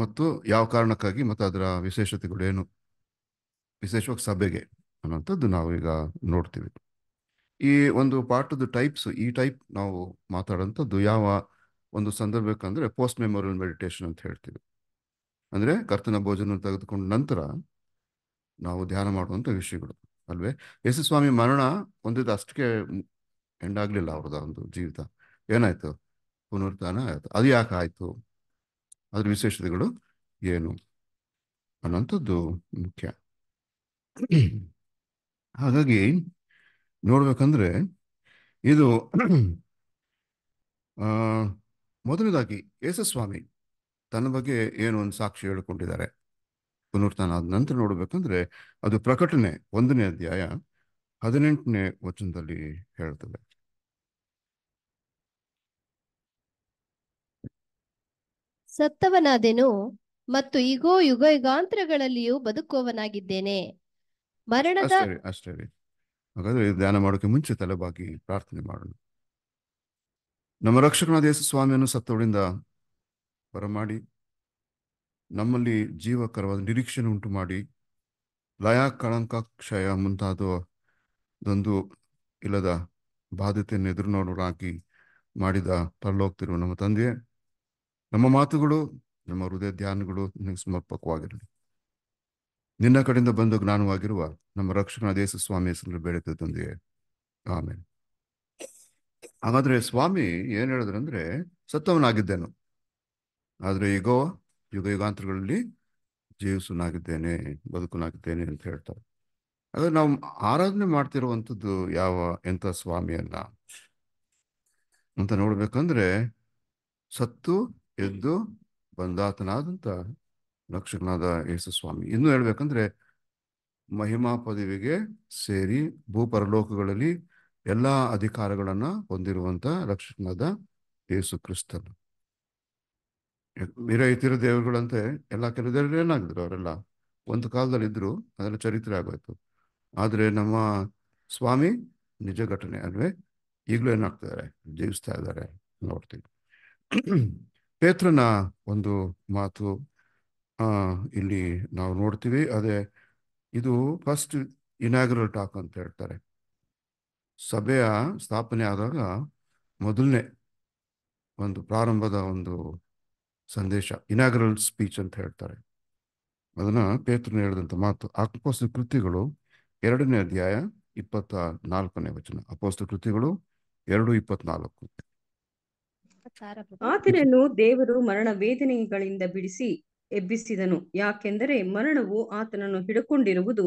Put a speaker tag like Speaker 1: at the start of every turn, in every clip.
Speaker 1: ಮತ್ತು ಯಾವ ಕಾರಣಕ್ಕಾಗಿ ಮತ್ತು ಅದರ ವಿಶೇಷತೆಗಳು ಏನು ವಿಶೇಷವಾಗಿ ಸಭೆಗೆ ಅನ್ನೋಂಥದ್ದು ನಾವು ಈಗ ನೋಡ್ತೀವಿ ಈ ಒಂದು ಪಾಠದ ಟೈಪ್ಸ್ ಈ ಟೈಪ್ ನಾವು ಮಾತಾಡೋಂಥದ್ದು ಯಾವ ಒಂದು ಸಂದರ್ಭಕ್ಕಂದರೆ ಪೋಸ್ಟ್ ಮೆಮೋರಿಯಲ್ ಮೆಡಿಟೇಷನ್ ಅಂತ ಹೇಳ್ತೀವಿ ಅಂದರೆ ಕರ್ತನ ಭೋಜನ ತೆಗೆದುಕೊಂಡ ನಂತರ ನಾವು ಧ್ಯಾನ ಮಾಡುವಂಥ ವಿಷಯಗಳು ಅಲ್ವೇ ಯೇಸು ಸ್ವಾಮಿ ಮರಣ ಹೊಂದಿದ್ದು ಅಷ್ಟಕ್ಕೆ ಎಂಡಾಗಲಿಲ್ಲ ಅವ್ರದ್ದು ಒಂದು ಜೀವಿತ ಏನಾಯ್ತು ಪುನರ್ಧಾನ ಆಯಿತು ಅದು ಯಾಕೆ ಆಯ್ತು ಅದ್ರ ವಿಶೇಷತೆಗಳು ಏನು ಅನ್ನೋಂಥದ್ದು ಮುಖ್ಯ ಹಾಗಾಗಿ ನೋಡ್ಬೇಕಂದ್ರೆ ಇದು ಮೊದಲನೇದಾಗಿ ಯೇಸಸ್ವಾಮಿ ತನ್ನ ಬಗ್ಗೆ ಏನು ಒಂದು ಸಾಕ್ಷಿ ಹೇಳಿಕೊಂಡಿದ್ದಾರೆ ಪುನರ್ತಾನ ಆದ ನಂತರ ನೋಡ್ಬೇಕಂದ್ರೆ ಅದು ಪ್ರಕಟಣೆ ಒಂದನೇ ಅಧ್ಯಾಯ ಹದಿನೆಂಟನೇ ವಚನದಲ್ಲಿ ಹೇಳ್ತದೆ
Speaker 2: ಸತ್ತವನಾದೆನು ಮತ್ತು ಈಗೋ ಯುಗ ಯುಗಾಂತರಗಳಲ್ಲಿಯೂ ಬದುಕುವವನಾಗಿದ್ದೇನೆ ಮರಣದ
Speaker 1: ಅಷ್ಟೇ ಹಾಗಾದ್ರೆ ಧ್ಯಾನ ಮಾಡೋಕೆ ಮುಂಚೆ ತಲೆಬಾಗಿ ಪ್ರಾರ್ಥನೆ ಮಾಡೋಣ ನಮ್ಮ ರಕ್ಷಕನಾದ ಯೇಸು ಸ್ವಾಮಿಯನ್ನು ಸತ್ತವಳಿಂದ ಬರಮಾಡಿ ನಮ್ಮಲ್ಲಿ ಜೀವಕರವಾದ ನಿರೀಕ್ಷೆಯನ್ನು ಉಂಟು ಮಾಡಿ ಲಯ ಕಳಂಕ ಕ್ಷಯ ಮುಂತಾದ ಒಂದು ಇಲ್ಲದ ಬಾಧ್ಯತೆಯನ್ನು ಎದುರು ಹಾಕಿ ಮಾಡಿದ ಪರಲೋಗ್ತಿರುವ ನಮ್ಮ ತಂದೆ ನಮ್ಮ ಮಾತುಗಳು ನಮ್ಮ ಹೃದಯ ಧ್ಯಾನಗಳು ನಿನಗೆ ಸಮರ್ಪಕವಾಗಿರಲಿ ನಿನ್ನ ಕಡೆಯಿಂದ ಬಂದು ಜ್ಞಾನವಾಗಿರುವ ನಮ್ಮ ರಕ್ಷಕನ ದೇಶ ಸ್ವಾಮಿ ಹೆಸರು ಬೇಡಕ್ಕೆ ಆಮೇಲೆ ಹಾಗಾದ್ರೆ ಸ್ವಾಮಿ ಏನ್ ಅಂದ್ರೆ ಸತ್ತವನಾಗಿದ್ದೇನು ಆದ್ರೆ ಈಗೋ ಯುಗ ಯುಗಾಂತರಗಳಲ್ಲಿ ಜೀವಿಸನಾಗಿದ್ದೇನೆ ಬದುಕನಾಗಿದ್ದೇನೆ ಅಂತ ಹೇಳ್ತಾರೆ ಅದೇ ನಾವು ಆರಾಧನೆ ಮಾಡ್ತಿರುವಂಥದ್ದು ಯಾವ ಎಂಥ ಸ್ವಾಮಿಯನ್ನ ಅಂತ ನೋಡ್ಬೇಕಂದ್ರೆ ಸತ್ತು ಎದ್ದು ಬಂದಾತನಾದಂಥ ರಕ್ಷಕನಾದ ಸ್ವಾಮಿ ಇನ್ನೂ ಹೇಳ್ಬೇಕಂದ್ರೆ ಮಹಿಮಾ ಪದವಿಗೆ ಸೇರಿ ಭೂಪರಲೋಕಗಳಲ್ಲಿ ಎಲ್ಲ ಅಧಿಕಾರಗಳನ್ನ ಹೊಂದಿರುವಂತ ರಕ್ಷಕನಾದ ಯೇಸು ಕ್ರಿಸ್ತನು ಮೀರ ಇತಿರ ದೇವರುಗಳಂತೆ ಎಲ್ಲ ಕೆಲವು ಏನಾಗಿದ್ರು ಅವರೆಲ್ಲ ಒಂದು ಕಾಲದಲ್ಲಿ ಇದ್ರು ಅದೆಲ್ಲ ಚರಿತ್ರೆ ಆಗೋಯ್ತು ಆದ್ರೆ ನಮ್ಮ ಸ್ವಾಮಿ ನಿಜ ಘಟನೆ ಅಲ್ವೇ ಈಗಲೂ ಏನಾಗ್ತಿದ್ದಾರೆ ಜೀವಿಸ್ತಾ ಇದ್ದಾರೆ ನೋಡ್ತೀವಿ ಪೇತ್ರನ ಒಂದು ಮಾತು ಇಲ್ಲಿ ನಾವು ನೋಡ್ತೀವಿ ಅದೇ ಇದು ಫಸ್ಟ್ ಇನಾಗ್ರಲ್ ಟಾಕ್ ಅಂತ ಹೇಳ್ತಾರೆ ಸಭೆಯ ಸ್ಥಾಪನೆ ಆದಾಗ ಮೊದಲನೇ ಒಂದು ಪ್ರಾರಂಭದ ಒಂದು ಸಂದೇಶ ಇನಾಗ್ರಲ್ ಸ್ಪೀಚ್ ಅಂತ ಹೇಳ್ತಾರೆ ಅದನ್ನ ಪೇತ್ರನ ಹೇಳಿದಂಥ ಮಾತು ಅಪೋಸ್ತ ಕೃತಿಗಳು ಎರಡನೇ ಅಧ್ಯಾಯ ಇಪ್ಪತ್ತ ನಾಲ್ಕನೇ ವಚನ ಅಪೋಸ್ತ ಕೃತಿಗಳು ಎರಡು ಇಪ್ಪತ್ನಾಲ್ಕು
Speaker 3: ಆತನನ್ನು ದೇವರು ಮರಣ ವೇದನೆಗಳಿಂದ ಬಿಡಿಸಿ ಎಬ್ಬಿಸಿದನು ಯಾಕೆಂದರೆ ಮರಣವು ಆತನನ್ನು ಹಿಡ್ಕೊಂಡಿರುವುದು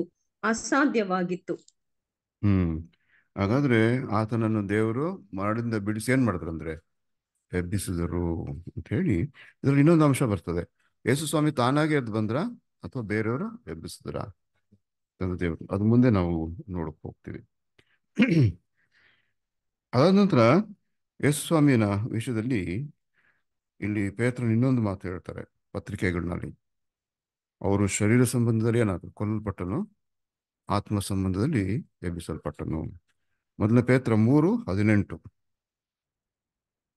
Speaker 3: ಅಸಾಧ್ಯವಾಗಿತ್ತು
Speaker 1: ಹ್ಮ್ ಹಾಗಾದ್ರೆ ಆತನನ್ನು ದೇವರು ಮರಣದಿಂದ ಬಿಡಿಸಿ ಏನ್ ಅಂದ್ರೆ ಎಬ್ಬಿಸಿದರು ಅಂತ ಹೇಳಿ ಇದ್ರಲ್ಲಿ ಇನ್ನೊಂದು ಅಂಶ ಬರ್ತದೆ ಯೇಸು ಸ್ವಾಮಿ ತಾನಾಗೆ ಎದ್ದು ಬಂದ್ರ ಅಥವಾ ಬೇರೆಯವರು ಎಬ್ಬಿಸಿದ್ರ ದೇವರು ಅದು ಮುಂದೆ ನಾವು ನೋಡಕ್ ಹೋಗ್ತೀವಿ ಅದಾದ ನಂತರ ಎಸ್ ಸ್ವಾಮಿನ ವಿಷಯದಲ್ಲಿ ಇಲ್ಲಿ ಪೇತ್ರ ಇನ್ನೊಂದು ಮಾತು ಹೇಳ್ತಾರೆ ಪತ್ರಿಕೆಗಳಲ್ಲಿ ಅವರು ಶರೀರ ಸಂಬಂಧದಲ್ಲಿ ಏನಾದ್ರು ಕೊಲ್ಲಲ್ಪಟ್ಟನು ಆತ್ಮ ಸಂಬಂಧದಲ್ಲಿ ಎಬ್ಬಿಸಲ್ಪಟ್ಟನು ಮೊದಲನೇ ಪೇತ್ರ ಮೂರು ಹದಿನೆಂಟು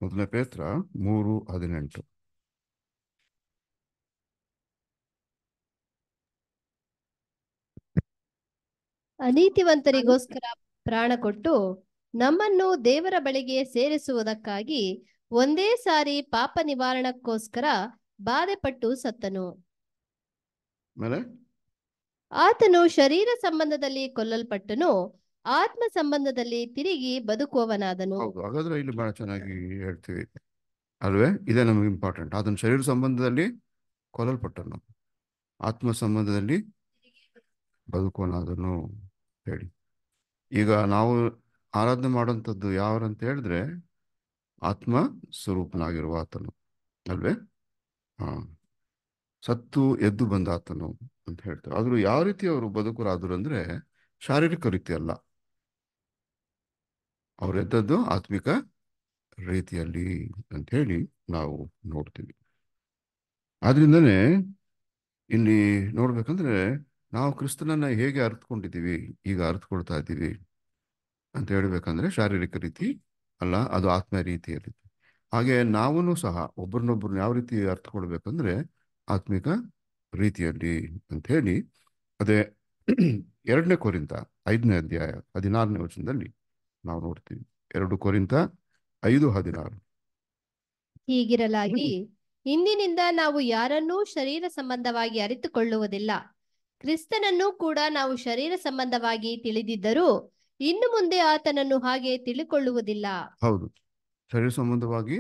Speaker 1: ಮೊದಲನೇ ಪೇತ್ರ ಮೂರು ಹದಿನೆಂಟು
Speaker 2: ಅನೀತಿವಂತರಿಗೋಸ್ಕರ ಪ್ರಾಣ ಕೊಟ್ಟು ನಮ್ಮನ್ನು ದೇವರ ಬಳಿಗೆ ಸೇರಿಸುವುದಕ್ಕಾಗಿ ಒಂದೇ ಸಾರಿ ಪಾಪ ನಿವಾರಣಕ್ಕೋಸ್ಕರ ಬಾಧೆಪಟ್ಟು ಸತ್ತನು ಆತನು ಶರೀರ ಸಂಬಂಧದಲ್ಲಿ ಕೊಲ್ಲಲ್ಪಟ್ಟನು ಆತ್ಮ ಸಂಬಂಧದಲ್ಲಿ ತಿರುಗಿ ಬದುಕುವವನಾದನು
Speaker 1: ಇಲ್ಲಿ ಬಹಳ ಚೆನ್ನಾಗಿ ಹೇಳ್ತೀವಿ ಅಲ್ವೇ ಇದೇ ನಮಗೆ ಇಂಪಾರ್ಟೆಂಟ್ ಅದನ್ನು ಶರೀರ ಸಂಬಂಧದಲ್ಲಿ ಕೊಲ್ಲಲ್ಪಟ್ಟನು ಆತ್ಮ ಸಂಬಂಧದಲ್ಲಿ ಬದುಕುವನಾದನು ಹೇಳಿ ಈಗ ನಾವು ಆರಾಧನೆ ಮಾಡುವಂಥದ್ದು ಯಾರು ಅಂತ ಹೇಳಿದ್ರೆ ಆತ್ಮ ಸ್ವರೂಪನಾಗಿರುವ ಆತನು ಅಲ್ವೇ ಹಾ ಸತ್ತು ಎದ್ದು ಬಂದ ಆತನು ಅಂತ ಹೇಳ್ತಾರೆ ಆದ್ರೂ ಯಾವ ರೀತಿ ಅವರು ಬದುಕರಾದ್ರು ಅಂದ್ರೆ ಶಾರೀರಿಕ ರೀತಿಯಲ್ಲ ಅಲ್ಲ ಎದ್ದದ್ದು ಆತ್ಮಿಕ ರೀತಿಯಲ್ಲಿ ಅಂತ ಹೇಳಿ ನಾವು ನೋಡ್ತೀವಿ ಆದ್ರಿಂದನೇ ಇಲ್ಲಿ ನೋಡ್ಬೇಕಂದ್ರೆ ನಾವು ಕ್ರಿಸ್ತನನ್ನ ಹೇಗೆ ಅರ್ಥಕೊಂಡಿದ್ದೀವಿ ಈಗ ಅರ್ಥಕೊಳ್ತಾ ಇದ್ದೀವಿ ಅಂತ ಹೇಳ್ಬೇಕಂದ್ರೆ ಶಾರೀರಿಕ ರೀತಿ ಅಲ್ಲ ಅದು ಆತ್ಮ ರೀತಿಯಲ್ಲಿ ಹಾಗೆ ನಾವು ಸಹ ಒಬ್ರನ್ನೊಬ್ರನ್ನ ಯಾವ ರೀತಿ ಅರ್ಥ ಕೊಡ್ಬೇಕಂದ್ರೆ ಆತ್ಮಿಕ ರೀತಿಯಲ್ಲಿ ಅಂತ ಹೇಳಿ ಅದೇ ಎರಡನೇ ಕೋರಿಂತ ಐದನೇ ಅಧ್ಯಾಯ ಹದಿನಾರನೇ ವಚನದಲ್ಲಿ ನಾವು ನೋಡ್ತೀವಿ ಎರಡು ಕೋರಿಂತ ಐದು ಹದಿನಾರು
Speaker 2: ಹೀಗಿರಲಾಗಿ ಇಂದಿನಿಂದ ನಾವು ಯಾರನ್ನೂ ಶರೀರ ಸಂಬಂಧವಾಗಿ ಅರಿತುಕೊಳ್ಳುವುದಿಲ್ಲ ಕ್ರಿಸ್ತನನ್ನು ಕೂಡ ನಾವು ಶರೀರ ಸಂಬಂಧವಾಗಿ ತಿಳಿದಿದ್ದರೂ ಇನ್ನು ಮುಂದೆ ಆತನನ್ನು ಹಾಗೆ ತಿಳಿಕೊಳ್ಳುವುದಿಲ್ಲ
Speaker 1: ಹೌದು ಶರೀರ ಸಂಬಂಧವಾಗಿ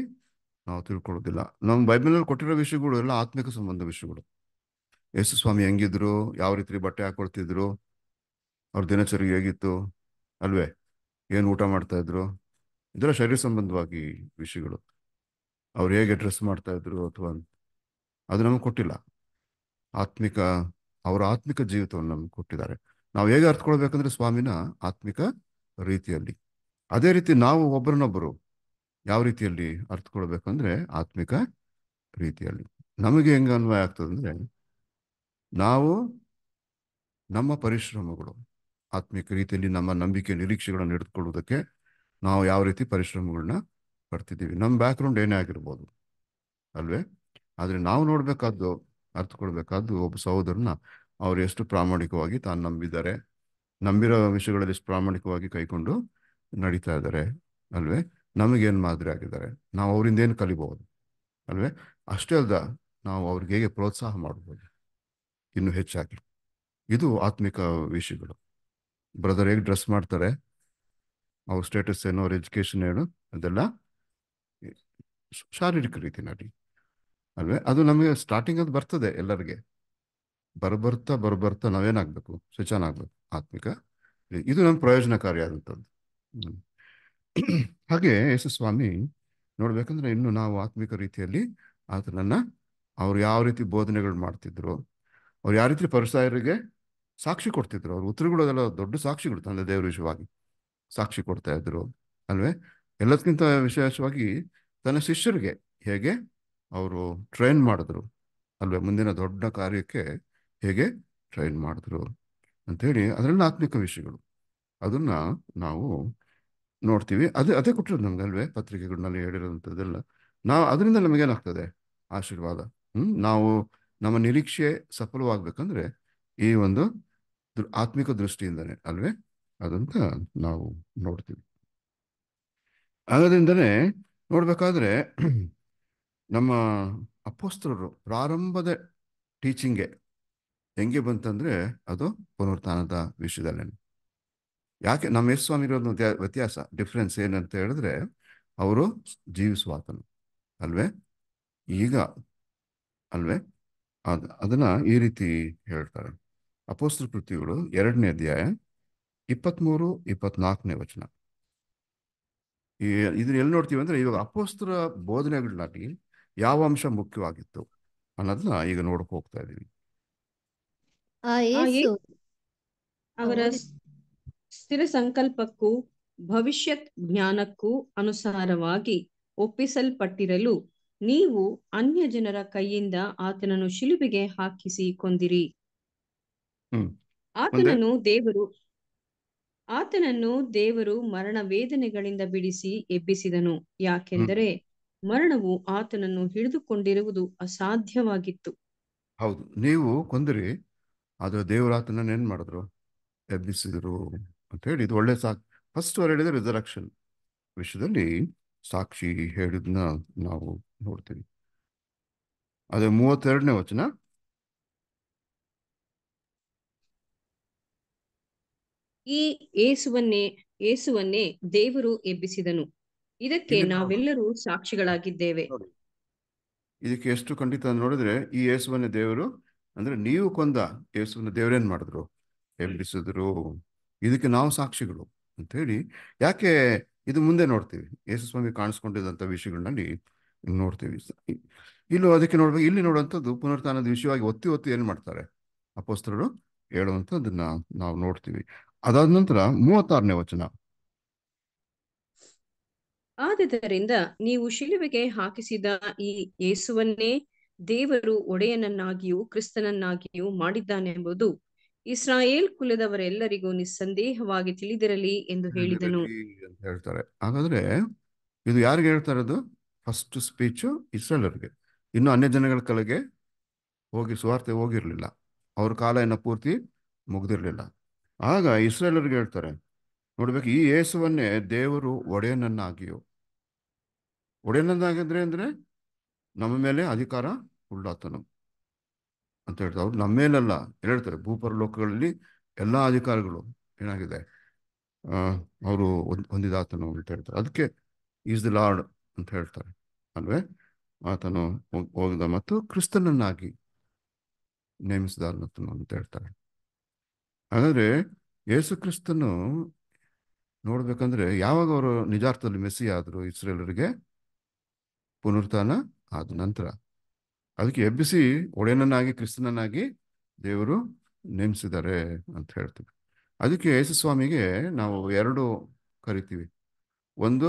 Speaker 1: ನಾವು ತಿಳ್ಕೊಳ್ಳೋದಿಲ್ಲ ನಮ್ಮ ಬೈಬಲ್ನಲ್ಲಿ ಕೊಟ್ಟಿರೋ ವಿಷಯಗಳು ಎಲ್ಲ ಆತ್ಮಿಕ ಸಂಬಂಧ ವಿಷಯಗಳು ಯೇಸು ಸ್ವಾಮಿ ಹೆಂಗಿದ್ರು ಯಾವ ರೀತಿ ಬಟ್ಟೆ ಹಾಕೊಳ್ತಿದ್ರು ಅವ್ರ ದಿನಚರಿ ಹೇಗಿತ್ತು ಅಲ್ವೇ ಏನು ಊಟ ಮಾಡ್ತಾ ಇದ್ರು ಇದೆಲ್ಲ ಶರೀರ ಸಂಬಂಧವಾಗಿ ವಿಷಯಗಳು ಅವ್ರು ಹೇಗೆ ಡ್ರೆಸ್ ಮಾಡ್ತಾ ಇದ್ರು ಅಥವಾ ಅದು ನಮಗೆ ಕೊಟ್ಟಿಲ್ಲ ಆತ್ಮಿಕ ಅವರ ಆತ್ಮಿಕ ಜೀವಿತವನ್ನು ನಮ್ಗೆ ಕೊಟ್ಟಿದ್ದಾರೆ ನಾವು ಹೇಗೆ ಅರ್ಥಕೊಳ್ಬೇಕಂದ್ರೆ ಸ್ವಾಮಿನ ಆತ್ಮಿಕ ರೀತಿಯಲ್ಲಿ ಅದೇ ರೀತಿ ನಾವು ಒಬ್ಬರನ್ನೊಬ್ಬರು ಯಾವ ರೀತಿಯಲ್ಲಿ ಕೊಡ್ಬೇಕಂದ್ರೆ ಆತ್ಮಿಕ ರೀತಿಯಲ್ಲಿ ನಮಗೆ ಹೆಂಗ ಅನ್ವಯ ಆಗ್ತದೆ ನಾವು ನಮ್ಮ ಪರಿಶ್ರಮಗಳು ಆತ್ಮಿಕ ರೀತಿಯಲ್ಲಿ ನಮ್ಮ ನಂಬಿಕೆ ನಿರೀಕ್ಷೆಗಳನ್ನು ಹಿಡಿದುಕೊಳ್ಳುವುದಕ್ಕೆ ನಾವು ಯಾವ ರೀತಿ ಪರಿಶ್ರಮಗಳನ್ನ ಪಡ್ತಿದ್ದೀವಿ ನಮ್ಮ ಬ್ಯಾಕ್ಗ್ರೌಂಡ್ ಏನೇ ಆಗಿರ್ಬೋದು ಅಲ್ವೇ ಆದರೆ ನಾವು ನೋಡಬೇಕಾದ್ದು ಅರ್ಥಕೊಳ್ಬೇಕಾದ್ದು ಒಬ್ಬ ಸಹೋದರನ ಅವರು ಎಷ್ಟು ಪ್ರಾಮಾಣಿಕವಾಗಿ ತಾನು ನಂಬಿದ್ದಾರೆ ನಂಬಿರೋ ವಿಷಯಗಳಲ್ಲಿ ಎಷ್ಟು ಪ್ರಾಮಾಣಿಕವಾಗಿ ಕೈಕೊಂಡು ನಡೀತಾ ಇದ್ದಾರೆ ಅಲ್ವೇ ನಮಗೇನು ಮಾದರಿ ಆಗಿದ್ದಾರೆ ನಾವು ಅವರಿಂದ ಏನು ಕಲಿಬಹುದು ಅಲ್ವೇ ಅಷ್ಟೇ ಅಲ್ಲದ ನಾವು ಅವ್ರಿಗೆ ಹೇಗೆ ಪ್ರೋತ್ಸಾಹ ಮಾಡಬಹುದು ಇನ್ನು ಹೆಚ್ಚಾಗಿ ಇದು ಆತ್ಮಿಕ ವಿಷಯಗಳು ಬ್ರದರ್ ಹೇಗೆ ಡ್ರೆಸ್ ಮಾಡ್ತಾರೆ ಅವ್ರ ಸ್ಟೇಟಸ್ ಏನು ಅವ್ರ ಎಜುಕೇಶನ್ ಏನು ಅದೆಲ್ಲ ಶಾರೀರಿಕ ರೀತಿಯಲ್ಲಿ ಅಲ್ವೇ ಅದು ನಮಗೆ ಸ್ಟಾರ್ಟಿಂಗ್ ಅದು ಬರ್ತದೆ ಎಲ್ಲರಿಗೆ ಬರಬರ್ತಾ ಬರಬರ್ತಾ ನಾವೇನಾಗಬೇಕು ಸ್ವಿಚ್ ಆನ್ ಆಗಬೇಕು ಆತ್ಮಿಕ ಇದು ನಮ್ಮ ಪ್ರಯೋಜನಕಾರಿಯಾದಂಥದ್ದು ಹಾಗೆ ಯೇಸು ಸ್ವಾಮಿ ನೋಡ್ಬೇಕಂದ್ರೆ ಇನ್ನು ನಾವು ಆತ್ಮಿಕ ರೀತಿಯಲ್ಲಿ ಆತನನ್ನ ಅವ್ರು ಯಾವ ರೀತಿ ಬೋಧನೆಗಳು ಮಾಡ್ತಿದ್ರು ಅವ್ರು ಯಾವ ರೀತಿ ಪರಿಸರಿಗೆ ಸಾಕ್ಷಿ ಕೊಡ್ತಿದ್ರು ಅವ್ರ ಉತ್ತರಗಳು ಅದೆಲ್ಲ ದೊಡ್ಡ ಸಾಕ್ಷಿಗಳು ತಂದೆ ದೇವರ ವಿಷಯವಾಗಿ ಸಾಕ್ಷಿ ಕೊಡ್ತಾ ಇದ್ರು ಅಲ್ವೇ ಎಲ್ಲದಕ್ಕಿಂತ ವಿಶೇಷವಾಗಿ ತನ್ನ ಶಿಷ್ಯರಿಗೆ ಹೇಗೆ ಅವರು ಟ್ರೈನ್ ಮಾಡಿದ್ರು ಅಲ್ವೇ ಮುಂದಿನ ದೊಡ್ಡ ಕಾರ್ಯಕ್ಕೆ ಹೇಗೆ ಟ್ರೈನ್ ಮಾಡಿದ್ರು ಅಂಥೇಳಿ ಅದರಲ್ಲಿ ಆತ್ಮಿಕ ವಿಷಯಗಳು ಅದನ್ನು ನಾವು ನೋಡ್ತೀವಿ ಅದೇ ಅದೇ ಕೊಟ್ಟಿರೋದು ನಮ್ಗೆ ಅಲ್ವೇ ಪತ್ರಿಕೆಗಳನ್ನೆಲ್ಲ ಹೇಳಿರೋಂಥದ್ದೆಲ್ಲ ನಾವು ಅದರಿಂದ ನಮಗೇನಾಗ್ತದೆ ಆಶೀರ್ವಾದ ಹ್ಞೂ ನಾವು ನಮ್ಮ ನಿರೀಕ್ಷೆ ಸಫಲವಾಗಬೇಕಂದ್ರೆ ಈ ಒಂದು ಆತ್ಮಿಕ ದೃಷ್ಟಿಯಿಂದನೇ ಅಲ್ವೇ ಅದಂತ ನಾವು ನೋಡ್ತೀವಿ ಆಗೋದ್ರಿಂದನೇ ನೋಡಬೇಕಾದ್ರೆ ನಮ್ಮ ಅಪ್ಪೋಸ್ತ್ರರು ಪ್ರಾರಂಭದ ಟೀಚಿಂಗೇ ಹೆಂಗೆ ಬಂತಂದ್ರೆ ಅದು ಪುನರುತ್ಥಾನದ ವಿಷಯದಲ್ಲಿ ಯಾಕೆ ನಮ್ಮ ಸ್ವಾಮಿ ಇರೋದು ವ್ಯತ್ಯಾಸ ಡಿಫ್ರೆನ್ಸ್ ಏನಂತ ಹೇಳಿದ್ರೆ ಅವರು ಜೀವಿಸುವಾತನು ಅಲ್ವೇ ಈಗ ಅಲ್ವೇ ಅದ ಅದನ್ನ ಈ ರೀತಿ ಹೇಳ್ತಾರೆ ಅಪೋಸ್ತ್ರ ಕೃತಿಗಳು ಎರಡನೇ ಅಧ್ಯಾಯ ಇಪ್ಪತ್ಮೂರು ಇಪ್ಪತ್ನಾಲ್ಕನೇ ವಚನ ಈ ಇದನ್ನ ಎಲ್ಲಿ ನೋಡ್ತೀವಿ ಅಂದ್ರೆ ಇವಾಗ ಅಪೋಸ್ತ್ರ ಬೋಧನೆಗಳಲ್ಲಿ ಯಾವ ಅಂಶ ಮುಖ್ಯವಾಗಿತ್ತು ಅನ್ನೋದನ್ನ ಈಗ ನೋಡಕ್ ಹೋಗ್ತಾ ಇದೀವಿ
Speaker 3: ಆ ಅವರ ಸ್ಥಿರ ಸಂಕಲ್ಪಕ್ಕೂ ಭವಿಷ್ಯತ್ ಜ್ಞಾನಕ್ಕೂ ಅನುಸಾರವಾಗಿ ಒಪ್ಪಿಸಲ್ಪಟ್ಟಿರಲು ನೀವು ಅನ್ಯ ಜನರ ಕೈಯಿಂದ ಆತನನ್ನು ಶಿಲುಬಿಗೆ ಹಾಕಿಸಿ ಕೊಂದಿರಿ ಆತನನ್ನು ದೇವರು ಆತನನ್ನು ದೇವರು ಮರಣ ವೇದನೆಗಳಿಂದ ಬಿಡಿಸಿ ಎಬ್ಬಿಸಿದನು ಯಾಕೆಂದರೆ ಮರಣವು ಆತನನ್ನು ಹಿಡಿದುಕೊಂಡಿರುವುದು ಅಸಾಧ್ಯವಾಗಿತ್ತು
Speaker 1: ಹೌದು ನೀವು ಕೊಂದಿರಿ ಆದರೆ ದೇವರಾತನ ಏನು ಮಾಡಿದ್ರು ಎಬ್ಬಿಸಿದ್ರು ಅಂತ ಹೇಳಿ ಇದು ಒಳ್ಳೆ ಸಾಕ್ ಫಸ್ಟ್ ಅವ್ರು ಹೇಳಿದ ರಿಸರಕ್ಷನ್ ವಿಷಯದಲ್ಲಿ ಸಾಕ್ಷಿ ಹೇಳಿದ್ನ ನಾವು ನೋಡ್ತೀವಿ ಅದೇ ಮೂವತ್ತೆರಡನೇ ವಚನ
Speaker 3: ಈ ಏಸುವನ್ನೇ ಏಸುವನ್ನೇ ದೇವರು ಎಬ್ಬಿಸಿದನು ಇದಕ್ಕೆ ನಾವೆಲ್ಲರೂ ಸಾಕ್ಷಿಗಳಾಗಿದ್ದೇವೆ
Speaker 1: ಇದಕ್ಕೆ ಎಷ್ಟು ಖಂಡಿತ ನೋಡಿದ್ರೆ ಈ ಏಸುವನ್ನೇ ದೇವರು ಅಂದ್ರೆ ನೀವು ಕೊಂದ ಯೇಸುವಿನ ದೇವರೇನ್ ಮಾಡಿದ್ರು ಎಬ್ಬಿಸಿದ್ರು ಇದಕ್ಕೆ ನಾವು ಸಾಕ್ಷಿಗಳು ಅಂತ ಹೇಳಿ ಯಾಕೆ ಇದು ಮುಂದೆ ನೋಡ್ತೀವಿ ಯೇಸು ಸ್ವಾಮಿ ಕಾಣಿಸ್ಕೊಂಡಿದ್ದಂಥ ವಿಷಯಗಳಲ್ಲಿ ನೋಡ್ತೀವಿ ಇಲ್ಲೂ ಅದಕ್ಕೆ ನೋಡ್ಬೇಕು ಇಲ್ಲಿ ನೋಡುವಂಥದ್ದು ಪುನರ್ತಾನದ ವಿಷಯವಾಗಿ ಒತ್ತಿ ಒತ್ತಿ ಏನು ಮಾಡ್ತಾರೆ ಅಪೋಸ್ತರರು ಹೇಳುವಂಥದ್ದನ್ನ ನಾವು ನೋಡ್ತೀವಿ ಅದಾದ ನಂತರ ಮೂವತ್ತಾರನೇ ವಚನ
Speaker 3: ಆದ್ದರಿಂದ ನೀವು ಶಿಲುಬೆಗೆ ಹಾಕಿಸಿದ ಈ ಯೇಸುವನ್ನೇ ದೇವರು ಒಡೆಯನನ್ನಾಗಿಯೂ ಕ್ರಿಸ್ತನನ್ನಾಗಿಯೂ ಮಾಡಿದ್ದಾನೆ ಎಂಬುದು ಇಸ್ರಾಯೇಲ್ ಕುಲದವರೆಲ್ಲರಿಗೂ ನಿಸ್ಸಂದೇಹವಾಗಿ ತಿಳಿದಿರಲಿ ಎಂದು ಹೇಳಿದನು
Speaker 1: ಹೇಳ್ತಾರೆ ಹಾಗಾದ್ರೆ ಇದು ಯಾರಿಗೆ ಹೇಳ್ತಾ ಇರೋದು ಫಸ್ಟ್ ಸ್ಪೀಚು ಅವರಿಗೆ ಇನ್ನು ಅನ್ಯ ಜನಗಳ ಕಲೆಗೆ ಹೋಗಿ ಸುವಾರ್ತೆ ಹೋಗಿರ್ಲಿಲ್ಲ ಅವ್ರ ಕಾಲ ಏನ ಪೂರ್ತಿ ಮುಗ್ದಿರ್ಲಿಲ್ಲ ಆಗ ಅವರಿಗೆ ಹೇಳ್ತಾರೆ ನೋಡ್ಬೇಕು ಈ ಯೇಸುವನ್ನೇ ದೇವರು ಒಡೆಯನನ್ನಾಗಿಯೋ ಒಡೆಯನನ್ನಾಗಿದ್ರೆ ಅಂದ್ರೆ ನಮ್ಮ ಮೇಲೆ ಅಧಿಕಾರ ಉಳ್ಳಾತನು ಅಂತ ಹೇಳ್ತಾರೆ ಅವ್ರು ನಮ್ಮ ಮೇಲೆಲ್ಲ ಹೇಳ್ತಾರೆ ಲೋಕಗಳಲ್ಲಿ ಎಲ್ಲ ಅಧಿಕಾರಿಗಳು ಏನಾಗಿದೆ ಅವರು ಹೊಂದಿದ ಆತನು ಅಂತ ಹೇಳ್ತಾರೆ ಅದಕ್ಕೆ ಈಸ್ ದ ಲಾರ್ಡ್ ಅಂತ ಹೇಳ್ತಾರೆ ಅಲ್ವೇ ಆತನು ಹೋಗಿದ ಮತ್ತು ಕ್ರಿಸ್ತನನ್ನಾಗಿ ನೇಮಿಸಿದ ಅಂತ ಹೇಳ್ತಾರೆ ಹಾಗಾದ್ರೆ ಯೇಸು ಕ್ರಿಸ್ತನು ನೋಡ್ಬೇಕಂದ್ರೆ ಯಾವಾಗ ಅವರು ನಿಜಾರ್ಥದಲ್ಲಿ ಮೆಸ್ಸಿ ಆದರು ಇಸ್ರೇಲರಿಗೆ ಪುನರುತ್ಥಾನ ಆದ ನಂತರ ಅದಕ್ಕೆ ಎಬ್ಬಿಸಿ ಒಡೆಯನನ್ನಾಗಿ ಕ್ರಿಸ್ತನನ್ನಾಗಿ ದೇವರು ನೇಮಿಸಿದ್ದಾರೆ ಅಂತ ಹೇಳ್ತೀವಿ ಅದಕ್ಕೆ ಯೇಸು ಸ್ವಾಮಿಗೆ ನಾವು ಎರಡು ಕರಿತೀವಿ ಒಂದು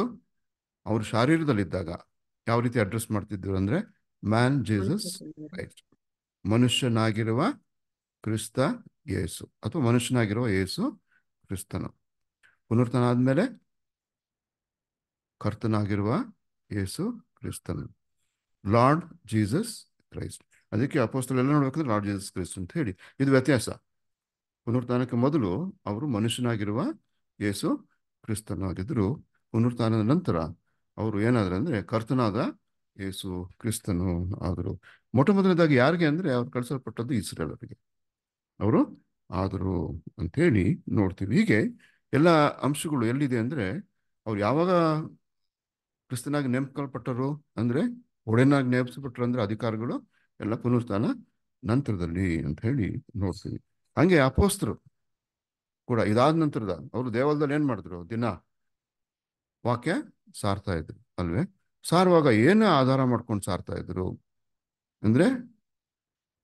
Speaker 1: ಅವರು ಶಾರೀರದಲ್ಲಿದ್ದಾಗ ಯಾವ ರೀತಿ ಅಡ್ರೆಸ್ ಮಾಡ್ತಿದ್ರು ಅಂದ್ರೆ ಮ್ಯಾನ್ ಜೀಸಸ್ ಮನುಷ್ಯನಾಗಿರುವ ಕ್ರಿಸ್ತ ಯೇಸು ಅಥವಾ ಮನುಷ್ಯನಾಗಿರುವ ಯೇಸು ಕ್ರಿಸ್ತನು ಪುನರ್ತನ ಆದ್ಮೇಲೆ ಕರ್ತನಾಗಿರುವ ಯೇಸು ಕ್ರಿಸ್ತನು ಲಾರ್ಡ್ ಜೀಸಸ್ ಕ್ರೈಸ್ಟ್ ಅದಕ್ಕೆ ಎಲ್ಲ ನೋಡ್ಬೇಕಂದ್ರೆ ಲಾರ್ಡ್ ಜೀಸಸ್ ಕ್ರೈಸ್ಟ್ ಅಂತ ಹೇಳಿ ಇದು ವ್ಯತ್ಯಾಸ ಪುನರುತ್ಥಾನಕ್ಕೆ ಮೊದಲು ಅವರು ಮನುಷ್ಯನಾಗಿರುವ ಯೇಸು ಕ್ರಿಸ್ತನಾಗಿದ್ದರು ಪುನರುತ್ಥಾನದ ನಂತರ ಅವರು ಏನಾದ್ರು ಅಂದ್ರೆ ಕರ್ತನಾದ ಯೇಸು ಕ್ರಿಸ್ತನು ಆದರು ಮೊಟ್ಟ ಮೊದಲನೇದಾಗಿ ಯಾರಿಗೆ ಅಂದ್ರೆ ಅವ್ರು ಕಳಿಸಲ್ಪಟ್ಟದ್ದು ಇಸ್ರೇಲರಿಗೆ ಅವರು ಆದರು ಹೇಳಿ ನೋಡ್ತೀವಿ ಹೀಗೆ ಎಲ್ಲ ಅಂಶಗಳು ಎಲ್ಲಿದೆ ಅಂದ್ರೆ ಅವ್ರು ಯಾವಾಗ ಕ್ರಿಸ್ತನಾಗಿ ನೇಮಕಲ್ಪಟ್ಟರು ಅಂದ್ರೆ ಒಡೆನಾಗಿ ನೇಮಿಸ್ಬಿಟ್ರು ಅಂದ್ರೆ ಅಧಿಕಾರಿಗಳು ಎಲ್ಲ ಪುನರ್ಸ್ಥಾನ ನಂತರದಲ್ಲಿ ಅಂತ ಹೇಳಿ ನೋಡ್ತೀವಿ ಹಂಗೆ ಅಪೋಸ್ತರು ಕೂಡ ಇದಾದ ನಂತರದ ಅವರು ದೇವಾಲಯದಲ್ಲಿ ಏನ್ ಮಾಡಿದ್ರು ದಿನ ವಾಕ್ಯ ಸಾರ್ತಾ ಇದ್ರು ಅಲ್ವೇ ಸಾರುವಾಗ ಏನು ಆಧಾರ ಮಾಡ್ಕೊಂಡು ಸಾರ್ತಾ ಇದ್ರು ಅಂದ್ರೆ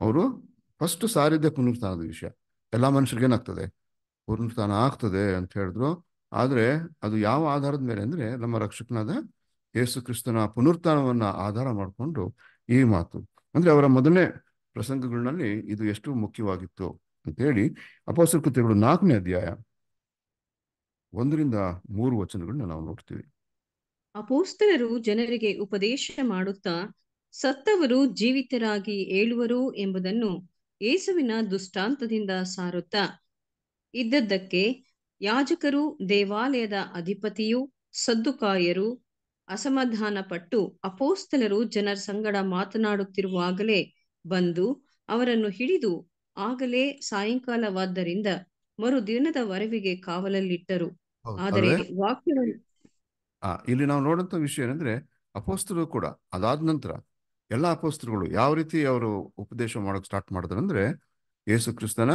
Speaker 1: ಅವರು ಫಸ್ಟ್ ಸಾರಿದ್ದೆ ಪುನರ್ಸ್ಥಾನದ ವಿಷಯ ಎಲ್ಲ ಮನುಷ್ಯರಿಗೆ ಏನಾಗ್ತದೆ ಪುನರ್ಸ್ಥಾನ ಆಗ್ತದೆ ಅಂತ ಹೇಳಿದ್ರು ಆದ್ರೆ ಅದು ಯಾವ ಆಧಾರದ ಮೇಲೆ ಅಂದ್ರೆ ನಮ್ಮ ರಕ್ಷಕನಾದ ಯೇಸು ಕ್ರಿಸ್ತನ ಪುನರುತ್ಥಾನವನ್ನ ಆಧಾರ ಮಾಡಿಕೊಂಡು ಈ ಮಾತು ಅಂದ್ರೆ ಅವರ ಮೊದಲನೇ ಪ್ರಸಂಗಗಳಲ್ಲಿ ಇದು ಎಷ್ಟು ಮುಖ್ಯವಾಗಿತ್ತು ಅಂತೇಳಿ ಅಪೋಸರ ಕೃತ್ಯಗಳು ನಾಲ್ಕನೇ ಅಧ್ಯಾಯ ಒಂದರಿಂದ ಮೂರು ವಚನಗಳನ್ನ ನಾವು ನೋಡ್ತೀವಿ
Speaker 3: ಅಪೋಸ್ತರರು ಜನರಿಗೆ ಉಪದೇಶ ಮಾಡುತ್ತಾ ಸತ್ತವರು ಜೀವಿತರಾಗಿ ಏಳುವರು ಎಂಬುದನ್ನು ಏಸುವಿನ ದುಷ್ಟಾಂತದಿಂದ ಸಾರುತ್ತಾ ಇದ್ದದ್ದಕ್ಕೆ ಯಾಜಕರು ದೇವಾಲಯದ ಅಧಿಪತಿಯು ಸದ್ದುಕಾಯರು ಅಸಮಾಧಾನ ಪಟ್ಟು ಅಪೋಸ್ತಲರು ಜನರ ಸಂಗಡ ಮಾತನಾಡುತ್ತಿರುವಾಗಲೇ ಬಂದು ಅವರನ್ನು ಹಿಡಿದು ಆಗಲೇ ಸಾಯಂಕಾಲವಾದ್ದರಿಂದ ಮರುದಿನದ ವರವಿಗೆ ಕಾವಲಲ್ಲಿಟ್ಟರು ಆದರೆ
Speaker 1: ಇಲ್ಲಿ ನಾವು ನೋಡಂತ ವಿಷಯ ಏನಂದ್ರೆ ಅಪೋಸ್ತರು ಕೂಡ ಅದಾದ ನಂತರ ಎಲ್ಲ ಅಪೋಸ್ತರುಗಳು ಯಾವ ರೀತಿ ಅವರು ಉಪದೇಶ ಮಾಡಕ್ ಸ್ಟಾರ್ಟ್ ಮಾಡಿದ್ರು ಅಂದ್ರೆ ಯೇಸು ಕ್ರಿಸ್ತನ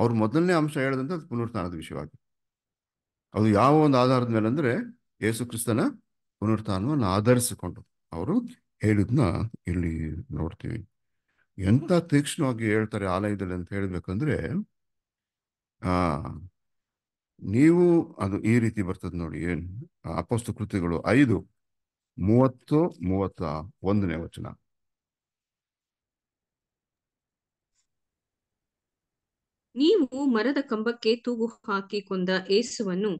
Speaker 1: ಅವ್ರ ಮೊದಲನೇ ಅಂಶ ಹೇಳದಂತ ಪುನರ್ತಾನದ ವಿಷಯವಾಗಿ ಅದು ಯಾವ ಒಂದು ಆಧಾರದ ಮೇಲೆ ಅಂದ್ರೆ ಯೇಸು ಕ್ರಿಸ್ತನ ಪುನರುತ್ಥಾನವನ್ನು ಆಧರಿಸಿಕೊಂಡು ಅವರು ಹೇಳಿದ್ನ ಇಲ್ಲಿ ನೋಡ್ತೀವಿ ಎಂತ ತೀಕ್ಷ್ಣವಾಗಿ ಹೇಳ್ತಾರೆ ಆಲಯದಲ್ಲಿ ಅಂತ ಹೇಳ್ಬೇಕಂದ್ರೆ ಆ ನೀವು ಅದು ಈ ರೀತಿ ಬರ್ತದೆ ನೋಡಿ ಅಪಸ್ತು ಕೃತಿಗಳು ಐದು ಮೂವತ್ತು ಮೂವತ್ತ ಒಂದನೇ ವಚನ
Speaker 3: ನೀವು ಮರದ ಕಂಬಕ್ಕೆ ತೂಗು ಹಾಕಿ ಕೊಂದ ಏಸುವನ್ನು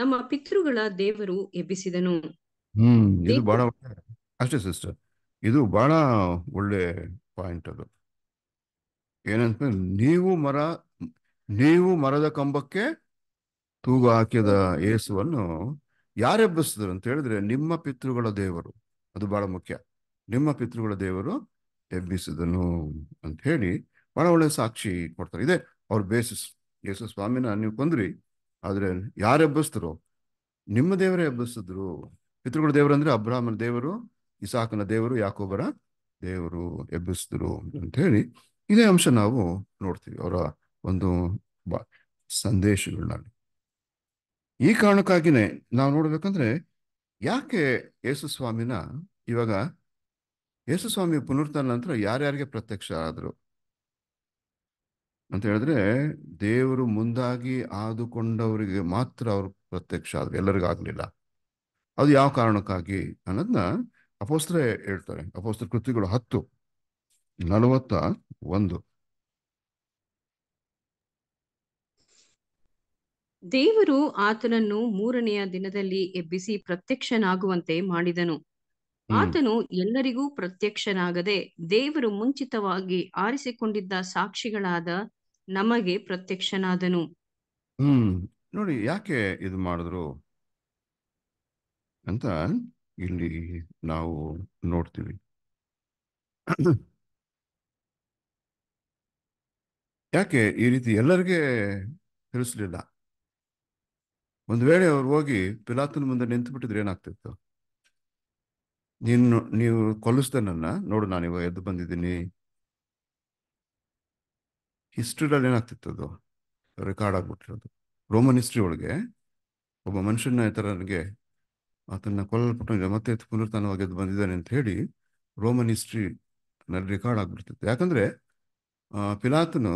Speaker 3: ನಮ್ಮ ಪಿತೃಗಳ ದೇವರು ಎಬ್ಬಿಸಿದನು
Speaker 1: ಹ್ಮ್ ಇದು ಬಹಳ ಅಷ್ಟೇ ಸಿಸ್ಟರ್ ಇದು ಬಹಳ ಒಳ್ಳೆ ಪಾಯಿಂಟ್ ಅದು ಏನಂತ ನೀವು ಮರ ನೀವು ಮರದ ಕಂಬಕ್ಕೆ ತೂಗು ಹಾಕಿದ ಯೇಸುವನ್ನು ಯಾರೆಬ್ಬಿಸಿದ್ರು ಅಂತ ಹೇಳಿದ್ರೆ ನಿಮ್ಮ ಪಿತೃಗಳ ದೇವರು ಅದು ಬಹಳ ಮುಖ್ಯ ನಿಮ್ಮ ಪಿತೃಗಳ ದೇವರು ಎಬ್ಬಿಸಿದನು ಅಂತ ಹೇಳಿ ಬಹಳ ಒಳ್ಳೆ ಸಾಕ್ಷಿ ಕೊಡ್ತಾರೆ ಇದೆ ಅವ್ರ ಬೇಸಿಸ್ ಯೇಸು ಸ್ವಾಮಿನ ನೀವು ಕೊಂದ್ರಿ ಆದ್ರೆ ಯಾರೆಬ್ಬಿಸ್ತರು ನಿಮ್ಮ ದೇವರೇ ಎಬ್ಬಿಸಿದ್ರು ಪಿತೃಗಳ ದೇವರು ಅಂದ್ರೆ ಅಬ್ರಾಹ್ಮನ ದೇವರು ಇಸಾಕನ ದೇವರು ಯಾಕೋಬರ ದೇವರು ಎಬ್ಬಿಸಿದ್ರು ಅಂತ ಹೇಳಿ ಇದೇ ಅಂಶ ನಾವು ನೋಡ್ತೀವಿ ಅವರ ಒಂದು ಸಂದೇಶಗಳಲ್ಲಿ ಈ ಕಾರಣಕ್ಕಾಗಿನೇ ನಾವು ನೋಡ್ಬೇಕಂದ್ರೆ ಯಾಕೆ ಯೇಸು ಸ್ವಾಮಿನ ಇವಾಗ ಯೇಸು ಸ್ವಾಮಿ ನಂತರ ಯಾರ್ಯಾರಿಗೆ ಪ್ರತ್ಯಕ್ಷ ಆದರು ಅಂತ ಹೇಳಿದ್ರೆ ದೇವರು ಮುಂದಾಗಿ ಆದುಕೊಂಡವರಿಗೆ ಮಾತ್ರ ಅವರು ಪ್ರತ್ಯಕ್ಷ ಆದ್ರು ಎಲ್ಲರಿಗಾಗ್ಲಿಲ್ಲ ಅದು ಯಾವ ಕಾರಣಕ್ಕಾಗಿ ಅನ್ನೋದನ್ನ ಅಪೋಸ್ತ್ರೆ ಹೇಳ್ತಾರೆ ಅಪೋಸ್ತ್ರ ಕೃತಿಗಳು ಹತ್ತು ನಲವತ್ತ ಒಂದು
Speaker 3: ದೇವರು ಆತನನ್ನು ಮೂರನೆಯ ದಿನದಲ್ಲಿ ಎಬ್ಬಿಸಿ ಪ್ರತ್ಯಕ್ಷನಾಗುವಂತೆ ಮಾಡಿದನು ಆತನು ಎಲ್ಲರಿಗೂ ಪ್ರತ್ಯಕ್ಷನಾಗದೆ ದೇವರು ಮುಂಚಿತವಾಗಿ ಆರಿಸಿಕೊಂಡಿದ್ದ ಸಾಕ್ಷಿಗಳಾದ ನಮಗೆ ಪ್ರತ್ಯಕ್ಷನಾದನು
Speaker 1: ಹ್ಮ್ ನೋಡಿ ಯಾಕೆ ಇದು ಮಾಡಿದ್ರು ಅಂತ ಇಲ್ಲಿ ನಾವು ನೋಡ್ತೀವಿ ಯಾಕೆ ಈ ರೀತಿ ಎಲ್ಲರಿಗೆ ತಿಳಿಸ್ಲಿಲ್ಲ ಒಂದು ವೇಳೆ ಅವ್ರು ಹೋಗಿ ಪಿಲಾತನ ಮುಂದೆ ನಿಂತು ಬಿಟ್ಟಿದ್ರೆ ಏನಾಗ್ತಿತ್ತು ನೀನು ನೀವು ಕೊಲ್ಲಿಸ್ದೆ ನನ್ನ ನೋಡು ನಾನು ಇವಾಗ ಎದ್ದು ಬಂದಿದ್ದೀನಿ ಹಿಸ್ಟ್ರಿಲಲ್ಲಿ ಏನಾಗ್ತಿತ್ತು ಅದು ರೆಕಾರ್ಡ್ ಆಗ್ಬಿಟ್ಟಿರೋದು ರೋಮನ್ ಹಿಸ್ಟ್ರಿ ಒಳಗೆ ಒಬ್ಬ ಮನುಷ್ಯನ ಈ ಥರ ನನಗೆ ಆತನ ಕೊಲ್ಲಲ್ಪಟ್ಟ ಮತ್ತೆ ಪುನರ್ತಾನವಾಗಿ ಅದು ಬಂದಿದ್ದಾನೆ ಅಂತ ಹೇಳಿ ರೋಮನ್ ಹಿಸ್ಟ್ರಿ ನಲ್ಲಿ ರೆಕಾರ್ಡ್ ಆಗ್ಬಿಡ್ತದೆ ಯಾಕಂದ್ರೆ ಪಿಲಾತನು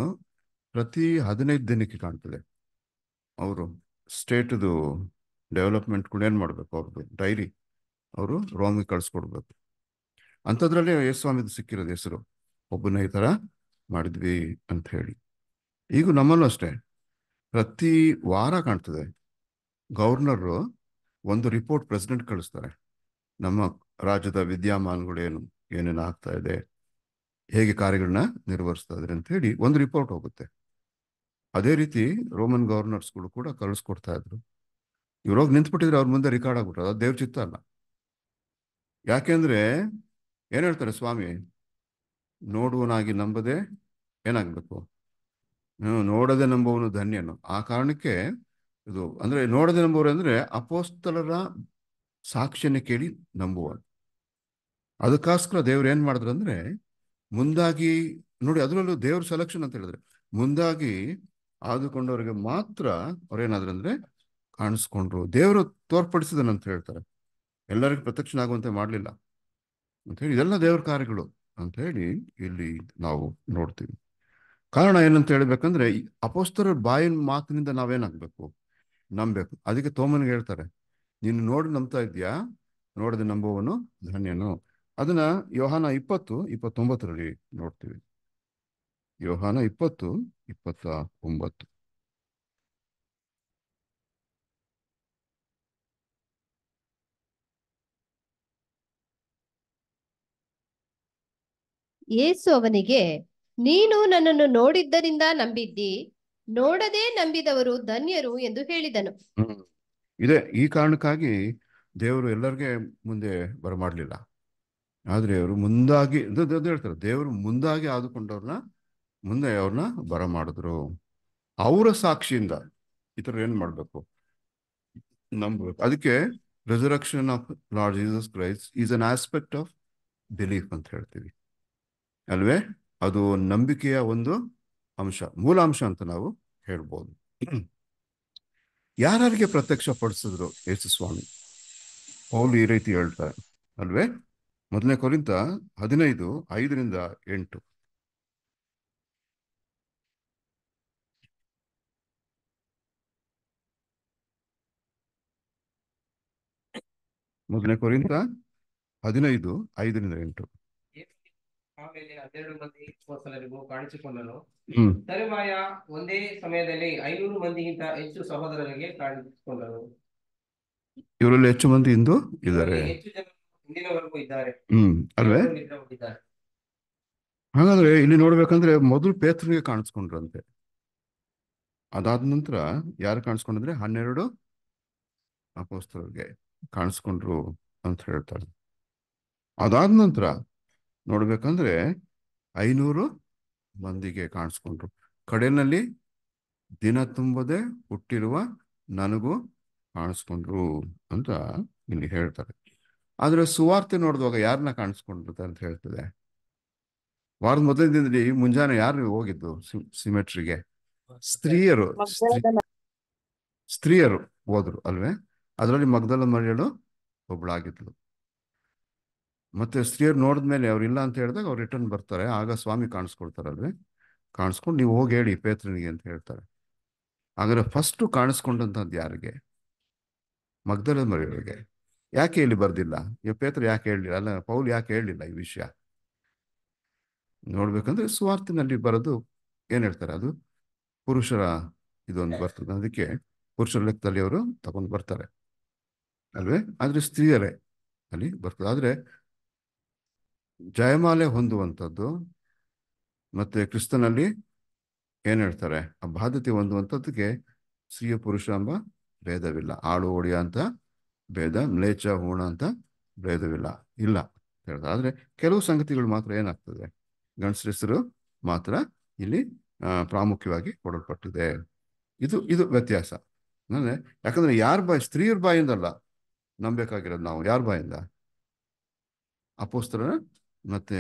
Speaker 1: ಪ್ರತಿ ಹದಿನೈದು ದಿನಕ್ಕೆ ಕಾಣ್ತದೆ ಅವರು ಸ್ಟೇಟದು ಡೆವಲಪ್ಮೆಂಟ್ ಕೂಡ ಏನು ಮಾಡಬೇಕು ಅವ್ರದ್ದು ಡೈರಿ ಅವರು ರೋಮಿಗೆ ಕಳಿಸ್ಕೊಡ್ಬೇಕು ಅಂಥದ್ರಲ್ಲಿ ಯೇಸ್ವಾಮಿದು ಸಿಕ್ಕಿರೋದು ಹೆಸರು ಒಬ್ಬನ ಈ ಥರ ಮಾಡಿದ್ವಿ ಅಂತ ಹೇಳಿ ಈಗ ನಮ್ಮಲ್ಲೂ ಅಷ್ಟೇ ಪ್ರತಿ ವಾರ ಕಾಣ್ತದೆ ಗವರ್ನರು ಒಂದು ರಿಪೋರ್ಟ್ ಪ್ರೆಸಿಡೆಂಟ್ ಕಳಿಸ್ತಾರೆ ನಮ್ಮ ರಾಜ್ಯದ ವಿದ್ಯಮಾನಗಳು ಏನು ಏನೇನು ಆಗ್ತಾ ಇದೆ ಹೇಗೆ ಕಾರ್ಯಗಳನ್ನ ನಿರ್ವಹಿಸ್ತಾ ಇದ್ರೆ ಅಂತ ಹೇಳಿ ಒಂದು ರಿಪೋರ್ಟ್ ಹೋಗುತ್ತೆ ಅದೇ ರೀತಿ ರೋಮನ್ ಗವರ್ನರ್ಸ್ಗಳು ಕೂಡ ಕಳಿಸ್ಕೊಡ್ತಾ ಇದ್ರು ಇವ್ರು ನಿಂತ್ಬಿಟ್ಟಿದ್ರೆ ಅವ್ರ ಮುಂದೆ ರೆಕಾರ್ಡ್ ಆಗ್ಬಿಟ್ಟು ಅದು ದೇವ್ರ ಚಿತ್ತ ಅಲ್ಲ ಯಾಕೆಂದ್ರೆ ಏನ್ ಹೇಳ್ತಾರೆ ಸ್ವಾಮಿ ನೋಡುವನಾಗಿ ನಂಬದೆ ಏನಾಗ್ಬೇಕು ನೋಡದೆ ನಂಬುವನು ಧನ್ಯನು ಆ ಕಾರಣಕ್ಕೆ ಇದು ಅಂದ್ರೆ ನೋಡದೆ ನಂಬುವರು ಅಂದ್ರೆ ಅಪೋಸ್ತಲರ ಸಾಕ್ಷ್ಯನ ಕೇಳಿ ನಂಬುವರು ಅದಕ್ಕೋಸ್ಕರ ದೇವ್ರು ಏನು ಮಾಡಿದ್ರು ಅಂದ್ರೆ ಮುಂದಾಗಿ ನೋಡಿ ಅದರಲ್ಲೂ ದೇವ್ರ ಸೆಲೆಕ್ಷನ್ ಅಂತ ಹೇಳಿದ್ರೆ ಮುಂದಾಗಿ ಆದುಕೊಂಡವರಿಗೆ ಮಾತ್ರ ಅವ್ರೇನಾದ್ರು ಅಂದ್ರೆ ಕಾಣಿಸ್ಕೊಂಡ್ರು ದೇವರು ತೋರ್ಪಡಿಸಿದನಂತ ಹೇಳ್ತಾರೆ ಎಲ್ಲರಿಗೂ ಪ್ರತ್ಯಕ್ಷನ ಆಗುವಂತೆ ಮಾಡಲಿಲ್ಲ ಅಂತ ಹೇಳಿ ಇದೆಲ್ಲ ದೇವ್ರ ಕಾರ್ಯಗಳು ಅಂತ ಹೇಳಿ ಇಲ್ಲಿ ನಾವು ನೋಡ್ತೀವಿ ಕಾರಣ ಏನಂತ ಹೇಳ್ಬೇಕಂದ್ರೆ ಅಪೋಸ್ತರ ಬಾಯಿನ ಮಾತಿನಿಂದ ನಾವೇನಾಗಬೇಕು ನಂಬಬೇಕು ಅದಕ್ಕೆ ತೋಮನ್ಗೆ ಹೇಳ್ತಾರೆ ನೀನು ನೋಡಿ ನಂಬ್ತಾ ಇದೆಯಾ ನೋಡದೆ ನಂಬುವನು ಧನ್ಯನು ಅದನ್ನ ಯೋಹಾನ ಇಪ್ಪತ್ತು ಇಪ್ಪತ್ತೊಂಬತ್ತರಲ್ಲಿ ನೋಡ್ತೀವಿ ಯೋಹಾನ ಇಪ್ಪತ್ತು ಇಪ್ಪತ್ತ ಒಂಬತ್ತು
Speaker 2: ಏಸು ಅವನಿಗೆ ನೀನು ನನ್ನನ್ನು ನೋಡಿದ್ದರಿಂದ ನಂಬಿದ್ದಿ ನೋಡದೆ ನಂಬಿದವರು ಧನ್ಯರು ಎಂದು ಹೇಳಿದನು
Speaker 1: ಇದೆ ಈ ಕಾರಣಕ್ಕಾಗಿ ದೇವರು ಎಲ್ಲರಿಗೆ ಮುಂದೆ ಬರಮಾಡ್ಲಿಲ್ಲ ಆದ್ರೆ ಅವರು ಮುಂದಾಗಿ ಹೇಳ್ತಾರೆ ದೇವರು ಮುಂದಾಗಿ ಆದುಕೊಂಡವ್ರನ್ನ ಮುಂದೆ ಅವ್ರನ್ನ ಬರ ಮಾಡಿದ್ರು ಅವರ ಸಾಕ್ಷಿಯಿಂದ ಈ ಥರ ಏನ್ ಮಾಡ್ಬೇಕು ನಂಬಬೇಕು ಅದಕ್ಕೆ resurrection of Lord Jesus Christ is an aspect of belief ಅಂತ ಹೇಳ್ತೀವಿ ಅಲ್ವೇ ಅದು ನಂಬಿಕೆಯ ಒಂದು ಅಂಶ ಮೂಲಾಂಶ ಅಂತ ನಾವು ಹೇಳ್ಬೋದು ಯಾರಿಗೆ ಪ್ರತ್ಯಕ್ಷ ಪಡಿಸಿದ್ರು ಯೇಸು ಸ್ವಾಮಿ ಪೌಲು ಈ ರೀತಿ ಹೇಳ್ತಾರೆ ಅಲ್ವೇ ಮೊದಲನೇ ಕೊರಿಂತ ಹದಿನೈದು ಐದರಿಂದ ಎಂಟು ಮೊದಲನೇ ಕೊರಿಂತ ಹದಿನೈದು ಐದರಿಂದ ಎಂಟು
Speaker 2: ಆಮೇಲೆ ಹನ್ನೆರಡು ಮಂದಿ ಉಪಸ್ಥಲರಿಗೂ ಕಾಣಿಸಿಕೊಂಡನು ತರುವಾಯ ಒಂದೇ ಸಮಯದಲ್ಲಿ ಐನೂರು ಮಂದಿಗಿಂತ ಹೆಚ್ಚು ಸಹೋದರರಿಗೆ ಕಾಣಿಸಿಕೊಂಡರು
Speaker 1: ಇವರಲ್ಲಿ ಹೆಚ್ಚು ಮಂದಿ ಇಂದು ಇದ್ದಾರೆ
Speaker 2: ಹೆಚ್ಚು ಜನ ಇದ್ದಾರೆ ಹ್ಮ್ ಅಲ್ವೇ
Speaker 1: ಹಾಗಾದ್ರೆ ಇಲ್ಲಿ ನೋಡ್ಬೇಕಂದ್ರೆ ಮೊದಲು ಪೇತ್ರನಿಗೆ ಕಾಣಿಸ್ಕೊಂಡ್ರಂತೆ ಅದಾದ ನಂತರ ಯಾರು ಕಾಣಿಸ್ಕೊಂಡ್ರೆ ಹನ್ನೆರಡು ಅಪೋಸ್ತರಿಗೆ ಕಾಣಿಸ್ಕೊಂಡ್ರು ಅಂತ ಹೇಳ್ತಾರೆ ಅದಾದ ನಂತರ ನೋಡ್ಬೇಕಂದ್ರೆ ಐನೂರು ಮಂದಿಗೆ ಕಾಣಿಸ್ಕೊಂಡ್ರು ಕಡೆಯಲ್ಲಿ ದಿನ ತುಂಬದೆ ಹುಟ್ಟಿರುವ ನನಗೂ ಕಾಣಿಸ್ಕೊಂಡ್ರು ಅಂತ ಇಲ್ಲಿ ಹೇಳ್ತಾರೆ ಆದ್ರೆ ಸುವಾರ್ತೆ ನೋಡಿದಾಗ ಯಾರನ್ನ ಕಾಣಿಸ್ಕೊಂಡ್ರು ಅಂತ ಹೇಳ್ತದೆ ವಾರದ ಮೊದಲ ದಿನದಲ್ಲಿ ಮುಂಜಾನೆ ಯಾರು ಹೋಗಿದ್ದು ಸಿಮೆಟ್ರಿಗೆ ಸ್ತ್ರೀಯರು ಸ್ತ್ರೀಯರು ಹೋದ್ರು ಅಲ್ವೇ ಅದರಲ್ಲಿ ಮಗ್ದಲ ಮರಿಯಳು ಒಬ್ಳಾಗಿದ್ಲು ಮತ್ತೆ ಸ್ತ್ರೀಯರು ನೋಡಿದ್ಮೇಲೆ ಅವ್ರು ಇಲ್ಲ ಅಂತ ಹೇಳಿದಾಗ ಅವ್ರು ರಿಟರ್ನ್ ಬರ್ತಾರೆ ಆಗ ಸ್ವಾಮಿ ಕಾಣಿಸ್ಕೊಳ್ತಾರಲ್ವೇ ಕಾಣಿಸ್ಕೊಂಡು ನೀವು ಹೋಗಿ ಹೇಳಿ ಪೇತ್ರನಿಗೆ ಅಂತ ಹೇಳ್ತಾರೆ ಆದ್ರೆ ಫಸ್ಟು ಕಾಣಿಸ್ಕೊಂಡಂತದ್ದು ಯಾರಿಗೆ ಮಗ್ದಲ ಮರಿಯವರಿಗೆ ಯಾಕೆ ಇಲ್ಲಿ ಬರ್ದಿಲ್ಲ ಇವ್ ಪೇತ್ರ ಯಾಕೆ ಹೇಳಲಿಲ್ಲ ಅಲ್ಲ ಪೌಲ್ ಯಾಕೆ ಹೇಳಲಿಲ್ಲ ಈ ವಿಷಯ ನೋಡ್ಬೇಕಂದ್ರೆ ಸುವಾರ್ತಿನಲ್ಲಿ ಬರೋದು ಏನ್ ಹೇಳ್ತಾರೆ ಅದು ಪುರುಷರ ಇದೊಂದು ಬರ್ತದೆ ಅದಕ್ಕೆ ಪುರುಷರ ಲೆಕ್ಕದಲ್ಲಿ ಅವರು ತಗೊಂಡು ಬರ್ತಾರೆ ಅಲ್ವೇ ಆದ್ರೆ ಸ್ತ್ರೀಯರೇ ಅಲ್ಲಿ ಬರ್ತದೆ ಆದ್ರೆ ಜಯಮಾಲೆ ಹೊಂದುವಂಥದ್ದು ಮತ್ತೆ ಕ್ರಿಸ್ತನಲ್ಲಿ ಏನ್ ಹೇಳ್ತಾರೆ ಆ ಬಾಧ್ಯತೆ ಹೊಂದುವಂಥದ್ದಕ್ಕೆ ಸ್ತ್ರೀಯ ಪುರುಷ ಎಂಬ ಭೇದವಿಲ್ಲ ಆಳು ಒಡಿಯ ಅಂತ ಭೇದ ಮ್ಲೇಚ ಹೂಣ ಅಂತ ಭೇದವಿಲ್ಲ ಇಲ್ಲ ಹೇಳ್ತಾರೆ ಆದ್ರೆ ಕೆಲವು ಸಂಗತಿಗಳು ಮಾತ್ರ ಏನಾಗ್ತದೆ ಗಂಡಸರು ಮಾತ್ರ ಇಲ್ಲಿ ಪ್ರಾಮುಖ್ಯವಾಗಿ ಕೊಡಲ್ಪಟ್ಟಿದೆ ಇದು ಇದು ವ್ಯತ್ಯಾಸ ಅಂದ್ರೆ ಯಾಕಂದ್ರೆ ಯಾರ ಬಾಯಿ ಸ್ತ್ರೀಯರ ಬಾಯಿಂದಲ್ಲ ನಂಬೇಕಾಗಿರೋದು ನಾವು ಯಾರ ಬಾಯಿಂದ ಅಪೋಸ್ತರ ಮತ್ತೆ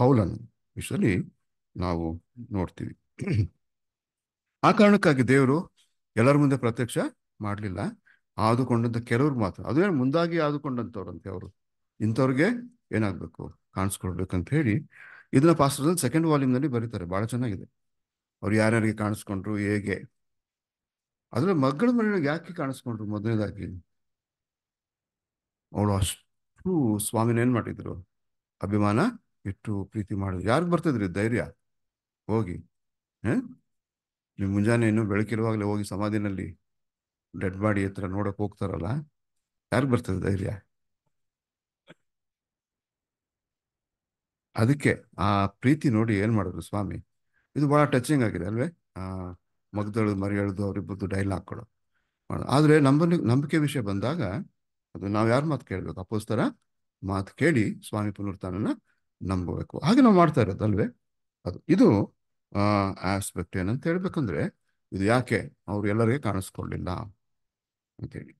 Speaker 1: ಪೌಲನ್ ವಿಷಯದಲ್ಲಿ ನಾವು ನೋಡ್ತೀವಿ ಆ ಕಾರಣಕ್ಕಾಗಿ ದೇವರು ಎಲ್ಲರ ಮುಂದೆ ಪ್ರತ್ಯಕ್ಷ ಮಾಡಲಿಲ್ಲ ಆದುಕೊಂಡಂತ ಕೆಲವ್ರು ಮಾತ್ರ ಅದೇ ಮುಂದಾಗಿ ಆದುಕೊಂಡಂಥವ್ರಂತೆ ಅವರು ಇಂಥವ್ರಿಗೆ ಏನಾಗಬೇಕು ಕಾಣಿಸ್ಕೊಳ್ಬೇಕಂತ ಹೇಳಿ ಇದನ್ನ ಪಾಸ್ಟರ್ದಲ್ಲಿ ಸೆಕೆಂಡ್ ನಲ್ಲಿ ಬರೀತಾರೆ ಭಾಳ ಚೆನ್ನಾಗಿದೆ ಅವ್ರು ಯಾರ್ಯಾರಿಗೆ ಕಾಣಿಸ್ಕೊಂಡ್ರು ಹೇಗೆ ಅದರ ಮಗಳ ಮನೆಯೊಳಗೆ ಯಾಕೆ ಕಾಣಿಸ್ಕೊಂಡ್ರು ಮೊದಲನೇದಾಗಿ ಅವಳು ಅಷ್ಟು ಏನ್ ಮಾಡಿದ್ರು ಅಭಿಮಾನ ಇಟ್ಟು ಪ್ರೀತಿ ಮಾಡೋದು ಯಾರಿಗೆ ಬರ್ತದ್ರಿ ಧೈರ್ಯ ಹೋಗಿ ನೀವು ಮುಂಜಾನೆ ಇನ್ನೂ ಬೆಳಕಿರುವಾಗಲೇ ಹೋಗಿ ಸಮಾಧಿನಲ್ಲಿ ಡೆಡ್ ಬಾಡಿ ಹತ್ರ ನೋಡಕ್ ಹೋಗ್ತಾರಲ್ಲ ಯಾರಿಗೆ ಬರ್ತದೆ ಧೈರ್ಯ ಅದಕ್ಕೆ ಆ ಪ್ರೀತಿ ನೋಡಿ ಏನ್ ಮಾಡಿದ್ರು ಸ್ವಾಮಿ ಇದು ಬಹಳ ಟಚಿಂಗ್ ಆಗಿದೆ ಅಲ್ವೇ ಆ ಮಗ್ದಳು ಮರಿಯಳ್ದು ಅವ್ರಿಬ್ಬರದ್ದು ಡೈಲಾಗ್ಗಳು ಆದರೆ ನಂಬ ನಂಬಿಕೆ ವಿಷಯ ಬಂದಾಗ ಅದು ನಾವು ಯಾರು ಮಾತು ಕೇಳ್ಬೇಕು ಅಪೋಸ್ತರ ಮಾತು ಕೇಳಿ ಸ್ವಾಮಿ ಪುನರ್ತಾನನ ನಂಬಬೇಕು ಹಾಗೆ ನಾವು ಮಾಡ್ತಾ ಇರೋದು ಅಲ್ವೇ ಅದು ಇದು ಆಸ್ಪೆಕ್ಟ್ ಏನಂತ ಹೇಳ್ಬೇಕಂದ್ರೆ ಇದು ಯಾಕೆ ಅವ್ರು ಎಲ್ಲರಿಗೆ ಕಾಣಿಸ್ಕೊಳ್ಳಿಲ್ಲ ಅಂತೇಳಿ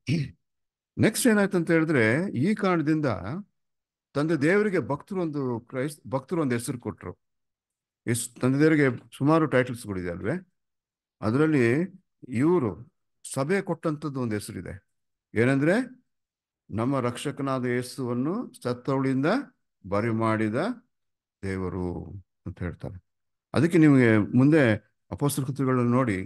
Speaker 1: ನೆಕ್ಸ್ಟ್ ಏನಾಯ್ತು ಅಂತ ಹೇಳಿದ್ರೆ ಈ ಕಾರಣದಿಂದ ತಂದೆ ದೇವರಿಗೆ ಭಕ್ತರು ಒಂದು ಕ್ರೈಸ್ ಭಕ್ತರು ಒಂದು ಹೆಸರು ಕೊಟ್ಟರು ಎಷ್ಟು ತಂದೆ ದೇವರಿಗೆ ಸುಮಾರು ಟೈಟಲ್ಸ್ಗಳಿದೆ ಅಲ್ವೇ ಅದರಲ್ಲಿ ಇವರು ಸಭೆ ಕೊಟ್ಟಂಥದ್ದು ಒಂದು ಹೆಸರಿದೆ ಏನಂದ್ರೆ ನಮ್ಮ ರಕ್ಷಕನಾದ ಯೇಸುವನ್ನು ಸತ್ತವಳಿಂದ ಬರಿ ಮಾಡಿದ ದೇವರು ಅಂತ ಹೇಳ್ತಾರೆ ಅದಕ್ಕೆ ನಿಮಗೆ ಮುಂದೆ ಅಪಸ್ತೃತಿಗಳನ್ನು ನೋಡಿ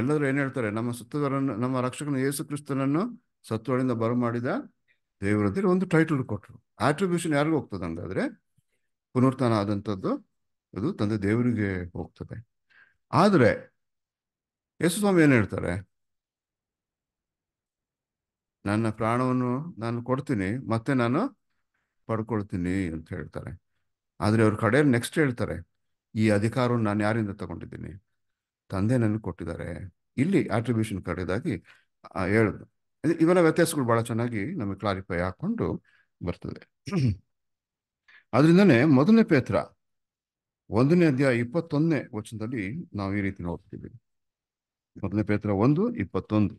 Speaker 1: ಎಲ್ಲರೂ ಏನು ಹೇಳ್ತಾರೆ ನಮ್ಮ ಸುತ್ತದವರನ್ನು ನಮ್ಮ ರಕ್ಷಕನ ಯೇಸು ಕ್ರಿಸ್ತನನ್ನು ಸತ್ತವಳಿಂದ ಬರಿ ಮಾಡಿದ ದೇವರು ಅಂತೇಳಿ ಒಂದು ಟೈಟಲ್ ಕೊಟ್ಟರು ಆಟ್ರಿಬ್ಯೂಷನ್ ಯಾರಿಗೂ ಹೋಗ್ತದೆ ಹಂಗಾದ್ರೆ ಪುನರುತ್ಥಾನ ಆದಂಥದ್ದು ಅದು ತಂದೆ ದೇವರಿಗೆ ಹೋಗ್ತದೆ ಆದರೆ ಸ್ವಾಮಿ ಏನು ಹೇಳ್ತಾರೆ ನನ್ನ ಪ್ರಾಣವನ್ನು ನಾನು ಕೊಡ್ತೀನಿ ಮತ್ತೆ ನಾನು ಪಡ್ಕೊಳ್ತೀನಿ ಅಂತ ಹೇಳ್ತಾರೆ ಆದರೆ ಅವ್ರ ಕಡೆ ನೆಕ್ಸ್ಟ್ ಹೇಳ್ತಾರೆ ಈ ಅಧಿಕಾರವನ್ನು ನಾನು ಯಾರಿಂದ ತಗೊಂಡಿದ್ದೀನಿ ತಂದೆ ನನಗೆ ಕೊಟ್ಟಿದ್ದಾರೆ ಇಲ್ಲಿ ಆಟ್ರಿಬ್ಯೂಷನ್ ಕಡೆದಾಗಿ ಹೇಳುದು ಇವೆಲ್ಲ ವ್ಯತ್ಯಾಸಗಳು ಬಹಳ ಚೆನ್ನಾಗಿ ನಮಗೆ ಕ್ಲಾರಿಫೈ ಹಾಕೊಂಡು ಬರ್ತದೆ ಅದರಿಂದನೇ ಮೊದಲನೇ ಪೇತ್ರ ಒಂದನೇ ಅಧ್ಯಾಯ ಇಪ್ಪತ್ತೊಂದನೇ ವಚನದಲ್ಲಿ ನಾವು ಈ ರೀತಿ ನೋಡ್ತೀವಿ ಮೊದಲನೇ ಪೇತ್ರ ಒಂದು ಇಪ್ಪತ್ತೊಂದು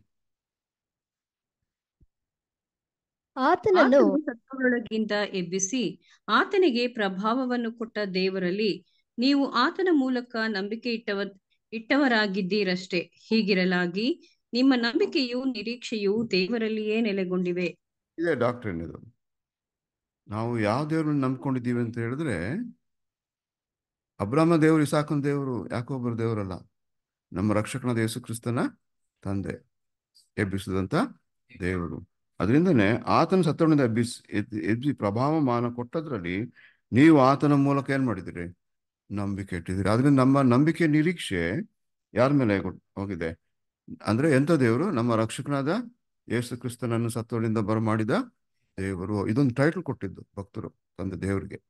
Speaker 3: ಆತನನ್ನು ಎಬ್ಬಿಸಿ ಆತನಿಗೆ ಪ್ರಭಾವವನ್ನು ಕೊಟ್ಟ ದೇವರಲ್ಲಿ ನೀವು ಆತನ ಮೂಲಕ ನಂಬಿಕೆ ಇಟ್ಟವ ಇಟ್ಟವರಾಗಿದ್ದೀರಷ್ಟೇ ಹೀಗಿರಲಾಗಿ ನಿಮ್ಮ ನಂಬಿಕೆಯು ನಿರೀಕ್ಷೆಯು ದೇವರಲ್ಲಿಯೇ ನೆಲೆಗೊಂಡಿವೆ
Speaker 1: ಇದೆ ಡಾಕ್ಟರ್ ನಾವು ಯಾವ ದೇವರನ್ನು ನಂಬ್ಕೊಂಡಿದ್ದೀವಿ ಅಂತ ಹೇಳಿದ್ರೆ ಅಬ್ರಹ್ಮ ದೇವರು ಇಸಾಕನ ದೇವರು ಯಾಕೊಬ್ಬರು ದೇವರಲ್ಲ ನಮ್ಮ ರಕ್ಷಕನ ದೇವಸು ಕ್ರಿಸ್ತನ ತಂದೆ ಎಬ್ಬಿಸಿದಂತ ದೇವರು ಅದರಿಂದನೇ ಆತನ ಸತ್ತವನಿಂದ ಎಬ್ಬಿಸಿ ಪ್ರಭಾವ ಮಾನ ಕೊಟ್ಟದ್ರಲ್ಲಿ ನೀವು ಆತನ ಮೂಲಕ ಏನ್ ಮಾಡಿದಿರಿ ನಂಬಿಕೆ ಇಟ್ಟಿದ್ದೀರಿ ಅದರಿಂದ ನಮ್ಮ ನಂಬಿಕೆ ನಿರೀಕ್ಷೆ ಯಾರ ಮೇಲೆ ಹೋಗಿದೆ ಅಂದ್ರೆ ಎಂಥ ದೇವರು ನಮ್ಮ ರಕ್ಷಕನಾದ ಯೇಸು ಕ್ರಿಸ್ತನನ್ನು ಸತ್ತವಳಿಂದ ಬರಮಾಡಿದ ದೇವರು ಇದೊಂದು ಟೈಟಲ್ ಕೊಟ್ಟಿದ್ದು ಭಕ್ತರು ತಂದೆ ದೇವರಿಗೆ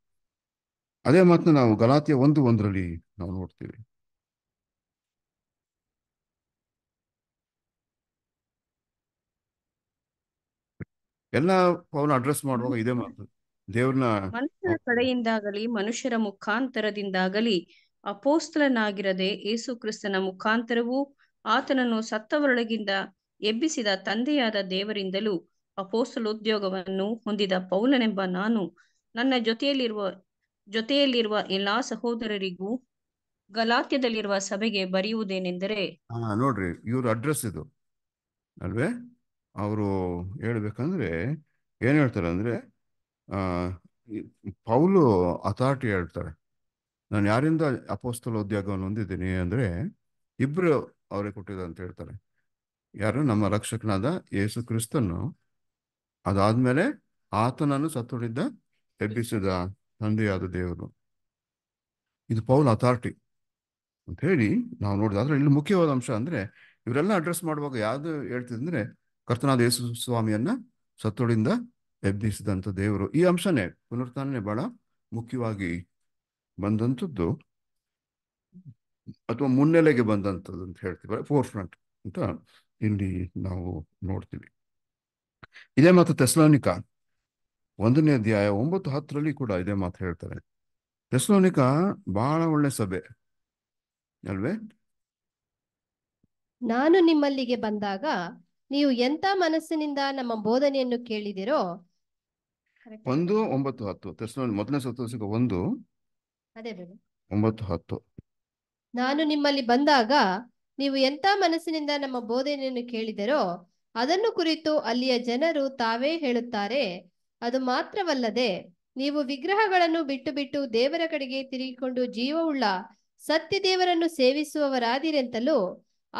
Speaker 1: ಅದೇ ಮಾತನ್ನ ನಾವು ಗಲಾತಿಯ ಒಂದು ಒಂದರಲ್ಲಿ ನಾವು ನೋಡ್ತೀವಿ ಎಲ್ಲ ಪೌಲ ಅಡ್ರೆಸ್ ಮಾಡುವಾಗ ಇದೇ ಮಾತು ದೇವ್ರನ್ನ
Speaker 3: ಮನುಷ್ಯರ ಕಡೆಯಿಂದಾಗಲಿ ಮನುಷ್ಯರ ಮುಖಾಂತರದಿಂದಾಗಲಿ ಅಪೋಸ್ತಲನಾಗಿರದೆ ಯೇಸು ಕ್ರಿಸ್ತನ ಮುಖಾಂತರವೂ ಆತನನ್ನು ಸತ್ತವರೊಳಗಿಂದ ಎಬ್ಬಿಸಿದ ತಂದೆಯಾದ ದೇವರಿಂದಲೂ ಅಪೋಸ್ತಲೋದ್ಯೋಗವನ್ನು ಹೊಂದಿದ ಪೌಲನೆಂಬ ನಾನು ನನ್ನ ಜೊತೆಯಲ್ಲಿರುವ ಜೊತೆಯಲ್ಲಿರುವ ಎಲ್ಲಾ ಸಹೋದರರಿಗೂ ಗಲಾತ್ಯದಲ್ಲಿರುವ ಸಭೆಗೆ ಬರೆಯುವುದೇನೆಂದರೆ
Speaker 1: ನೋಡ್ರಿ ಇವ್ರ ಅಡ್ರೆಸ್ ಇದು ಅಲ್ವೇ ಅವರು ಹೇಳ್ಬೇಕಂದ್ರೆ ಏನು ಹೇಳ್ತಾರೆ ಅಂದರೆ ಪೌಲು ಅಥಾರಿಟಿ ಹೇಳ್ತಾರೆ ನಾನು ಯಾರಿಂದ ಅಪೋಸ್ತಲ ಉದ್ಯೋಗವನ್ನು ಹೊಂದಿದ್ದೀನಿ ಅಂದರೆ ಇಬ್ಬರು ಅವ್ರಿಗೆ ಕೊಟ್ಟಿದ್ದ ಅಂತ ಹೇಳ್ತಾರೆ ಯಾರು ನಮ್ಮ ರಕ್ಷಕನಾದ ಯೇಸು ಕ್ರಿಸ್ತನು ಅದಾದ್ಮೇಲೆ ಆತನನ್ನು ಸತ್ತುಳಿದ್ದ ಎಬ್ಬಿಸಿದ ತಂದೆಯಾದ ದೇವರು ಇದು ಪೌಲ್ ಅಥಾರಿಟಿ ಅಂತ ಹೇಳಿ ನಾವು ನೋಡಿದ ಇಲ್ಲಿ ಮುಖ್ಯವಾದ ಅಂಶ ಅಂದರೆ ಇವರೆಲ್ಲ ಅಡ್ರೆಸ್ ಮಾಡುವಾಗ ಯಾವುದು ಹೇಳ್ತಿದ್ರೆ ಕರ್ತನಾದ ಯೇಸು ಸ್ವಾಮಿಯನ್ನ ಸತ್ತುಳಿಂದ ಎಬ್ಬಿಸಿದಂಥ ದೇವರು ಈ ಅಂಶನೇ ಪುನರ್ತನೇ ಬಹಳ ಮುಖ್ಯವಾಗಿ ಬಂದಂಥದ್ದು ಅಥವಾ ಮುನ್ನೆಲೆಗೆ ಬಂದಂಥದ್ದು ಅಂತ ಹೇಳ್ತೀವಿ ಫೋರ್ ಫ್ರಂಟ್ ಅಂತ ಇಲ್ಲಿ ನಾವು ನೋಡ್ತೀವಿ ಇದೇ ಮಾತು ತೆಸ್ಲೋನಿಕ ಒಂದನೇ ಅಧ್ಯಾಯ ಒಂಬತ್ತು ಹತ್ತರಲ್ಲಿ ಕೂಡ ಇದೇ ಮಾತು ಹೇಳ್ತಾರೆ ತೆಸ್ಲೋನಿಕ ಬಹಳ ಒಳ್ಳೆ ಸಭೆ ಅಲ್ವೇ
Speaker 2: ನಾನು ನಿಮ್ಮಲ್ಲಿಗೆ ಬಂದಾಗ ನೀವು ಎಂತ ಮನಸ್ಸಿನಿಂದ ನಮ್ಮ ಬೋಧನೆಯನ್ನು ಕೇಳಿದಿರೋ
Speaker 1: ಒಂದು ಒಂಬತ್ತು ಹತ್ತು ಮೊದಲನೇ ಒಂದು ಅದೇ ಒಂಬತ್ತು ಹತ್ತು
Speaker 2: ನಾನು ನಿಮ್ಮಲ್ಲಿ ಬಂದಾಗ ನೀವು ಎಂತ ಮನಸ್ಸಿನಿಂದ ನಮ್ಮ ಬೋಧನೆಯನ್ನು ಕೇಳಿದರೋ ಅದನ್ನು ಕುರಿತು ಅಲ್ಲಿಯ ಜನರು ತಾವೇ ಹೇಳುತ್ತಾರೆ ಅದು ಮಾತ್ರವಲ್ಲದೆ ನೀವು ವಿಗ್ರಹಗಳನ್ನು ಬಿಟ್ಟು ಬಿಟ್ಟು ದೇವರ ಕಡೆಗೆ ತಿರುಗಿಕೊಂಡು ಜೀವವುಳ್ಳ ಸತ್ಯ ದೇವರನ್ನು ಸೇವಿಸುವವರಾದಿರೆಂತಲೂ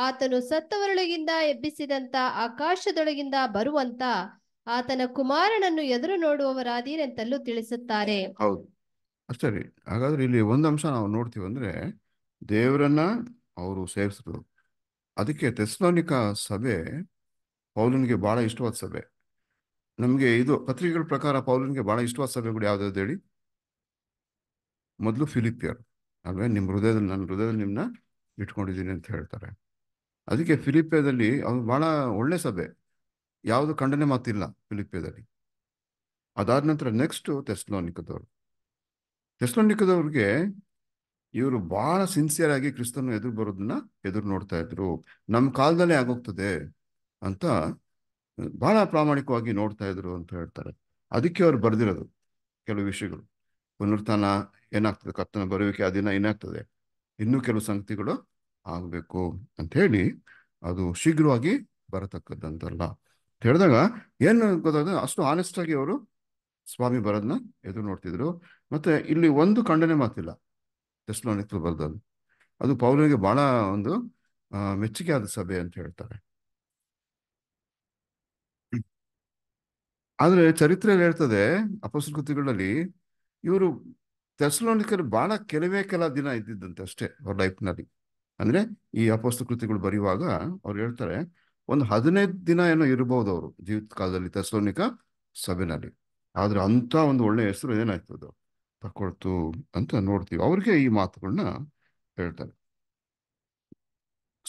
Speaker 2: ಆತನು ಸತ್ತವರೊಳಗಿಂದ ಎಬ್ಬಿಸಿದಂತ ಆಕಾಶದೊಳಗಿಂದ ಬರುವಂತ ಆತನ ಕುಮಾರನನ್ನು ಎದುರು ನೋಡುವವರಾದೀರೆಂತಲೂ ತಿಳಿಸುತ್ತಾರೆ
Speaker 1: ಹೌದು ಅಷ್ಟೇ ಹಾಗಾದ್ರೆ ಇಲ್ಲಿ ಒಂದು ಅಂಶ ನಾವು ನೋಡ್ತೀವಿ ಅಂದ್ರೆ ದೇವರನ್ನ ಅವರು ಸೇವಿಸಿದ್ರು ಅದಕ್ಕೆ ತೆಸ್ಲೋನಿಕ ಸಭೆ ಪೌಲನ್ಗೆ ಬಹಳ ಇಷ್ಟವಾದ ಸಭೆ ನಮಗೆ ಇದು ಪತ್ರಿಕೆಗಳ ಪ್ರಕಾರ ಪೌಲನ್ಗೆ ಬಹಳ ಇಷ್ಟವಾದ ಸಭೆಗಳು ಯಾವ್ದಾವ್ದು ಹೇಳಿ ಮೊದಲು ಫಿಲಿಪಿಯರ್ ಅಲ್ವೇ ನಿಮ್ಮ ಹೃದಯದಲ್ಲಿ ನನ್ನ ಹೃದಯದಲ್ಲಿ ನಿಮ್ಮನ್ನ ಇಟ್ಕೊಂಡಿದ್ದೀನಿ ಅಂತ ಹೇಳ್ತಾರೆ ಅದಕ್ಕೆ ಫಿಲಿಪಿಯಾದಲ್ಲಿ ಅದು ಬಹಳ ಒಳ್ಳೆ ಸಭೆ ಯಾವುದು ಖಂಡನೆ ಮಾತಿಲ್ಲ ಫಿಲಿಪಿಯಾದಲ್ಲಿ ಅದಾದ ನಂತರ ನೆಕ್ಸ್ಟ್ ತೆಸ್ಲೋನಿಕದವರು ತೆಸ್ಲೋನಿಕದವ್ರಿಗೆ ಇವರು ಬಹಳ ಸಿನ್ಸಿಯರ್ ಆಗಿ ಕ್ರಿಸ್ತನ ಎದುರು ಬರೋದನ್ನ ಎದುರು ನೋಡ್ತಾ ಇದ್ರು ನಮ್ಮ ಕಾಲದಲ್ಲೇ ಆಗೋಗ್ತದೆ ಅಂತ ಬಹಳ ಪ್ರಾಮಾಣಿಕವಾಗಿ ನೋಡ್ತಾ ಇದ್ರು ಅಂತ ಹೇಳ್ತಾರೆ ಅದಕ್ಕೆ ಅವ್ರು ಬರೆದಿರೋದು ಕೆಲವು ವಿಷಯಗಳು ಪುನರ್ತಾನ ಏನಾಗ್ತದೆ ಕತ್ತನ ಬರುವಿಕೆ ಆ ದಿನ ಏನಾಗ್ತದೆ ಇನ್ನೂ ಕೆಲವು ಸಂಗತಿಗಳು ಆಗಬೇಕು ಅಂತ ಹೇಳಿ ಅದು ಶೀಘ್ರವಾಗಿ ಬರತಕ್ಕದ್ದಂತಲ್ಲ ಅಂತ ಹೇಳಿದಾಗ ಏನು ಗೊತ್ತಾಗ ಅಷ್ಟು ಆನೆಸ್ಟ್ ಆಗಿ ಅವರು ಸ್ವಾಮಿ ಬರೋದನ್ನ ಎದುರು ನೋಡ್ತಿದ್ರು ಮತ್ತೆ ಇಲ್ಲಿ ಒಂದು ಖಂಡನೆ ಮಾತಿಲ್ಲ ಜಸ್ಟ್ ನಾನು ಅದು ಪೌಲನಿಗೆ ಬಹಳ ಒಂದು ಮೆಚ್ಚುಗೆ ಆದ ಸಭೆ ಅಂತ ಹೇಳ್ತಾರೆ ಆದ್ರೆ ಚರಿತ್ರೆಯಲ್ಲಿ ಹೇಳ್ತದೆ ಅಪಸ್ಕೃತಿಗಳಲ್ಲಿ ಇವರು ತೆಸ್ಲೋನಿಕರು ಬಹಳ ಕೆಲವೇ ಕೆಲ ದಿನ ಇದ್ದಿದ್ದಂತೆ ಅಷ್ಟೇ ಅವ್ರ ಲೈಫ್ನಲ್ಲಿ ಅಂದ್ರೆ ಈ ಅಪೋಸ್ತ ಕೃತಿಗಳು ಬರೆಯುವಾಗ ಅವ್ರು ಹೇಳ್ತಾರೆ ಒಂದು ಹದಿನೈದು ದಿನ ಏನೋ ಇರಬಹುದು ಅವರು ಜೀವಿತ ಕಾಲದಲ್ಲಿ ತಸೋನಿಕ ಸಭೆನಲ್ಲಿ ಆದ್ರೆ ಅಂತ ಒಂದು ಒಳ್ಳೆ ಹೆಸರು ಏನಾಯ್ತದ ತಕೊಳ್ತು ಅಂತ ನೋಡ್ತೀವಿ ಅವ್ರಿಗೆ ಈ ಮಾತುಗಳನ್ನ ಹೇಳ್ತಾರೆ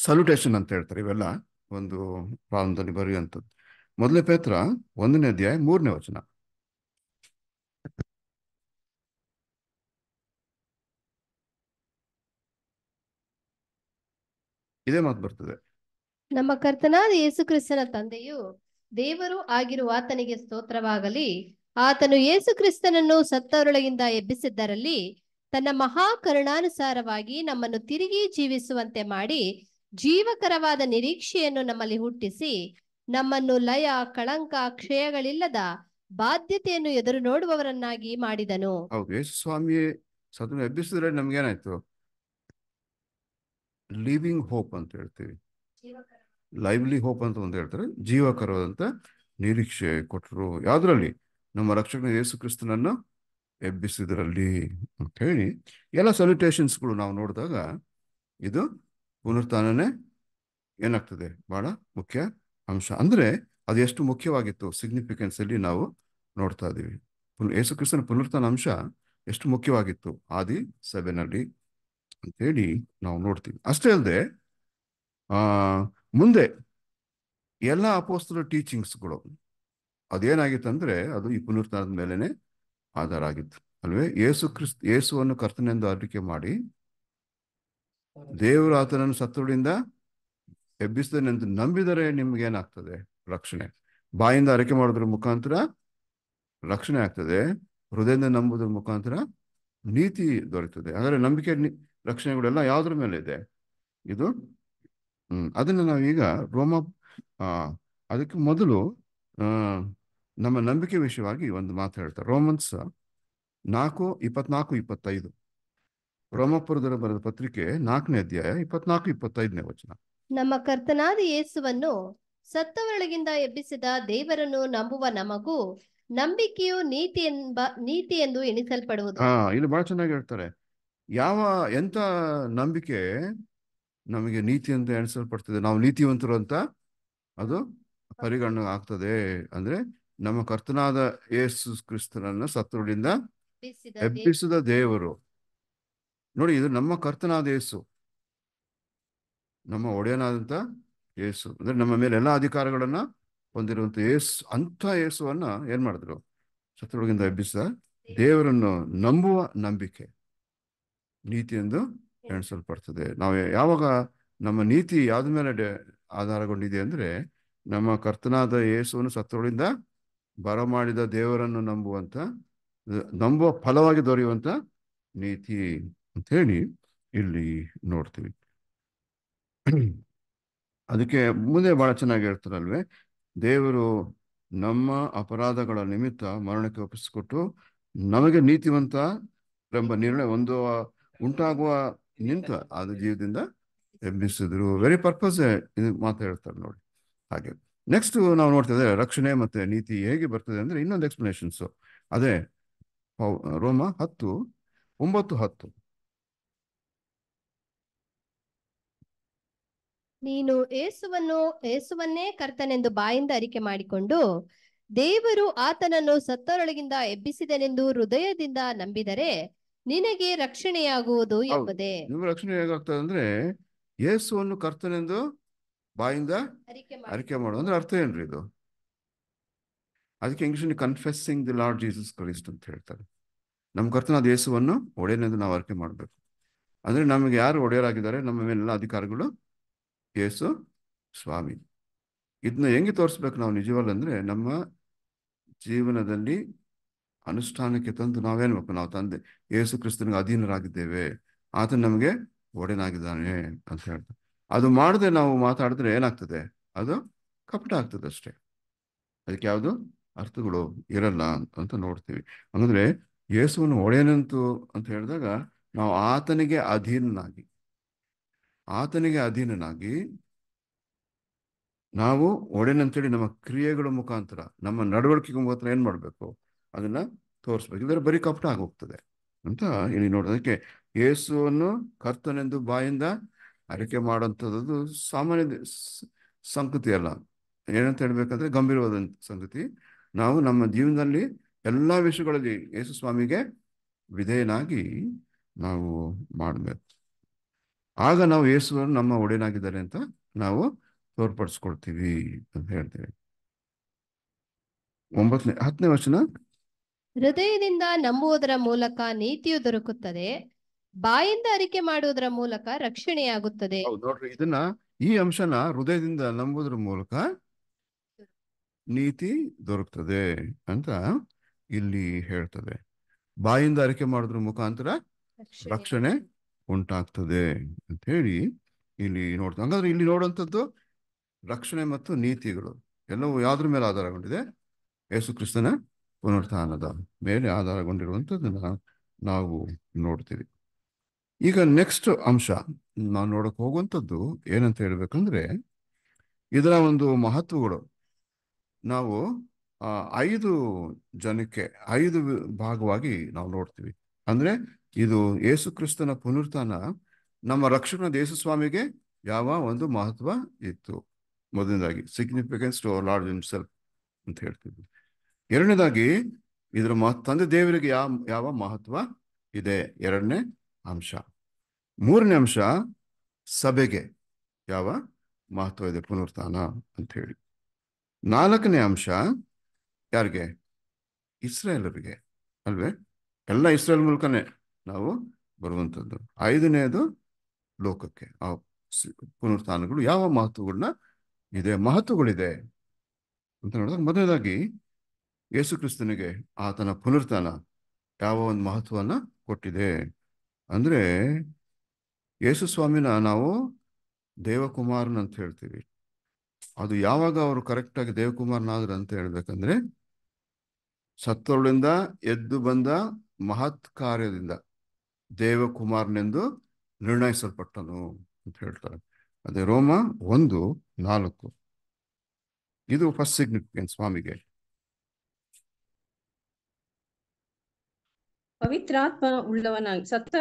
Speaker 1: ಸಲ್ಯೂಟೇಷನ್ ಅಂತ ಹೇಳ್ತಾರೆ ಇವೆಲ್ಲ ಒಂದು ಪ್ರಾರಂಭದಲ್ಲಿ ಬರೆಯುವಂಥದ್ದು ಮೊದಲೇ ಪೇತ್ರ ಒಂದನೇ ಅಧ್ಯಾಯ ಮೂರನೇ ವಚನ ಇದೇ ಮಾತು ಬರ್ತದೆ
Speaker 2: ನಮ್ಮ ಕರ್ತನಾದ ಯೇಸು ಕ್ರಿಸ್ತನ ತಂದೆಯು ದೇವರು ಆಗಿರುವ ಆತನಿಗೆ ಸ್ತೋತ್ರವಾಗಲಿ ಆತನು ಯೇಸು ಕ್ರಿಸ್ತನನ್ನು ಸತ್ತವರೊಳಗಿಂದ ಎಬ್ಬಿಸಿದ್ದರಲ್ಲಿ ತನ್ನ ಮಹಾಕರುಣಾನುಸಾರವಾಗಿ ನಮ್ಮನ್ನು ತಿರುಗಿ ಜೀವಿಸುವಂತೆ ಮಾಡಿ ಜೀವಕರವಾದ ನಿರೀಕ್ಷೆಯನ್ನು ನಮ್ಮಲ್ಲಿ ಹುಟ್ಟಿಸಿ ನಮ್ಮನ್ನು ಲಯ ಕಳಂಕ ಕ್ಷಯಗಳಿಲ್ಲದ ಬಾಧ್ಯತೆಯನ್ನು ಎದುರು ನೋಡುವವರನ್ನಾಗಿ ಮಾಡಿದನು
Speaker 1: ಸ್ವಾಮಿ ಎಬ್ಬಿಸಿದ್ರೆ ಏನಾಯ್ತು ಲಿವಿಂಗ್ ಹೋಪ್ ಅಂತ ಹೇಳ್ತೀವಿ ಲೈವ್ಲಿ ಹೋಪ್ ಅಂತ ಒಂದು ಹೇಳ್ತಾರೆ ಜೀವಕರವಾದಂತ ನಿರೀಕ್ಷೆ ಕೊಟ್ಟರು ಯಾವುದರಲ್ಲಿ ನಮ್ಮ ರಕ್ಷಕನ ಯೇಸು ಕ್ರಿಸ್ತನನ್ನು ಎಬ್ಬಿಸಿದ್ರಲ್ಲಿ ಅಂತ ಹೇಳಿ ಎಲ್ಲ ಸಲ್ಯುಟೇಷನ್ಸ್ಗಳು ನಾವು ನೋಡಿದಾಗ ಇದು ಪುನರ್ತಾನನೇ ಏನಾಗ್ತದೆ ಬಹಳ ಮುಖ್ಯ ಅಂಶ ಅಂದರೆ ಅದು ಎಷ್ಟು ಮುಖ್ಯವಾಗಿತ್ತು ಸಿಗ್ನಿಫಿಕೆನ್ಸ್ ಅಲ್ಲಿ ನಾವು ನೋಡ್ತಾ ಇದ್ದೀವಿ ಯೇಸು ಕ್ರಿಸ್ತನ ಪುನರ್ತಾನ ಅಂಶ ಎಷ್ಟು ಮುಖ್ಯವಾಗಿತ್ತು ಆದಿ ಸಭೆನಲ್ಲಿ ಅಂತೇಳಿ ನಾವು ನೋಡ್ತೀವಿ ಅಷ್ಟೇ ಅಲ್ಲದೆ ಮುಂದೆ ಎಲ್ಲ ಅಪೋಸ್ತಲ ಟೀಚಿಂಗ್ಸ್ಗಳು ಅದೇನಾಗಿತ್ತಂದ್ರೆ ಅದು ಈ ಪುನರ್ತನದ ಮೇಲೇನೆ ಆಧಾರ ಆಗಿತ್ತು ಅಲ್ವೇ ಯೇಸು ಕ್ರಿಸ್ ಯೇಸುವನ್ನು ಕರ್ತನೆಂದು ಅರಿಕೆ ಮಾಡಿ ದೇವರು ಆತನನ್ನು ಸತ್ರುಡಿಂದ ಎಬ್ಬಿಸಿದನೆಂದು ನಂಬಿದರೆ ನಿಮ್ಗೇನಾಗ್ತದೆ ರಕ್ಷಣೆ ಬಾಯಿಂದ ಅರಿಕೆ ಮಾಡೋದ್ರ ಮುಖಾಂತರ ರಕ್ಷಣೆ ಆಗ್ತದೆ ಹೃದಯದಿಂದ ನಂಬುದ್ರ ಮುಖಾಂತರ ನೀತಿ ದೊರೆತದೆ ಅಂದರೆ ನಂಬಿಕೆ ರಕ್ಷಣೆಗಳೆಲ್ಲ ಯಾವುದ್ರ ಮೇಲೆ ಇದೆ ಇದು ಹ್ಮ್ ಅದನ್ನ ನಾವೀಗ ರೋಮ ಅದಕ್ಕೆ ಮೊದಲು ನಮ್ಮ ನಂಬಿಕೆ ವಿಷಯವಾಗಿ ಒಂದು ಮಾತು ಹೇಳ್ತಾರೆ ರೋಮನ್ಸ್ ನಾಲ್ಕು ಇಪ್ಪತ್ನಾಲ್ಕು ಇಪ್ಪತ್ತೈದು ರೋಮಪುರದರ ಬರದ ಪತ್ರಿಕೆ ನಾಲ್ಕನೇ ಅಧ್ಯಾಯ ಇಪ್ಪತ್ನಾಲ್ಕು ಇಪ್ಪತ್ತೈದನೇ ವಚನ
Speaker 2: ನಮ್ಮ ಕರ್ತನಾದ ಯೇಸುವನ್ನು ಸತ್ತವರೊಳಗಿಂದ ಎಬ್ಬಿಸಿದ ದೇವರನ್ನು ನಂಬುವ ನಮಗೂ ನಂಬಿಕೆಯು ನೀತಿ ಎಂಬ ನೀತಿ ಎಂದು ಎಣಿಸಲ್ಪಡುವುದು
Speaker 1: ಇಲ್ಲಿ ಬಹಳ ಚೆನ್ನಾಗಿ ಹೇಳ್ತಾರೆ ಯಾವ ಎಂಥ ನಂಬಿಕೆ ನಮಗೆ ನೀತಿ ಅಂತ ಎಣಿಸಲ್ಪಡ್ತದೆ ನಾವು ನೀತಿವಂತರು ಅಂತ ಅದು ಪರಿಗಣನೆ ಆಗ್ತದೆ ಅಂದ್ರೆ ನಮ್ಮ ಕರ್ತನಾದ ಯೇಸು ಕ್ರಿಸ್ತನನ್ನ ಸತ್ರುಡಿಂದ ಎಬ್ಬಿಸಿದ ದೇವರು ನೋಡಿ ಇದು ನಮ್ಮ ಕರ್ತನಾದ ಯೇಸು ನಮ್ಮ ಒಡೆಯನಾದಂತ ಯೇಸು ಅಂದ್ರೆ ನಮ್ಮ ಮೇಲೆ ಎಲ್ಲಾ ಅಧಿಕಾರಗಳನ್ನ ಹೊಂದಿರುವಂತ ಯೇಸು ಅಂತ ಯೇಸುವನ್ನ ಏನ್ ಮಾಡಿದ್ರು ಶತ್ರುಗಳಿಂದ ಎಬ್ಬಿಸಿದ ದೇವರನ್ನು ನಂಬುವ ನಂಬಿಕೆ ನೀತಿ ಎಂದು ಎಣಿಸಲ್ಪಡ್ತದೆ ನಾವು ಯಾವಾಗ ನಮ್ಮ ನೀತಿ ಯಾವ್ದ ಮೇಲೆ ಆಧಾರಗೊಂಡಿದೆ ಅಂದ್ರೆ ನಮ್ಮ ಕರ್ತನಾದ ಯೇಸುವನ್ನು ಸತ್ರುಗಳಿಂದ ಬರಮಾಡಿದ ದೇವರನ್ನು ನಂಬುವಂತ ನಂಬುವ ಫಲವಾಗಿ ದೊರೆಯುವಂತ ನೀತಿ ಅಂತ ಹೇಳಿ ಇಲ್ಲಿ ನೋಡ್ತೀವಿ ಅದಕ್ಕೆ ಮುಂದೆ ಬಹಳ ಚೆನ್ನಾಗಿ ಹೇಳ್ತಾರಲ್ವೇ ದೇವರು ನಮ್ಮ ಅಪರಾಧಗಳ ನಿಮಿತ್ತ ಮರಣಕ್ಕೆ ಒಪ್ಪಿಸಿಕೊಟ್ಟು ನಮಗೆ ನೀತಿವಂತ ಎಂಬ ನಿರ್ಣಯ ಒಂದು ಉಂಟಾಗುವ ನಿಂತ ಅದು ಜೀವದಿಂದ ಎಬ್ಬಿಸಿದ್ರು ವೆರಿ ಪರ್ಪಸ್ ಮಾತಾ ಹೇಳ್ತಾರೆ ನೋಡಿ ಹಾಗೆ ನೆಕ್ಸ್ಟ್ ನಾವು ನೋಡ್ತಾ ರಕ್ಷಣೆ ಮತ್ತೆ ನೀತಿ ಹೇಗೆ ಬರ್ತದೆ ಅಂದ್ರೆ ಇನ್ನೊಂದು ಎಕ್ಸ್ಪ್ಲನೇಷನ್ಸ್ ಅದೇ ರೋಮ ಹತ್ತು ಒಂಬತ್ತು ಹತ್ತು
Speaker 2: ನೀನು ಏಸುವನ್ನು ಏಸುವನ್ನೇ ಕರ್ತನೆಂದು ಬಾಯಿಂದ ಅರಿಕೆ ಮಾಡಿಕೊಂಡು ದೇವರು ಆತನನ್ನು ಸತ್ತರೊಳಗಿಂದ ಎಬ್ಬಿಸಿದನೆಂದು ಹೃದಯದಿಂದ ನಂಬಿದರೆ ನಿನಗೆ ರಕ್ಷಣೆಯಾಗುವುದು ಎಂಬುದೇ
Speaker 1: ನಿಮ್ಗೆ ರಕ್ಷಣೆ ಹೇಗಾಗ್ತದೆ ಅಂದ್ರೆ ಯೇಸುವನ್ನು ಕರ್ತನೆಂದು ಬಾಯಿಂದ ಅರಿಕೆ ಮಾಡುವ ಅಂದ್ರೆ ಅರ್ಥ ಏನ್ರಿ ಇದು ಅದಕ್ಕೆ English confessing the Lord Jesus Christ ಅಂತ ಹೇಳ್ತಾರೆ ನಮ್ಮ ಕರ್ತನಾದ ಯೇಸುವನ್ನು ಒಡೆಯನೆಂದು ನಾವು ಅರಿಕೆ ಮಾಡಬೇಕು ಅಂದ್ರೆ ನಮಗೆ ಯಾರು ಒಡೆಯರಾಗಿದ್ದಾರೆ ನಮ್ಮ ಮೇಲೆಲ್ಲ ಅಧಿಕಾರಿಗಳು ಯೇಸು ಸ್ವಾಮಿ ಇದನ್ನ ಹೆಂಗೆ ತೋರಿಸ್ಬೇಕು ನಾವು ನಿಜವಲ್ಲ ಅಂದ್ರೆ ನಮ್ಮ ಜೀವನದಲ್ಲಿ ಅನುಷ್ಠಾನಕ್ಕೆ ತಂದು ನಾವೇನಪ್ಪ ನಾವು ತಂದೆ ಯೇಸು ಕ್ರಿಸ್ತನಿಗೆ ಅಧೀನರಾಗಿದ್ದೇವೆ ಆತ ನಮಗೆ ಒಡೆನಾಗಿದ್ದಾನೆ ಅಂತ ಹೇಳ್ತಾರೆ ಅದು ಮಾಡದೆ ನಾವು ಮಾತಾಡಿದ್ರೆ ಏನಾಗ್ತದೆ ಅದು ಕಪಟ ಆಗ್ತದೆ ಅಷ್ಟೇ ಅದಕ್ಕೆ ಯಾವುದು ಅರ್ಥಗಳು ಇರಲ್ಲ ಅಂತ ನೋಡ್ತೀವಿ ಅಂದ್ರೆ ಯೇಸುವನ್ನು ಒಡೆಯನಂತು ಅಂತ ಹೇಳಿದಾಗ ನಾವು ಆತನಿಗೆ ಅಧೀನನಾಗಿ ಆತನಿಗೆ ಅಧೀನನಾಗಿ ನಾವು ಒಡೆನಂತೇಳಿ ನಮ್ಮ ಕ್ರಿಯೆಗಳ ಮುಖಾಂತರ ನಮ್ಮ ನಡವಳಿಕೆ ಮುಖಾಂತರ ಏನ್ ಮಾಡ್ಬೇಕು ಅದನ್ನ ತೋರಿಸ್ಬೇಕು ಇದರ ಬರೀ ಕಪಟ ಆಗೋಗ್ತದೆ ಅಂತ ಇಲ್ಲಿ ನೋಡೋದಕ್ಕೆ ಯೇಸುವನ್ನು ಕರ್ತನೆಂದು ಬಾಯಿಂದ ಅರಿಕೆ ಮಾಡುವಂಥದ್ದು ಸಾಮಾನ್ಯ ಸಂಗತಿ ಅಲ್ಲ ಏನಂತ ಹೇಳ್ಬೇಕಂದ್ರೆ ಗಂಭೀರವಾದ ಸಂಗತಿ ನಾವು ನಮ್ಮ ಜೀವನದಲ್ಲಿ ಎಲ್ಲ ವಿಷಯಗಳಲ್ಲಿ ಯೇಸು ಸ್ವಾಮಿಗೆ ವಿಧೇಯನಾಗಿ ನಾವು ಮಾಡಬೇಕು ಆಗ ನಾವು ಯೇಸುವನ್ನು ನಮ್ಮ ಒಡೆಯನಾಗಿದ್ದಾರೆ ಅಂತ ನಾವು ತೋರ್ಪಡಿಸ್ಕೊಳ್ತೀವಿ ಅಂತ ಹೇಳ್ತೇವೆ ಒಂಬತ್ತನೇ ಹತ್ತನೇ ವರ್ಷನ
Speaker 2: ಹೃದಯದಿಂದ ನಂಬುವುದರ ಮೂಲಕ ನೀತಿಯು ದೊರಕುತ್ತದೆ ಬಾಯಿಂದ ಅರಿಕೆ ಮಾಡುವುದರ ಮೂಲಕ ರಕ್ಷಣೆಯಾಗುತ್ತದೆ
Speaker 1: ನೋಡ್ರಿ ಇದನ್ನ ಈ ಅಂಶನ ಹೃದಯದಿಂದ ನಂಬುವುದರ ಮೂಲಕ ನೀತಿ ದೊರಕ್ತದೆ ಅಂತ ಇಲ್ಲಿ ಹೇಳ್ತದೆ ಬಾಯಿಂದ ಅರಿಕೆ ಮಾಡುದ್ರ ಮುಖಾಂತರ ರಕ್ಷಣೆ ಉಂಟಾಗ್ತದೆ ಅಂತ ಹೇಳಿ ಇಲ್ಲಿ ನೋಡ್ತದೆ ಹಂಗಾದ್ರೆ ಇಲ್ಲಿ ನೋಡುವಂಥದ್ದು ರಕ್ಷಣೆ ಮತ್ತು ನೀತಿಗಳು ಎಲ್ಲವೂ ಯಾವ್ದ್ರ ಮೇಲೆ ಆಧಾರಗೊಂಡಿದೆ ಯೇಸು ಕ್ರಿಸ್ತನ ಪುನರುತ್ಥಾನದ ಮೇಲೆ ಆಧಾರಗೊಂಡಿರುವಂಥದ್ದನ್ನು ನಾವು ನೋಡ್ತೀವಿ ಈಗ ನೆಕ್ಸ್ಟ್ ಅಂಶ ನಾವು ನೋಡಕ್ಕೆ ಹೋಗುವಂಥದ್ದು ಏನಂತ ಹೇಳ್ಬೇಕಂದ್ರೆ ಇದರ ಒಂದು ಮಹತ್ವಗಳು ನಾವು ಐದು ಜನಕ್ಕೆ ಐದು ಭಾಗವಾಗಿ ನಾವು ನೋಡ್ತೀವಿ ಅಂದ್ರೆ ಇದು ಯೇಸು ಕ್ರಿಸ್ತನ ಪುನರುತ್ಥಾನ ನಮ್ಮ ರಕ್ಷಕನ ದೇಶ ಸ್ವಾಮಿಗೆ ಯಾವ ಒಂದು ಮಹತ್ವ ಇತ್ತು ಮೊದಲನೇದಾಗಿ ಸಿಗ್ನಿಫಿಕೆನ್ಸ್ ಟು ಲಾರ್ಡ್ ಹಿಮ್ಸೆಲ್ಫ್ ಅಂತ ಹೇಳ್ತಿದ್ವಿ ಎರಡನೇದಾಗಿ ಇದರ ಮಹತ್ವ ತಂದೆ ದೇವರಿಗೆ ಯಾವ ಯಾವ ಮಹತ್ವ ಇದೆ ಎರಡನೇ ಅಂಶ ಮೂರನೇ ಅಂಶ ಸಭೆಗೆ ಯಾವ ಮಹತ್ವ ಇದೆ ಪುನರ್ತಾನ ಅಂತ ಹೇಳಿ ನಾಲ್ಕನೇ ಅಂಶ ಯಾರಿಗೆ ಇಸ್ರೇಲರಿಗೆ ಅಲ್ವೇ ಎಲ್ಲ ಇಸ್ರೇಲ್ ಮೂಲಕನೇ ನಾವು ಬರುವಂಥದ್ದು ಐದನೇದು ಲೋಕಕ್ಕೆ ಆ ಪುನರುತ್ಥಾನಗಳು ಯಾವ ಮಹತ್ವಗಳನ್ನ ಇದೆ ಮಹತ್ವಗಳಿದೆ ಅಂತ ನೋಡಿದಾಗ ಮೊದಲನೇದಾಗಿ ಯೇಸುಕ್ರಿಸ್ತನಿಗೆ ಆತನ ಪುನರ್ತನ ಯಾವ ಒಂದು ಮಹತ್ವವನ್ನು ಕೊಟ್ಟಿದೆ ಅಂದರೆ ಯೇಸು ಸ್ವಾಮಿನ ನಾವು ದೇವಕುಮಾರನ್ ಅಂತ ಹೇಳ್ತೀವಿ ಅದು ಯಾವಾಗ ಅವರು ಕರೆಕ್ಟಾಗಿ ದೇವಕುಮಾರನಾದ್ರು ಅಂತ ಹೇಳ್ಬೇಕಂದ್ರೆ ಸತ್ತರುಳಿಂದ ಎದ್ದು ಬಂದ ಮಹತ್ ಕಾರ್ಯದಿಂದ ದೇವಕುಮಾರನೆಂದು ನಿರ್ಣಯಿಸಲ್ಪಟ್ಟನು ಅಂತ ಹೇಳ್ತಾರೆ ಅದೇ ರೋಮ ಒಂದು ನಾಲ್ಕು ಇದು ಫಸ್ಟ್ ಸಿಗ್ನಿಫಿಕೆನ್ಸ್ ಸ್ವಾಮಿಗೆ
Speaker 3: ಪವಿತ್ರಾತ್ಮ ಉಳ್ಳವನಾಗಿ ಸತ್ತ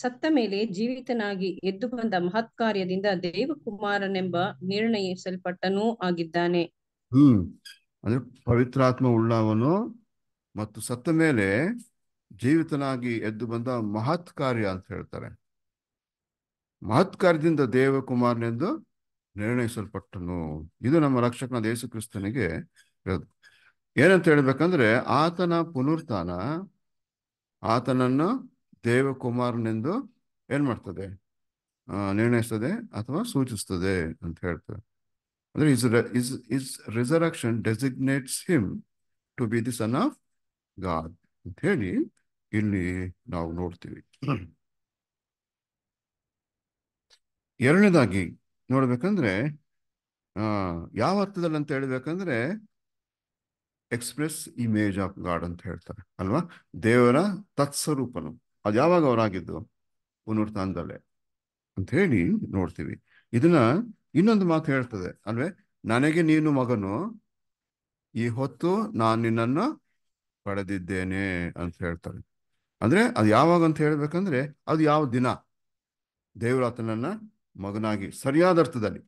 Speaker 3: ಸತ್ತ ಮೇಲೆ ಜೀವಿತನಾಗಿ ಎದ್ದು ಬಂದ ಮಹತ್ ಕಾರ್ಯದಿಂದ ದೇವಕುಮಾರನೆಂಬ ನಿರ್ಣಯಿಸಲ್ಪಟ್ಟನೂ ಆಗಿದ್ದಾನೆ
Speaker 1: ಹ್ಮ್ ಅಂದ್ರೆ ಪವಿತ್ರಾತ್ಮ ಉಳ್ಳವನು ಮತ್ತು ಸತ್ತ ಮೇಲೆ ಜೀವಿತನಾಗಿ ಎದ್ದು ಬಂದ ಮಹತ್ ಕಾರ್ಯ ಅಂತ ಹೇಳ್ತಾರೆ ಮಹತ್ ಕಾರ್ಯದಿಂದ ದೇವಕುಮಾರನೆಂದು ನಿರ್ಣಯಿಸಲ್ಪಟ್ಟನು ಇದು ನಮ್ಮ ರಕ್ಷಕನ ದೇಸು ಕ್ರಿಸ್ತನಿಗೆ ಏನಂತ ಹೇಳ್ಬೇಕಂದ್ರೆ ಆತನ ಪುನರುತ್ಥಾನ ಆತನನ್ನು ದೇವಕುಮಾರನೆಂದು ಏನ್ ಮಾಡ್ತದೆ ನಿರ್ಣಯಿಸ್ತದೆ ಅಥವಾ ಸೂಚಿಸ್ತದೆ ಅಂತ ಹೇಳ್ತಾರೆ ಅಂದ್ರೆ is is is resurrection designates him to be the son of God ಅಂತ ಹೇಳಿ ಇಲ್ಲಿ ನಾವು ನೋಡ್ತೀವಿ ಎರಡನೇದಾಗಿ ನೋಡ್ಬೇಕಂದ್ರೆ ಯಾವ ಅರ್ಥದಲ್ಲಿ ಅಂತ ಹೇಳ್ಬೇಕಂದ್ರೆ ಎಕ್ಸ್ಪ್ರೆಸ್ ಇಮೇಜ್ ಆಫ್ ಗಾಡ್ ಅಂತ ಹೇಳ್ತಾರೆ ಅಲ್ವಾ ದೇವರ ತತ್ಸ್ವರೂಪನು ಅದು ಯಾವಾಗ ಅವರಾಗಿದ್ದು ಪುನರುತ್ಥಾನದಲ್ಲೇ ಅಂತ ಹೇಳಿ ನೋಡ್ತೀವಿ ಇದನ್ನ ಇನ್ನೊಂದು ಮಾತು ಹೇಳ್ತದೆ ಅಲ್ವೇ ನನಗೆ ನೀನು ಮಗನು ಈ ಹೊತ್ತು ನಾನು ನಿನ್ನನ್ನು ಪಡೆದಿದ್ದೇನೆ ಅಂತ ಹೇಳ್ತಾರೆ ಅಂದ್ರೆ ಅದು ಯಾವಾಗ ಅಂತ ಹೇಳ್ಬೇಕಂದ್ರೆ ಅದು ಯಾವ ದಿನ ದೇವರು ಆತನನ್ನ ಮಗನಾಗಿ ಸರಿಯಾದ ಅರ್ಥದಲ್ಲಿ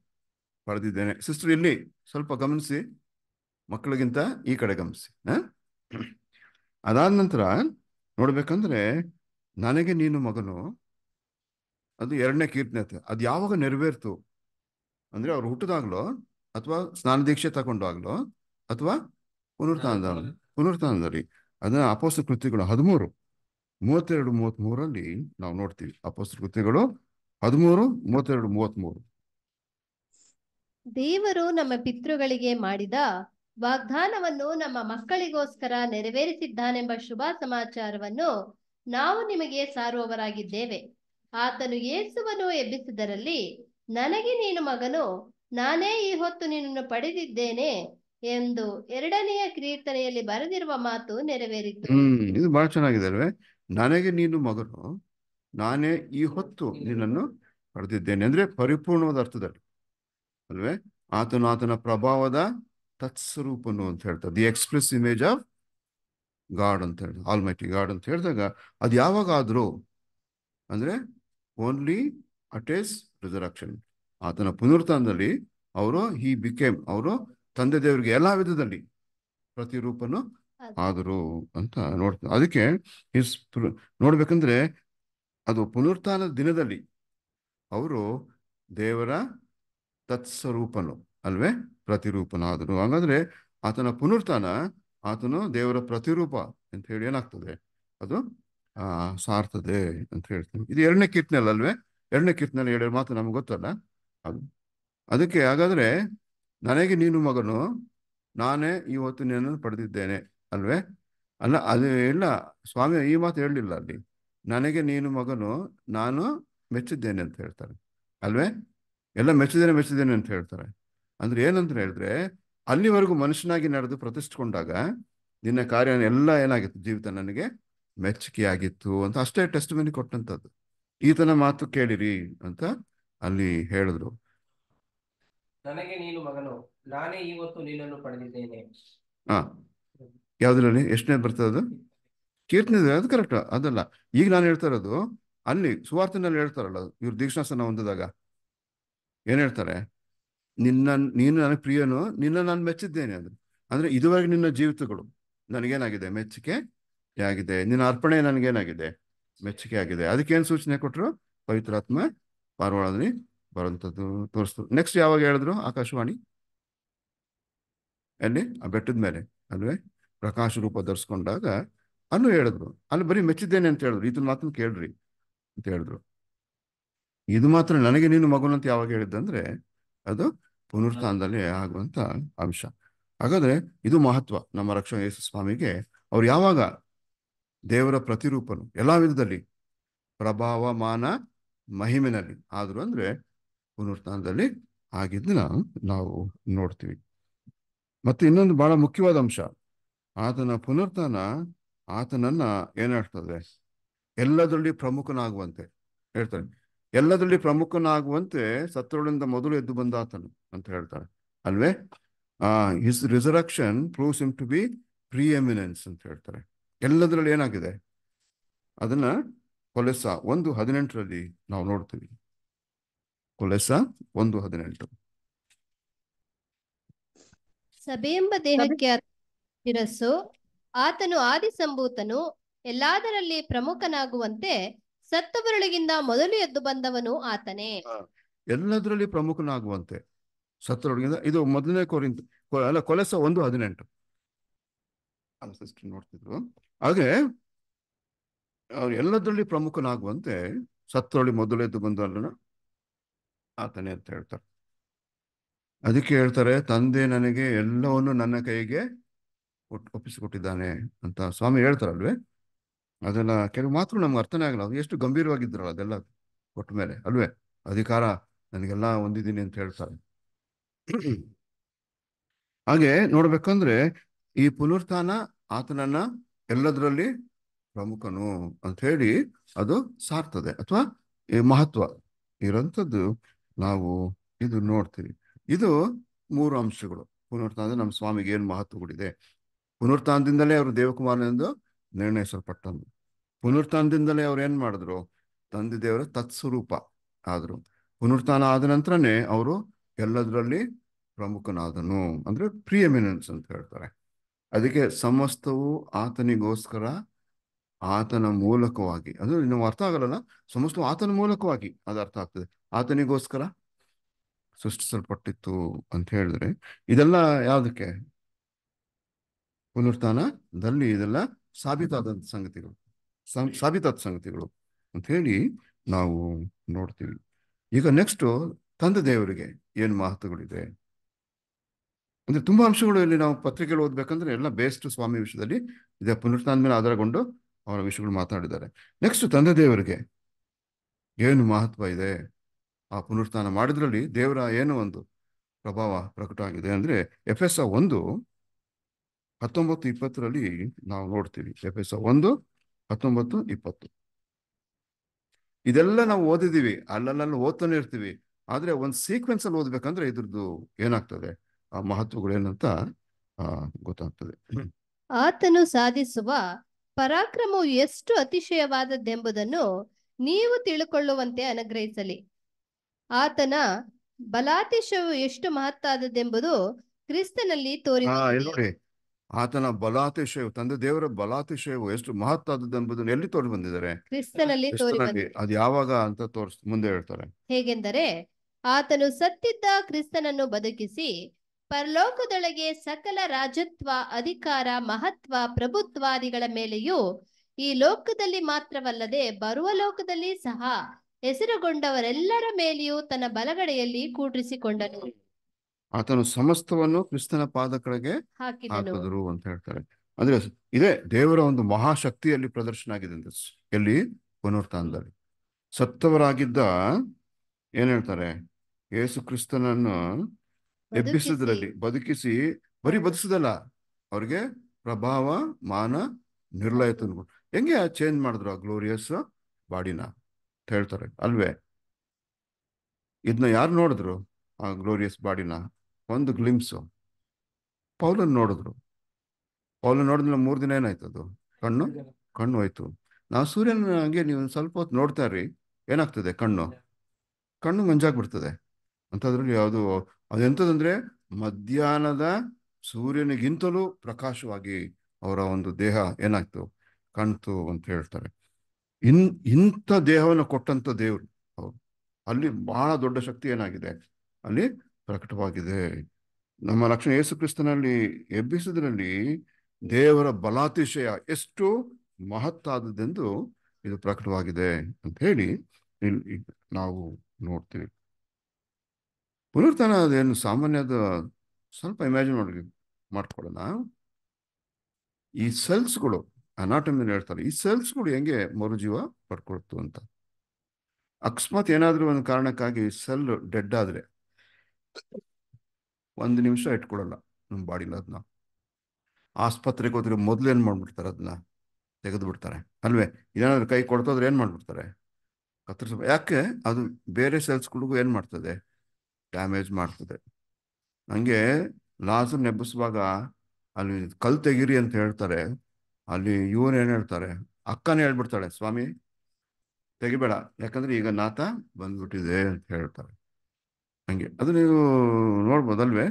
Speaker 1: ಪಡೆದಿದ್ದೇನೆ ಸಿಸ್ಟರ್ ಇಲ್ಲಿ ಸ್ವಲ್ಪ ಗಮನಿಸಿ ಮಕ್ಕಳಿಗಿಂತ ಈ ಕಡೆ ಗಮನಿಸಿ ಅದಾದ ನಂತರ ನೋಡ್ಬೇಕಂದ್ರೆ ನನಗೆ ನೀನು ಮಗನು ಅದು ಎರಡನೇ ಕೀರ್ತನೆ ಅದು ಯಾವಾಗ ನೆರವೇರ್ತು ಅಂದ್ರೆ ಅವ್ರು ಹುಟ್ಟದಾಗ್ಲೋ ಅಥವಾ ಸ್ನಾನ ದೀಕ್ಷೆ ತಗೊಂಡಾಗ್ಲೋ ಅಥವಾ ಪುನರ್ತಾನದ ಪುನರ್ತಾನದಲ್ಲಿ ಅದನ್ನ ಅಪೋಸ್ತ ಕೃತಿಗಳು ಹದಿಮೂರು ಮೂವತ್ತೆರಡು ಮೂವತ್ತ್ ಮೂರಲ್ಲಿ ನಾವು ನೋಡ್ತೀವಿ ಅಪೋಸ್ತ ಕೃತಿಗಳು ಹದಿಮೂರು ಮೂವತ್ತೆರಡು ಮೂವತ್ತ್ ಮೂರು
Speaker 2: ದೇವರು ನಮ್ಮ ಪಿತೃಗಳಿಗೆ ಮಾಡಿದ ವಾಗ್ದಾನವನ್ನು ನಮ್ಮ ಮಕ್ಕಳಿಗೋಸ್ಕರ ನೆರವೇರಿಸಿದ್ದಾನೆಂಬ ಶುಭ ಸಮಾಚಾರವನ್ನು ನಾವು ನಿಮಗೆ ಸಾರುವವರಾಗಿದ್ದೇವೆ ಆತನು ಏಸುವನು ಎಬ್ಬಿಸಿದರಲ್ಲಿ ನನಗೆ ನೀನು ಮಗನು ನಾನೇ ಈ ಹೊತ್ತು ನಿನ್ನನ್ನು ಪಡೆದಿದ್ದೇನೆ ಎಂದು ಎರಡನೆಯ ಕೀರ್ತನೆಯಲ್ಲಿ ಬರೆದಿರುವ ಮಾತು ನೆರವೇರಿತು
Speaker 1: ಇದು ಬಹಳ ಚೆನ್ನಾಗಿದೆ ನನಗೆ ನೀನು ಮಗನು ನಾನೇ ಈ ಹೊತ್ತು ನಿನ್ನನ್ನು ಪಡೆದಿದ್ದೇನೆ ಅಂದ್ರೆ ಪರಿಪೂರ್ಣವಾದ ಅರ್ಥದಲ್ಲಿ ಅಲ್ವೇ ಆತನು ಆತನ ಪ್ರಭಾವದ ತತ್ಸ್ವರೂಪನು ಅಂತ ಹೇಳ್ತಾರೆ the express image of God ಅಂತ ಹೇಳಿ ಮೈಟಿ ಗಾಡ್ ಅಂತ ಹೇಳಿದಾಗ ಅದು ಯಾವಾಗಾದರೂ ಅಂದರೆ ಓನ್ಲಿ ಅಟೇಸ್ ರಿಸರಕ್ಷನ್ ಆತನ ಪುನರುತ್ಥಾನದಲ್ಲಿ ಅವರು ಈ ಬಿಕೇಮ್ ಅವರು ತಂದೆ ದೇವರಿಗೆ ಎಲ್ಲ ವಿಧದಲ್ಲಿ ಪ್ರತಿರೂಪನು ಆದರು ಅಂತ ನೋಡ್ತಾರೆ ಅದಕ್ಕೆ ಇಸ್ ನೋಡ್ಬೇಕಂದ್ರೆ ಅದು ಪುನರುತ್ಥಾನದ ದಿನದಲ್ಲಿ ಅವರು ದೇವರ ತತ್ಸ್ವರೂಪನು ಅಲ್ವೇ ಪ್ರತಿರೂಪನಾದನು ಹಾಗಾದ್ರೆ ಆತನ ಪುನರ್ತನ ಆತನು ದೇವರ ಪ್ರತಿರೂಪ ಅಂತ ಹೇಳಿ ಏನಾಗ್ತದೆ ಅದು ಆ ಸಾರ್ತದೆ ಅಂತ ಹೇಳ್ತೀನಿ ಇದು ಎರಡನೇ ಕೀರ್ತನೆಲ್ಲ ಅಲ್ವೇ ಎರಡನೇ ಕೀರ್ತನೆಲ್ಲ ಹೇಳಿರೋ ಮಾತು ನಮ್ಗೆ ಗೊತ್ತಲ್ಲ ಅದು ಅದಕ್ಕೆ ಹಾಗಾದ್ರೆ ನನಗೆ ನೀನು ಮಗನು ನಾನೇ ಇವತ್ತು ನಿನ್ನನ್ನು ಪಡೆದಿದ್ದೇನೆ ಅಲ್ವೇ ಅಲ್ಲ ಅದು ಇಲ್ಲ ಸ್ವಾಮಿ ಈ ಮಾತು ಹೇಳಲಿಲ್ಲ ಅಲ್ಲಿ ನನಗೆ ನೀನು ಮಗನು ನಾನು ಮೆಚ್ಚಿದ್ದೇನೆ ಅಂತ ಹೇಳ್ತಾರೆ ಅಲ್ವೇ ಎಲ್ಲ ಮೆಚ್ಚಿದ್ದೇನೆ ಮೆಚ್ಚಿದ್ದೇನೆ ಅಂತ ಹೇಳ್ತಾರೆ ಅಂದ್ರೆ ಏನಂತ ಹೇಳಿದ್ರೆ ಅಲ್ಲಿವರೆಗೂ ಮನುಷ್ಯನಾಗಿ ನಡೆದು ಪ್ರತಿಷ್ಠಿಕೊಂಡಾಗ ನಿನ್ನ ಕಾರ್ಯ ಎಲ್ಲ ಏನಾಗಿತ್ತು ಜೀವಿತ ನನಗೆ ಆಗಿತ್ತು ಅಂತ ಅಷ್ಟೇ ಟೆಸ್ಟ್ ಮನಿ ಕೊಟ್ಟಂತದ್ದು ಈತನ ಮಾತು ಕೇಳಿರಿ ಅಂತ ಅಲ್ಲಿ ಹೇಳಿದ್ರು
Speaker 3: ನನಗೆ ನೀನು ಮಗನು
Speaker 2: ನಾನೇ ಇವತ್ತು ನಿನ್ನನ್ನು ಪಡೆದಿದ್ದೇನೆ
Speaker 1: ಹಾ ಯಾವ್ದ್ರಲ್ಲಿ ಎಷ್ಟನೇ ಬರ್ತದೆ ಅದು ಕೀರ್ತನೆ ಅದು ಕರೆಕ್ಟ್ ಅದಲ್ಲ ಈಗ ನಾನು ಹೇಳ್ತಾ ಇರೋದು ಅಲ್ಲಿ ಸುವಾರ್ತಿನಲ್ಲಿ ಹೇಳ್ತಾರಲ್ಲ ಇವ್ರು ದೀಕ್ಷಾಸನ ಹೊಂದಿದಾಗ ಏನ್ ಹೇಳ್ತಾರೆ ನಿನ್ನ ನೀನು ನನಗೆ ಪ್ರಿಯನು ನಿನ್ನ ನಾನು ಮೆಚ್ಚಿದ್ದೇನೆ ಅಂದ್ರೆ ಅಂದ್ರೆ ಇದುವರೆಗೆ ನಿನ್ನ ಜೀವಿತಗಳು ನನಗೇನಾಗಿದೆ ಮೆಚ್ಚುಗೆ ಆಗಿದೆ ನಿನ್ನ ಅರ್ಪಣೆ ನನಗೇನಾಗಿದೆ ಮೆಚ್ಚುಗೆ ಆಗಿದೆ ಅದಕ್ಕೇನು ಸೂಚನೆ ಕೊಟ್ಟರು ಪವಿತ್ರಾತ್ಮ ಪಾರ್ವಾಳದಲ್ಲಿ ಬರುವಂತದ್ದು ತೋರಿಸ್ತು ನೆಕ್ಸ್ಟ್ ಯಾವಾಗ ಹೇಳಿದ್ರು ಆಕಾಶವಾಣಿ ಎಲ್ಲಿ ಆ ಬೆಟ್ಟದ ಮೇಲೆ ಅಲ್ವೇ ಪ್ರಕಾಶ ರೂಪ ಧರಿಸ್ಕೊಂಡಾಗ ಅನ್ನು ಹೇಳಿದ್ರು ಅಲ್ಲಿ ಬರೀ ಮೆಚ್ಚಿದ್ದೇನೆ ಅಂತ ಹೇಳಿದ್ರು ಇದನ್ನ ಮಾತ್ರ ಕೇಳ್ರಿ ಅಂತ ಹೇಳಿದ್ರು ಇದು ಮಾತ್ರ ನನಗೆ ನೀನು ಮಗುನಂತ ಯಾವಾಗ ಹೇಳಿದ್ದಂದ್ರೆ ಅದು ಪುನರುತ್ಥಾನದಲ್ಲಿ ಆಗುವಂತ ಅಂಶ ಹಾಗಾದ್ರೆ ಇದು ಮಹತ್ವ ನಮ್ಮ ರಕ್ಷಣ ಯೇಸು ಸ್ವಾಮಿಗೆ ಅವ್ರು ಯಾವಾಗ ದೇವರ ಪ್ರತಿರೂಪನು ಎಲ್ಲಾ ವಿಧದಲ್ಲಿ ಪ್ರಭಾವಮಾನ ಮಹಿಮೆನಲ್ಲಿ ಆದ್ರು ಅಂದ್ರೆ ಪುನರುತ್ಥಾನದಲ್ಲಿ ಆಗಿದ್ದನ್ನ ನಾವು ನೋಡ್ತೀವಿ ಮತ್ತೆ ಇನ್ನೊಂದು ಬಹಳ ಮುಖ್ಯವಾದ ಅಂಶ ಆತನ ಪುನರ್ತಾನ ಆತನನ್ನ ಏನ್ ಹೇಳ್ತದೆ ಎಲ್ಲದರಲ್ಲಿ ಪ್ರಮುಖನಾಗುವಂತೆ ಹೇಳ್ತಾನೆ ಎಲ್ಲದರಲ್ಲಿ ಪ್ರಮುಖನಾಗುವಂತೆ ಸತ್ರುಗಳಿಂದ ಮೊದಲು ಎದ್ದು ಬಂದಾತನು ಅಂತ ಹೇಳ್ತಾರೆ ಅಲ್ವೇ his resurrection proves him to be pre eminence ಅಂತ ಹೇಳ್ತಾರೆ ಎಲ್ಲದರಲ್ಲಿ ಏನಾಗಿದೆ ಅದನ್ನ ಕೊಲೆಸ ಒಂದು ಹದಿನೆಂಟರಲ್ಲಿ ನಾವು ನೋಡ್ತೀವಿ ಕೊಲೆಸ ಒಂದು ಹದಿನೆಂಟು
Speaker 2: ಎಂಬ ದೇಹಕ್ಕೆ ಶಿರಸ್ಸು ಆತನು ಸಂಭೂತನು ಎಲ್ಲಾದರಲ್ಲಿ ಪ್ರಮುಖನಾಗುವಂತೆ ಸತ್ತವರೊಳಗಿಂದ ಮೊದಲು ಎದ್ದು ಬಂದವನು ಆತನೇ
Speaker 1: ಎಲ್ಲದರಲ್ಲಿ ಪ್ರಮುಖನಾಗುವಂತೆ ಸತ್ತರೊಳಗಿಂದ ಇದು ಮೊದಲನೇ ಕೋರಿಂದ ಅಲ್ಲ ಕೊಲೆಸ ಒಂದು ಹದಿನೆಂಟು ನೋಡ್ತಿದ್ರು ಹಾಗೆ ಅವ್ರು ಎಲ್ಲದರಲ್ಲಿ ಪ್ರಮುಖನಾಗುವಂತೆ ಸತ್ತರೊಳಿ ಮೊದಲು ಎದ್ದು ಬಂದಲ್ಲನ ಆತನೇ ಅಂತ ಹೇಳ್ತಾರೆ ಅದಕ್ಕೆ ಹೇಳ್ತಾರೆ ತಂದೆ ನನಗೆ ಎಲ್ಲವನ್ನು ನನ್ನ ಕೈಗೆ ಒಪ್ಪಿಸಿಕೊಟ್ಟಿದ್ದಾನೆ ಅಂತ ಸ್ವಾಮಿ ಹೇಳ್ತಾರಲ್ವೇ ಅದೆಲ್ಲ ಕೆಲವು ಮಾತ್ರ ನಮ್ಗೆ ಅರ್ಥನೇ ಆಗಲ್ಲ ಅದು ಎಷ್ಟು ಗಂಭೀರವಾಗಿದ್ರಲ್ಲ ಅದೆಲ್ಲ ಕೊಟ್ಟ ಮೇಲೆ ಅಲ್ವೇ ಅಧಿಕಾರ ನನಗೆಲ್ಲ ಹೊಂದಿದ್ದೀನಿ ಅಂತ ಹೇಳ್ತಾರೆ ಹಾಗೆ ನೋಡ್ಬೇಕಂದ್ರೆ ಈ ಪುನರುತ್ಥಾನ ಆತನನ್ನ ಎಲ್ಲದರಲ್ಲಿ ಪ್ರಮುಖನು ಅಂತ ಹೇಳಿ ಅದು ಸಾರ್ತದೆ ಅಥವಾ ಮಹತ್ವ ಇರೋಂಥದ್ದು ನಾವು ಇದು ನೋಡ್ತೀವಿ ಇದು ಮೂರು ಅಂಶಗಳು ಪುನರ್ಥಾನ ನಮ್ಮ ಸ್ವಾಮಿಗೆ ಏನು ಮಹತ್ವಗಳಿದೆ ಪುನರುತ್ಥಾನದಿಂದಲೇ ಅವರು ಎಂದು ನಿರ್ಣಯಿಸಲ್ಪಟ್ಟನು ಪುನರುತ್ಥಾನದಿಂದಲೇ ಅವ್ರು ಏನ್ ಮಾಡಿದ್ರು ತಂದೆ ದೇವರ ತತ್ಸ್ವರೂಪ ಆದ್ರು ಪುನರುತ್ಥಾನ ಆದ ನಂತರನೇ ಅವರು ಎಲ್ಲದರಲ್ಲಿ ಪ್ರಮುಖನಾದನು ಅಂದ್ರೆ ಪ್ರಿಯಮಿನೆನ್ಸ್ ಅಂತ ಹೇಳ್ತಾರೆ ಅದಕ್ಕೆ ಸಮಸ್ತವು ಆತನಿಗೋಸ್ಕರ ಆತನ ಮೂಲಕವಾಗಿ ಅದು ನಾವು ಅರ್ಥ ಆಗಲ್ಲ ಸಮಸ್ತವು ಆತನ ಮೂಲಕವಾಗಿ ಅದು ಅರ್ಥ ಆಗ್ತದೆ ಆತನಿಗೋಸ್ಕರ ಸೃಷ್ಟಿಸಲ್ಪಟ್ಟಿತ್ತು ಅಂತ ಹೇಳಿದ್ರೆ ಇದೆಲ್ಲ ಯಾವ್ದಕ್ಕೆ ಪುನರುತ್ಥಾನದಲ್ಲಿ ಇದೆಲ್ಲ ಸಾಬೀತಾದಂತ ಸಂಗತಿಗಳು ಸಾಬೀತಾದ ಸಂಗತಿಗಳು ಅಂತ ಹೇಳಿ ನಾವು ನೋಡ್ತೀವಿ ಈಗ ನೆಕ್ಸ್ಟ್ ತಂದೆ ದೇವರಿಗೆ ಏನು ಮಹತ್ವಗಳಿದೆ ಅಂದ್ರೆ ತುಂಬಾ ಅಂಶಗಳು ಇಲ್ಲಿ ನಾವು ಪತ್ರಿಕೆಗಳು ಓದ್ಬೇಕಂದ್ರೆ ಎಲ್ಲ ಬೇಸ್ಟ್ ಸ್ವಾಮಿ ವಿಷಯದಲ್ಲಿ ಇದೇ ಸ್ಥಾನದ ಮೇಲೆ ಆಧಾರಗೊಂಡು ಅವರ ವಿಷಯಗಳು ಮಾತನಾಡಿದ್ದಾರೆ ನೆಕ್ಸ್ಟ್ ತಂದೆ ದೇವರಿಗೆ ಏನು ಮಹತ್ವ ಇದೆ ಆ ಪುನರುತ್ಥಾನ ಮಾಡಿದ್ರಲ್ಲಿ ದೇವರ ಏನು ಒಂದು ಪ್ರಭಾವ ಪ್ರಕಟ ಆಗಿದೆ ಅಂದ್ರೆ ಎಫ್ ಎಸ್ ಒಂದು ಹತ್ತೊಂಬತ್ತು ಇಪ್ಪತ್ತರಲ್ಲಿ ನಾವು ನೋಡ್ತೀವಿ ಎಫ್ ಎಸ್ ಒಂದು ಹತ್ತೊಂಬತ್ತು ಇಪ್ಪತ್ತು ಇದೆಲ್ಲ ನಾವು ಓದಿದೀವಿ ಅಲ್ಲಲ್ಲಿ ಓದ್ತಾನೆ ಇರ್ತೀವಿ ಆದ್ರೆ ಒಂದು ಸೀಕ್ವೆನ್ಸ್ ಅಲ್ಲಿ ಓದ್ಬೇಕಂದ್ರೆ ಇದ್ರದ್ದು ಏನಾಗ್ತದೆ ಆ ಮಹತ್ವಗಳೇನಂತ ಗೊತ್ತಾಗ್ತದೆ
Speaker 2: ಆತನು ಸಾಧಿಸುವ ಪರಾಕ್ರಮವು ಎಷ್ಟು ಅತಿಶಯವಾದದ್ದೆಂಬುದನ್ನು ನೀವು ತಿಳುಕೊಳ್ಳುವಂತೆ ಅನುಗ್ರಹಿಸಲಿ ಆತನ ಬಲಾತಿಶವು ಎಷ್ಟು ಮಹತ್ತಾದದ್ದೆಂಬುದು ಕ್ರಿಸ್ತನಲ್ಲಿ ತೋರಿ
Speaker 1: ಆತನ ಬಲಾತಿಶಯವು ತಂದೆ ದೇವರ ಬಲಾತಿಶಯವು ಎಷ್ಟು ಮಹತ್ತಾದದ್ದು ಎಂಬುದನ್ನು ಎಲ್ಲಿ ತೋರಿ ಬಂದಿದ್ದಾರೆ ಕ್ರಿಸ್ತನಲ್ಲಿ ಅದು ಯಾವಾಗ ಅಂತ ತೋರಿಸ್ ಮುಂದೆ ಹೇಳ್ತಾರೆ
Speaker 2: ಹೇಗೆಂದರೆ ಆತನು ಸತ್ತಿದ್ದ ಕ್ರಿಸ್ತನನ್ನು ಬದುಕಿಸಿ ಪರಲೋಕದೊಳಗೆ ಸಕಲ ರಾಜತ್ವ ಅಧಿಕಾರ ಮಹತ್ವ ಪ್ರಭುತ್ವಾದಿಗಳ ಮೇಲೆಯೂ ಈ ಲೋಕದಲ್ಲಿ ಮಾತ್ರವಲ್ಲದೆ ಬರುವ ಲೋಕದಲ್ಲಿ ಸಹ ಹೆಸರುಗೊಂಡವರೆಲ್ಲರ ಮೇಲೆಯೂ ತನ್ನ ಬಲಗಡೆಯಲ್ಲಿ ಕೂಡ್ರಿಸಿಕೊಂಡನು
Speaker 1: ಆತನು ಸಮಸ್ತವನ್ನು ಕ್ರಿಸ್ತನ ಪಾದಕರಿಗೆ
Speaker 2: ಹಾಕಿದರು
Speaker 1: ಅಂತ ಹೇಳ್ತಾರೆ ಅಂದ್ರೆ ಇದೇ ದೇವರ ಒಂದು ಮಹಾಶಕ್ತಿಯಲ್ಲಿ ಪ್ರದರ್ಶನ ಆಗಿದೆ ಅಂತ ಎಲ್ಲಿ ಪುನರುತ್ಥಾನದಲ್ಲಿ ಸತ್ತವರಾಗಿದ್ದ ಏನ್ ಹೇಳ್ತಾರೆ ಯೇಸು ಕ್ರಿಸ್ತನನ್ನು ಎಬ್ಬಿಸಿದ್ರಲ್ಲಿ ಬದುಕಿಸಿ ಬರೀ ಬದುಕಿಸದಲ್ಲ ಅವ್ರಿಗೆ ಪ್ರಭಾವ ಮಾನ ನಿರ್ಲಯ ಹೆಂಗೆ ಚೇಂಜ್ ಮಾಡಿದ್ರು ಆ ಗ್ಲೋರಿಯಸ್ ಬಾಡಿನ ಅಂತ ಹೇಳ್ತಾರೆ ಅಲ್ವೇ ಇದನ್ನ ಯಾರು ನೋಡಿದ್ರು ಆ ಗ್ಲೋರಿಯಸ್ ಬಾಡಿನ ಒಂದು ಗ್ಲಿಮ್ಸು ಪೌಲನ್ ನೋಡಿದ್ರು ಪೌಲನ್ ನೋಡಿದ್ಮೇಲೆ ಮೂರು ದಿನ ಏನಾಯ್ತು ಅದು ಕಣ್ಣು ಕಣ್ಣು ಹೋಯ್ತು ನಾವು ಸೂರ್ಯನ ಹಂಗೆ ನೀವು ಸ್ವಲ್ಪ ಹೊತ್ತು ನೋಡ್ತಾ ಇರಿ ಏನಾಗ್ತದೆ ಕಣ್ಣು ಕಣ್ಣು ಮಂಜಾಗ್ಬಿಡ್ತದೆ ಅಂಥದ್ರಲ್ಲಿ ಯಾವುದು ಎಂಥದ್ದಂದರೆ ಮಧ್ಯಾಹ್ನದ ಸೂರ್ಯನಿಗಿಂತಲೂ ಪ್ರಕಾಶವಾಗಿ ಅವರ ಒಂದು ದೇಹ ಏನಾಯ್ತು ಕಣ್ತು ಅಂತ ಹೇಳ್ತಾರೆ ಇನ್ ಇಂಥ ದೇಹವನ್ನು ಕೊಟ್ಟಂತ ದೇವರು ಅವರು ಅಲ್ಲಿ ಬಹಳ ದೊಡ್ಡ ಶಕ್ತಿ ಏನಾಗಿದೆ ಅಲ್ಲಿ ಪ್ರಕಟವಾಗಿದೆ ನಮ್ಮ ಲಕ್ಷ್ಮಣ ಯೇಸು ಕ್ರಿಸ್ತನಲ್ಲಿ ದೇವರ ಬಲಾತಿಶಯ ಎಷ್ಟು ಮಹತ್ತಾದದೆಂದು ಇದು ಪ್ರಕಟವಾಗಿದೆ ಅಂತ ಹೇಳಿ ನಾವು ನೋಡ್ತೀವಿ ಪುನರ್ತನ ಅದೇನು ಸಾಮಾನ್ಯದ ಸ್ವಲ್ಪ ಇಮ್ಯಾಜಿನ್ ಮಾಡಿ ಮಾಡ್ಕೊಳ್ಳೋಣ ಈ ಸೆಲ್ಸ್ಗಳು ಅನಾಟಮಿನ ಹೇಳ್ತಾರೆ ಈ ಸೆಲ್ಸ್ಗಳು ಹೆಂಗೆ ಮರುಜೀವ ಪಡ್ಕೊಳ್ತು ಅಂತ ಅಕಸ್ಮಾತ್ ಏನಾದರೂ ಒಂದು ಕಾರಣಕ್ಕಾಗಿ ಸೆಲ್ ಡೆಡ್ ಆದರೆ ಒಂದು ನಿಮಿಷ ಇಟ್ಕೊಳ್ಳಲ್ಲ ನಮ್ಮ ಬಾಡಿಗೆ ಅದನ್ನ ಆಸ್ಪತ್ರೆಗೆ ಹೋದ್ರೆ ಮೊದಲು ಏನು ಮಾಡ್ಬಿಡ್ತಾರೆ ಅದನ್ನ ತೆಗೆದು ಬಿಡ್ತಾರೆ ಅಲ್ವೇ ಏನಾದ್ರು ಕೈ ಕೊಡ್ತೋದ್ರೆ ಏನು ಮಾಡ್ಬಿಡ್ತಾರೆ ಕತ್ತರಿಸ ಯಾಕೆ ಅದು ಬೇರೆ ಸೆಲ್ಸ್ಗಳಿಗೂ ಏನು ಮಾಡ್ತದೆ ಡ್ಯಾಮೇಜ್ ಮಾಡ್ತದೆ ಹಂಗೆ ಲಾಸು ನೆಬ್ಬಿಸುವಾಗ ಅಲ್ಲಿ ಕಲ್ ತೆಗೀರಿ ಅಂತ ಹೇಳ್ತಾರೆ ಅಲ್ಲಿ ಇವನು ಏನು ಹೇಳ್ತಾರೆ ಅಕ್ಕನೇ ಹೇಳ್ಬಿಡ್ತಾಳೆ ಸ್ವಾಮಿ ತೆಗಿಬೇಡ ಯಾಕಂದ್ರೆ ಈಗ ನಾತ ಬಂದ್ಬಿಟ್ಟಿದೆ ಅಂತ ಹೇಳ್ತಾರೆ ಹಂಗೆ ಅದು ನೀವು ನೋಡ್ಬೋದಲ್ವೇ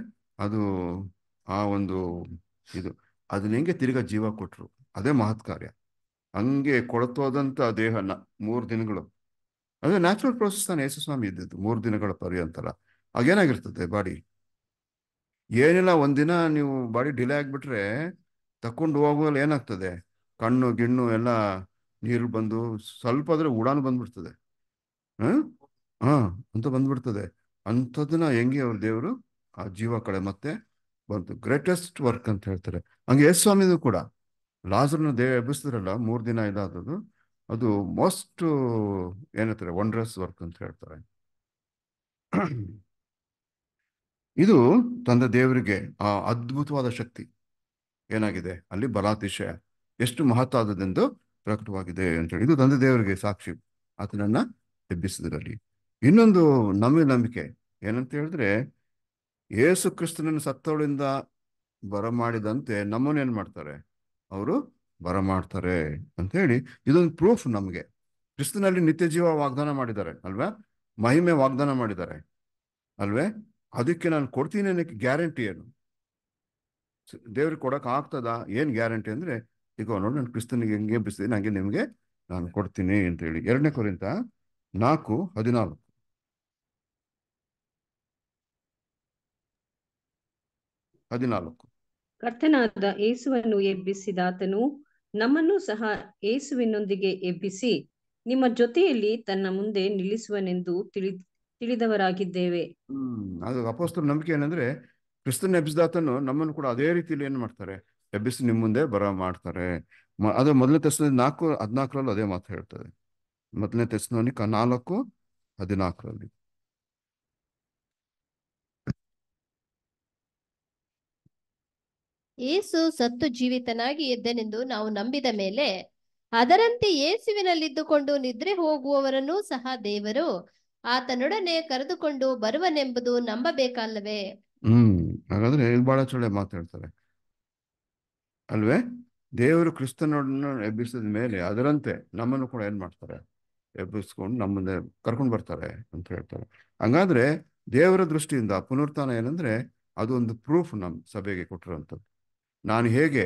Speaker 1: ಅದು ಆ ಒಂದು ಇದು ಅದನ್ನ ಹೆಂಗೆ ತಿರ್ಗಾ ಜೀವ ಕೊಟ್ರು ಅದೇ ಮಹತ್ ಕಾರ್ಯ ಹಂಗೆ ಕೊಳತೋದಂತ ದೇಹನ ಮೂರು ದಿನಗಳು ಅದೇ ನ್ಯಾಚುರಲ್ ಪ್ರೊಸೆಸ್ ನಾನು ಸ್ವಾಮಿ ಇದ್ದದ್ದು ಮೂರು ದಿನಗಳ ಪರ್ಯಂತರ ಆಗೇನಾಗಿರ್ತದೆ ಬಾಡಿ ಏನಿಲ್ಲ ಒಂದಿನ ನೀವು ಬಾಡಿ ಡಿಲೇ ಆಗಿಬಿಟ್ರೆ ತಕೊಂಡು ಹೋಗುವಲ್ಲಿ ಏನಾಗ್ತದೆ ಕಣ್ಣು ಗಿಣ್ಣು ಎಲ್ಲ ನೀರು ಬಂದು ಸ್ವಲ್ಪ ಆದ್ರೆ ಉಡಾನು ಬಂದ್ಬಿಡ್ತದೆ ಹಾಂ ಹಾಂ ಅಂತ ಬಂದ್ಬಿಡ್ತದೆ ಅಂಥದ್ದನ್ನ ಹೆಂಗೆ ಅವ್ರ ದೇವರು ಆ ಜೀವ ಕಡೆ ಮತ್ತೆ ಬಂತು ಗ್ರೇಟೆಸ್ಟ್ ವರ್ಕ್ ಅಂತ ಹೇಳ್ತಾರೆ ಹಂಗೆ ಎಸ್ ಸ್ವಾಮಿನೂ ಕೂಡ ಲಾಜರ್ನ ದೇವ ಎಬ್ಬಿಸಿದ್ರಲ್ಲ ಮೂರು ದಿನ ಇದಾದದು ಅದು ಮೋಸ್ಟ್ ಏನಂತಾರೆ ವಂಡ್ರಸ್ ವರ್ಕ್ ಅಂತ ಹೇಳ್ತಾರೆ ಇದು ತಂದೆ ದೇವರಿಗೆ ಆ ಅದ್ಭುತವಾದ ಶಕ್ತಿ ಏನಾಗಿದೆ ಅಲ್ಲಿ ಬಲಾತಿಶಯ ಎಷ್ಟು ಮಹತ್ವಾದದೆಂದು ಪ್ರಕಟವಾಗಿದೆ ಹೇಳಿ ಇದು ತಂದೆ ದೇವರಿಗೆ ಸಾಕ್ಷಿ ಆತನನ್ನ ಎಬ್ಬಿಸಿದ್ರಲ್ಲಿ ಇನ್ನೊಂದು ನಮಗೆ ನಂಬಿಕೆ ಏನಂತ ಹೇಳಿದ್ರೆ ಯೇಸು ಕ್ರಿಸ್ತನನ್ನು ಸತ್ತವಳಿಂದ ಬರಮಾಡಿದಂತೆ ನಮ್ಮನ್ನು ಏನ್ ಮಾಡ್ತಾರೆ ಅವರು ಬರಮಾಡ್ತಾರೆ ಅಂತ ಹೇಳಿ ಇದೊಂದು ಪ್ರೂಫ್ ನಮಗೆ ಕ್ರಿಸ್ತನಲ್ಲಿ ನಿತ್ಯ ಜೀವ ವಾಗ್ದಾನ ಮಾಡಿದ್ದಾರೆ ಅಲ್ವಾ ಮಹಿಮೆ ವಾಗ್ದಾನ ಮಾಡಿದ್ದಾರೆ ಅಲ್ವೇ ಅದಕ್ಕೆ ನಾನು ಕೊಡ್ತೀನಿ ಅನ್ನಕ್ಕೆ ಗ್ಯಾರಂಟಿ ಏನು ದೇವ್ರಿಗೆ ಕೊಡಕ್ ಆಗ್ತದ ಏನ್ ಗ್ಯಾರಂಟಿ ಅಂದ್ರೆ ಈಗ ನೋಡಿ ನಾನು ಕ್ರಿಸ್ತನಿಗೆ ಹೆಂಗೆ ಬಿಸ್ತೀನಿ ಹಂಗೆ ನಿಮಗೆ ನಾನು ಕೊಡ್ತೀನಿ ಅಂತ ಹೇಳಿ ಎರಡನೇ ಕೊರಿಂತ ನಾಲ್ಕು ಹದಿನಾಲ್ಕು ಹದಿನಾಲ್ಕು
Speaker 3: ಕರ್ತನಾದ ಏಸುವನ್ನು ಎಬ್ಬಿಸಿದಾತನು ನಮ್ಮನ್ನು ಸಹ ಏಸುವಿನೊಂದಿಗೆ ಎಬ್ಬಿಸಿ ನಿಮ್ಮ ಜೊತೆಯಲ್ಲಿ ತನ್ನ ಮುಂದೆ ನಿಲ್ಲಿಸುವನೆಂದು ತಿಳಿ ತಿಳಿದವರಾಗಿದ್ದೇವೆ
Speaker 1: ಅದು ಅಪೋಸ್ತರ ನಂಬಿಕೆ ಏನಂದ್ರೆ ಕ್ರಿಸ್ತನ್ ಎಬ್ಬಿಸಿದಾತನು ನಮ್ಮನ್ನು ಕೂಡ ಅದೇ ರೀತಿಯಲ್ಲಿ ಏನ್ ಮಾಡ್ತಾರೆ ಎಬ್ಬಿಸಿ ನಿಮ್ಮ ಮುಂದೆ ಬರ ಮಾಡ್ತಾರೆ ಅದು ಮೊದಲನೇ ತೆಸ್ನ ನಾಲ್ಕು ಹದಿನಾಲ್ಕರಲ್ಲೂ ಅದೇ ಮಾತು ಹೇಳ್ತದೆ ಮೊದಲನೇ ತೆಸ್ನೋನಿಕ ನಾಲ್ಕು ಹದಿನಾಲ್ಕರಲ್ಲಿ
Speaker 2: ಏಸು ಸತ್ತು ಜೀವಿತನಾಗಿ ಎದ್ದನೆಂದು ನಾವು ನಂಬಿದ ಮೇಲೆ ಅದರಂತೆ ಏಸುವಿನಲ್ಲಿದ್ದುಕೊಂಡು ನಿದ್ರೆ ಹೋಗುವವರನ್ನೂ ಸಹ ದೇವರು ಆತನೊಡನೆ ಕರೆದುಕೊಂಡು ಬರುವನೆಂಬುದು ನಂಬಬೇಕಲ್ಲವೇ ಹ್ಮ್
Speaker 1: ಹಾಗಾದ್ರೆ ಇದು ಬಹಳ ಚೊಳ್ಳೆ ಮಾತಾಡ್ತಾರೆ ಅಲ್ವೇ ದೇವರು ಕ್ರಿಸ್ತನೊಡನ ಎಬ್ಬಿಸಿದ ಮೇಲೆ ಅದರಂತೆ ನಮ್ಮನ್ನು ಕೂಡ ಏನ್ ಮಾಡ್ತಾರೆ ಎಬ್ಬಿಸ್ಕೊಂಡು ನಮ್ಮನ್ನ ಕರ್ಕೊಂಡು ಬರ್ತಾರೆ ಅಂತ ಹೇಳ್ತಾರೆ ಹಂಗಾದ್ರೆ ದೇವರ ದೃಷ್ಟಿಯಿಂದ ಪುನರುತ್ಥಾನ ಏನಂದ್ರೆ ಅದೊಂದು ಪ್ರೂಫ್ ನಮ್ಮ ಸಭೆಗೆ ಕೊಟ್ಟಿರುವಂಥದ್ದು ನಾನು ಹೇಗೆ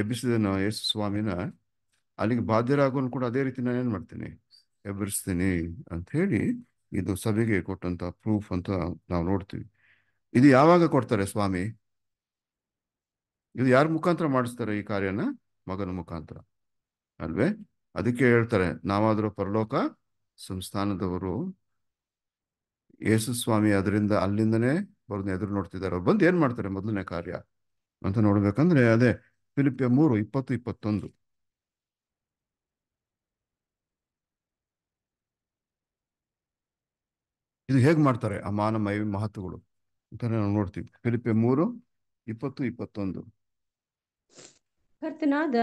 Speaker 1: ಎಬ್ಬಿಸಿದನು ಯೇಸು ಸ್ವಾಮಿನ ಅಲ್ಲಿಗೆ ಬಾಧ್ಯರಾಗೋನು ಕೂಡ ಅದೇ ರೀತಿ ನಾನು ಏನು ಮಾಡ್ತೀನಿ ಎಬ್ಬರಿಸ್ತೀನಿ ಅಂತ ಹೇಳಿ ಇದು ಸಭೆಗೆ ಕೊಟ್ಟಂತ ಪ್ರೂಫ್ ಅಂತ ನಾವು ನೋಡ್ತೀವಿ ಇದು ಯಾವಾಗ ಕೊಡ್ತಾರೆ ಸ್ವಾಮಿ ಇದು ಯಾರ ಮುಖಾಂತರ ಮಾಡಿಸ್ತಾರೆ ಈ ಕಾರ್ಯನ ಮಗನ ಮುಖಾಂತರ ಅಲ್ವೇ ಅದಕ್ಕೆ ಹೇಳ್ತಾರೆ ನಾವಾದರೂ ಪರಲೋಕ ಸಂಸ್ಥಾನದವರು ಯೇಸು ಸ್ವಾಮಿ ಅದರಿಂದ ಅಲ್ಲಿಂದನೇ ಅವ್ರನ್ನ ಎದುರು ನೋಡ್ತಿದ್ದಾರೆ ಅವ್ರು ಬಂದು ಏನ್ ಮಾಡ್ತಾರೆ ಮೊದಲನೇ ಕಾರ್ಯ ಅಂತ ನೋಡ್ಬೇಕಂದ್ರೆ ಅದೇ ಫಿಲಿಪಿಯ ಮೂರು ಇಪ್ಪತ್ತು ಇಪ್ಪತ್ತೊಂದು ಇದು ಹೇಗೆ ಮಾಡ್ತಾರೆ ಆ ಮೈ ಮಹತ್ವಗಳು ಅಂತ ನಾವು ನೋಡ್ತೀವಿ ಫಿಲಿಪಿಯ ಮೂರು ಇಪ್ಪತ್ತು ಇಪ್ಪತ್ತೊಂದು
Speaker 3: ಕರ್ತನಾದ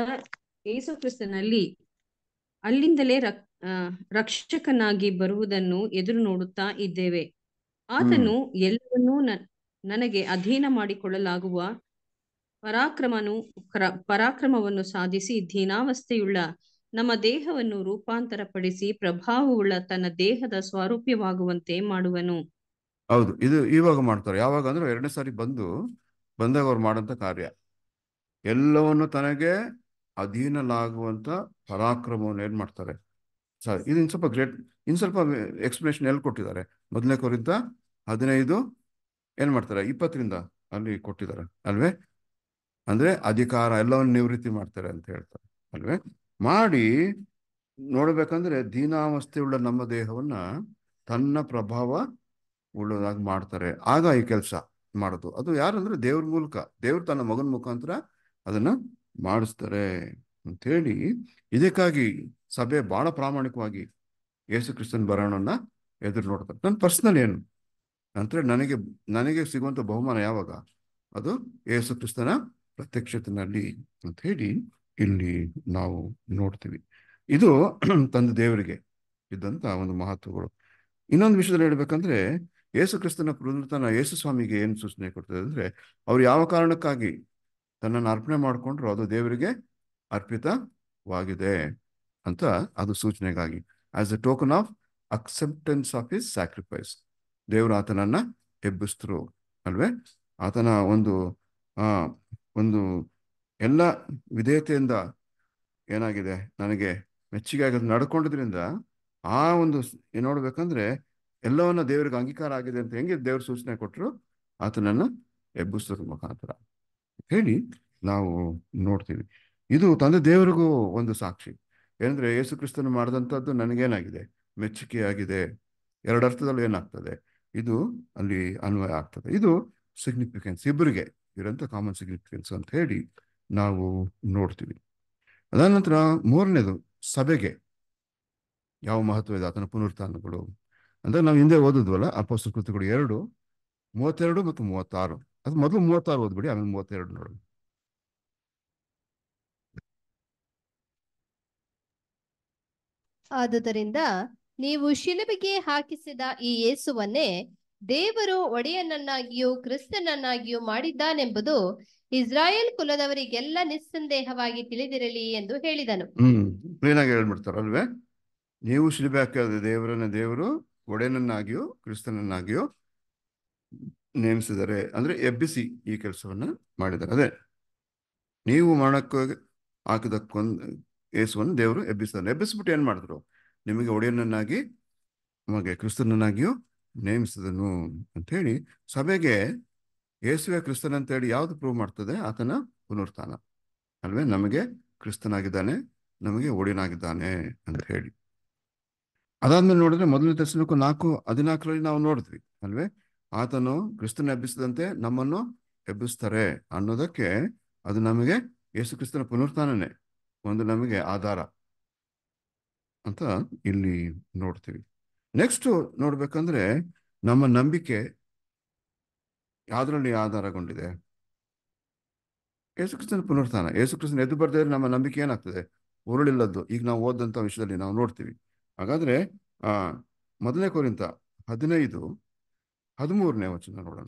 Speaker 3: ಏಸು ಕ್ರಿಸ್ತನಲ್ಲಿ ಅಲ್ಲಿಂದಲೇ ರಕ್ಷಕನಾಗಿ ಬರುವುದನ್ನು ಎದುರು ನೋಡುತ್ತಾ ಇದ್ದೇವೆ ಆತನು ಎಲ್ಲರನ್ನೂ ನನಗೆ ಅಧೀನ ಮಾಡಿಕೊಳ್ಳಲಾಗುವ ಪರಾಕ್ರಮನು ಪರಾಕ್ರಮವನ್ನು ಸಾಧಿಸಿ ಧೀನಾವಸ್ಥೆಯುಳ್ಳ ನಮ್ಮ ದೇಹವನ್ನು ರೂಪಾಂತರಪಡಿಸಿ ಪ್ರಭಾವವುಳ್ಳ ತನ್ನ ದೇಹದ ಸ್ವಾರೂಪ್ಯವಾಗುವಂತೆ ಮಾಡುವನು
Speaker 1: ಹೌದು ಇದು ಇವಾಗ ಮಾಡ್ತಾರೆ ಯಾವಾಗ ಅಂದ್ರೆ ಎರಡನೇ ಸಾರಿ ಬಂದು ಬಂದಾಗ ಅವ್ರು ಮಾಡಂತ ಕಾರ್ಯ ಎಲ್ಲವನ್ನು ತನಗೆ ಅಧೀನಲಾಗುವಂತ ಪರಾಕ್ರಮವನ್ನು ಏನ್ ಮಾಡ್ತಾರೆ ಸರಿ ಇದು ಇನ್ ಸ್ವಲ್ಪ ಗ್ರೇಟ್ ಇನ್ ಸ್ವಲ್ಪ ಎಕ್ಸ್ಪ್ಲನೇಷನ್ ಎಲ್ಲಿ ಕೊಟ್ಟಿದ್ದಾರೆ ಮೊದಲನೇ ಕೋರಿಂದ ಹದಿನೈದು ಏನ್ ಮಾಡ್ತಾರೆ ಇಪ್ಪತ್ತರಿಂದ ಅಲ್ಲಿ ಕೊಟ್ಟಿದ್ದಾರೆ ಅಲ್ವೇ ಅಂದರೆ ಅಧಿಕಾರ ಎಲ್ಲವನ್ನು ನಿವೃತ್ತಿ ಮಾಡ್ತಾರೆ ಅಂತ ಹೇಳ್ತಾರೆ ಅಲ್ವೇ ಮಾಡಿ ನೋಡ್ಬೇಕಂದ್ರೆ ದೀನಾವಸ್ಥೆಯುಳ್ಳ ನಮ್ಮ ದೇಹವನ್ನ ತನ್ನ ಪ್ರಭಾವ ಉಳ್ಳದಾಗಿ ಮಾಡ್ತಾರೆ ಆಗ ಈ ಕೆಲಸ ಮಾಡೋದು ಅದು ಯಾರಂದ್ರೆ ದೇವ್ರ ಮೂಲಕ ದೇವ್ರು ತನ್ನ ಮಗನ ಮುಖಾಂತರ ಅದನ್ನ ಮಾಡಿಸ್ತಾರೆ ಅಂಥೇಳಿ ಇದಕ್ಕಾಗಿ ಸಭೆ ಬಹಳ ಪ್ರಾಮಾಣಿಕವಾಗಿ ಯೇಸು ಕ್ರಿಸ್ತನ್ ಬರೋಣನ ಎದುರು ನೋಡ್ತಾರೆ ನನ್ನ ಪರ್ಸ್ನಲ್ ಏನು ಅಂದರೆ ನನಗೆ ನನಗೆ ಸಿಗುವಂಥ ಬಹುಮಾನ ಯಾವಾಗ ಅದು ಯೇಸು ಕ್ರಿಸ್ತನ ಪ್ರತ್ಯಕ್ಷತೆಯಲ್ಲಿ ಅಂತ ಹೇಳಿ ಇಲ್ಲಿ ನಾವು ನೋಡ್ತೀವಿ ಇದು ತಂದೆ ದೇವರಿಗೆ ಇದ್ದಂತ ಒಂದು ಮಹತ್ವಗಳು ಇನ್ನೊಂದು ವಿಷಯದಲ್ಲಿ ಹೇಳ್ಬೇಕಂದ್ರೆ ಯೇಸು ಕ್ರಿಸ್ತನ ಪುನರ್ತನ ಯೇಸು ಸ್ವಾಮಿಗೆ ಏನು ಸೂಚನೆ ಕೊಡ್ತದೆ ಅಂದ್ರೆ ಅವ್ರು ಯಾವ ಕಾರಣಕ್ಕಾಗಿ ತನ್ನನ್ನು ಅರ್ಪಣೆ ಮಾಡಿಕೊಂಡ್ರು ಅದು ದೇವರಿಗೆ ಅರ್ಪಿತವಾಗಿದೆ ಅಂತ ಅದು ಸೂಚನೆಗಾಗಿ as a token of acceptance of his sacrifice ದೇವರು ಆತನನ್ನ ಎಬ್ಬಿಸ್ತರು ಅಲ್ವೇ ಆತನ ಒಂದು ಒಂದು ಎಲ್ಲ ವಿಧೇಯತೆಯಿಂದ ಏನಾಗಿದೆ ನನಗೆ ಮೆಚ್ಚುಗೆ ಆಗೋದು ನಡ್ಕೊಂಡಿದ್ರಿಂದ ಆ ಒಂದು ಏನು ನೋಡ್ಬೇಕಂದ್ರೆ ಎಲ್ಲವನ್ನ ದೇವರಿಗೆ ಅಂಗೀಕಾರ ಆಗಿದೆ ಅಂತ ಹೆಂಗೆ ದೇವ್ರ ಸೂಚನೆ ಕೊಟ್ಟರು ಆತನನ್ನ ಎಬ್ಬಿಸೋದ್ರ ಮುಖಾಂತರ ಹೇಳಿ ನಾವು ನೋಡ್ತೀವಿ ಇದು ತಂದೆ ದೇವರಿಗೂ ಒಂದು ಸಾಕ್ಷಿ ಏನಂದ್ರೆ ಯೇಸು ಕ್ರಿಸ್ತನು ಮಾಡಿದಂಥದ್ದು ನನಗೇನಾಗಿದೆ ಆಗಿದೆ ಎರಡು ಅರ್ಥದಲ್ಲಿ ಏನಾಗ್ತದೆ ಇದು ಅಲ್ಲಿ ಅನ್ವಯ ಆಗ್ತದೆ ಇದು ಸಿಗ್ನಿಫಿಕೆನ್ಸ್ ಇಬ್ಬರಿಗೆ ಇರೋಂಥ ಕಾಮನ್ ಸಿಗ್ನಿಫಿಕೆನ್ಸ್ ಅಂತ ಹೇಳಿ ನಾವು ನೋಡ್ತೀವಿ ಅದಾದ ನಂತರ ಮೂರನೇದು ಸಭೆಗೆ ಯಾವ ಮಹತ್ವ ಇದೆ ಆತನ ಪುನರುತ್ಥಾನಗಳು ಅಂದ್ರೆ ನಾವು ಹಿಂದೆ ಓದಿದ್ವಲ್ಲ ಅಪೋಸ್ತ ಕೃತಿಗಳು ಎರಡು ಮೂವತ್ತೆರಡು ಮತ್ತು ಮೂವತ್ತಾರು ಅದು ಮೊದಲು ಮೂವತ್ತಾರು ಓದ್ಬಿಡಿ ಆಮೇಲೆ ಮೂವತ್ತೆರಡು ನೋಡೋಣ
Speaker 2: ಆದುದರಿಂದ ನೀವು ಶಿಲುಬಿಗೆ ಹಾಕಿಸಿದ ಈ ಯೇಸುವನ್ನೇ ದೇವರು ಒಡೆಯನನ್ನಾಗಿಯೂ ಕ್ರಿಸ್ತನನ್ನಾಗಿಯೂ ಮಾಡಿದ್ದಾನೆಂಬುದು ಇಸ್ರಾಯೇಲ್ ಕುಲದವರಿಗೆಲ್ಲ ನಿಸ್ಸಂದೇಹವಾಗಿ ತಿಳಿದಿರಲಿ ಎಂದು ಹೇಳಿದನು
Speaker 1: ಕ್ಲೀನಾಗಿ ಹೇಳ್ಬಿಡ್ತಾರಲ್ವೇ ನೀವು ಸಿಲಿಬಾಕಾದ ದೇವರನ್ನ ದೇವರು ಒಡೆಯನನ್ನಾಗಿಯೂ ಕ್ರಿಸ್ತನನ್ನಾಗಿಯೂ ನೇಮಿಸಿದರೆ ಅಂದ್ರೆ ಎಬ್ಬಿಸಿ ಈ ಕೆಲಸವನ್ನ ಮಾಡಿದ್ದಾರೆ ಅದೇ ನೀವು ಮಾಡಕ್ಕೆ ಹಾಕಿದಕ್ಕೊಂದು ಏಸುವನ್ನು ದೇವರು ಎಬ್ಬಿಸಿದ್ರು ಎಬ್ಬಿಸ್ಬಿಟ್ಟು ಏನ್ ಮಾಡಿದ್ರು ನಿಮಗೆ ಒಡೆಯನನ್ನಾಗಿ ನಮಗೆ ಕ್ರಿಸ್ತನನ್ನಾಗಿಯೂ ನೇಮಿಸಿದನು ಹೇಳಿ ಸಭೆಗೆ ಯೇಸುವೆ ಕ್ರಿಸ್ತನ್ ಹೇಳಿ ಯಾವ್ದು ಪ್ರೂವ್ ಮಾಡ್ತದೆ ಆತನ ಪುನರುತ್ಥಾನ ಅಲ್ವೇ ನಮಗೆ ಕ್ರಿಸ್ತನಾಗಿದ್ದಾನೆ ನಮಗೆ ಓಡಿನಾಗಿದ್ದಾನೆ ಅಂತ ಹೇಳಿ ಅದಾದ್ಮೇಲೆ ನೋಡಿದ್ರೆ ಮೊದಲನೇ ತೆಸಲಕ್ಕೂ ನಾಲ್ಕು ಹದಿನಾಲ್ಕರಲ್ಲಿ ನಾವು ನೋಡಿದ್ವಿ ಅಲ್ವೇ ಆತನು ಕ್ರಿಸ್ತನ ಎಬ್ಬಿಸಿದಂತೆ ನಮ್ಮನ್ನು ಎಬ್ಬಿಸ್ತಾರೆ ಅನ್ನೋದಕ್ಕೆ ಅದು ನಮಗೆ ಯೇಸು ಕ್ರಿಸ್ತನ ಪುನರುತ್ಥಾನನೇ ಒಂದು ನಮಗೆ ಆಧಾರ ಅಂತ ಇಲ್ಲಿ ನೋಡ್ತೀವಿ ನೆಕ್ಸ್ಟ್ ನೋಡ್ಬೇಕಂದ್ರೆ ನಮ್ಮ ನಂಬಿಕೆ ಯಾವ್ದ್ರಲ್ಲಿ ಆಧಾರಗೊಂಡಿದೆ ಯೇಸುಕ್ರಿಸ್ತನ ಯೇಸು ಯೇಸುಕ್ರಿಸ್ತನ ಎದ್ದು ಬರ್ದಿದ್ರೆ ನಮ್ಮ ನಂಬಿಕೆ ಏನಾಗ್ತದೆ ಉರುಳಿಲ್ಲದ್ದು ಈಗ ನಾವು ಓದಂತ ವಿಷಯದಲ್ಲಿ ನಾವು ನೋಡ್ತೀವಿ ಹಾಗಾದ್ರೆ ಆ ಮೊದಲನೇ ಕೋರಿಂತ ಹದಿನೈದು ಹದಿಮೂರನೇ ವಚನ ನೋಡೋಣ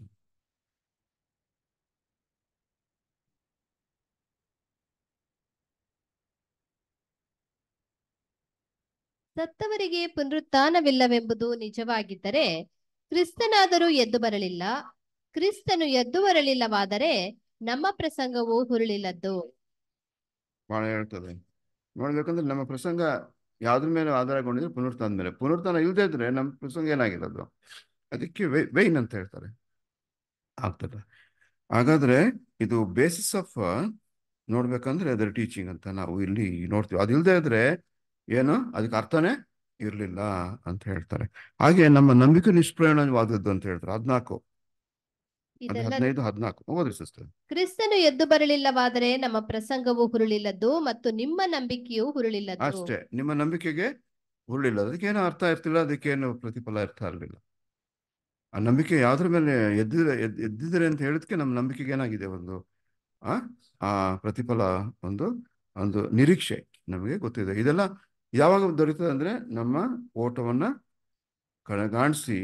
Speaker 2: ಸತ್ತವರಿಗೆ ಪುನರುತ್ಥಾನವಿಲ್ಲವೆಂಬುದು ನಿಜವಾಗಿದ್ದರೆ ಕ್ರಿಸ್ತನಾದರೂ ಎದ್ದು ಬರಲಿಲ್ಲ ಕ್ರಿಸ್ತನು ಎದ್ದು ಬರಲಿಲ್ಲವಾದರೆ ನಮ್ಮ ಪ್ರಸಂಗವು ಹುರುಳಿಲ್ಲದ್ದು
Speaker 1: ಬಹಳ ಹೇಳ್ತದೆ ನೋಡ್ಬೇಕಂದ್ರೆ ನಮ್ಮ ಪ್ರಸಂಗ ಯಾವ್ದ್ರ ಮೇಲೆ ಆಧಾರಗೊಂಡಿದ್ರೆ ಪುನರುತ್ಥಾನ ಮೇಲೆ ಪುನರುತ್ಥಾನ ಇಲ್ಲದೆ ಇದ್ರೆ ನಮ್ಮ ಪ್ರಸಂಗ ಏನಾಗಿರೋದು ಅದಕ್ಕೆ ವೈನ್ ಅಂತ ಹೇಳ್ತಾರೆ ಆಗ್ತದ ಹಾಗಾದ್ರೆ ಇದು ಬೇಸಿಸ್ ಆಫ್ ನೋಡ್ಬೇಕಂದ್ರೆ ಅದರ ಟೀಚಿಂಗ್ ಅಂತ ನಾವು ಇಲ್ಲಿ ನೋಡ್ತೀವಿ ಅದಿಲ್ಲದೆ ಇದ್ರೆ ಏನು ಅದಕ್ಕೆ ಅರ್ಥನೇ ಇರಲಿಲ್ಲ ಅಂತ ಹೇಳ್ತಾರೆ ಹಾಗೆ ನಮ್ಮ ನಂಬಿಕೆ ನಿಷ್ಪ್ರಯಾಣವಾದದ್ದು ಅಂತ ಹೇಳ್ತಾರೆ ಹದಿನಾಲ್ಕು ಹದಿನೈದು ಹದಿನಾಲ್ಕು
Speaker 2: ಕ್ರಿಸ್ತನು ಎದ್ದು ಬರಲಿಲ್ಲವಾದರೆ ನಮ್ಮ ಪ್ರಸಂಗವು ಹುರುಳಿಲ್ಲದ್ದು ಮತ್ತು ನಿಮ್ಮ ನಂಬಿಕೆಯು ಹುರುಳಿಲ್ಲ ಅಷ್ಟೇ
Speaker 1: ನಿಮ್ಮ ನಂಬಿಕೆಗೆ ಹುರುಳಿಲ್ಲ ಅದಕ್ಕೇನು ಅರ್ಥ ಇರ್ತಿಲ್ಲ ಅದಕ್ಕೇನು ಪ್ರತಿಫಲ ಇರ್ತಾ ಇರಲಿಲ್ಲ ಆ ನಂಬಿಕೆ ಯಾವ್ದ್ರ ಮೇಲೆ ಎದ್ದಿದ್ರೆ ಎದ್ದಿದ್ರೆ ಅಂತ ಹೇಳಿದ್ಕೆ ನಮ್ಮ ನಂಬಿಕೆಗೆ ಏನಾಗಿದೆ ಒಂದು ಆ ಪ್ರತಿಫಲ ಒಂದು ಒಂದು ನಿರೀಕ್ಷೆ ನಮಗೆ ಗೊತ್ತಿದೆ ಇದೆಲ್ಲ ಯಾವಾಗ ದೊರೀತದೆ ಅಂದರೆ ನಮ್ಮ ಓಟವನ್ನು ಕಣಗಾಣಿಸಿ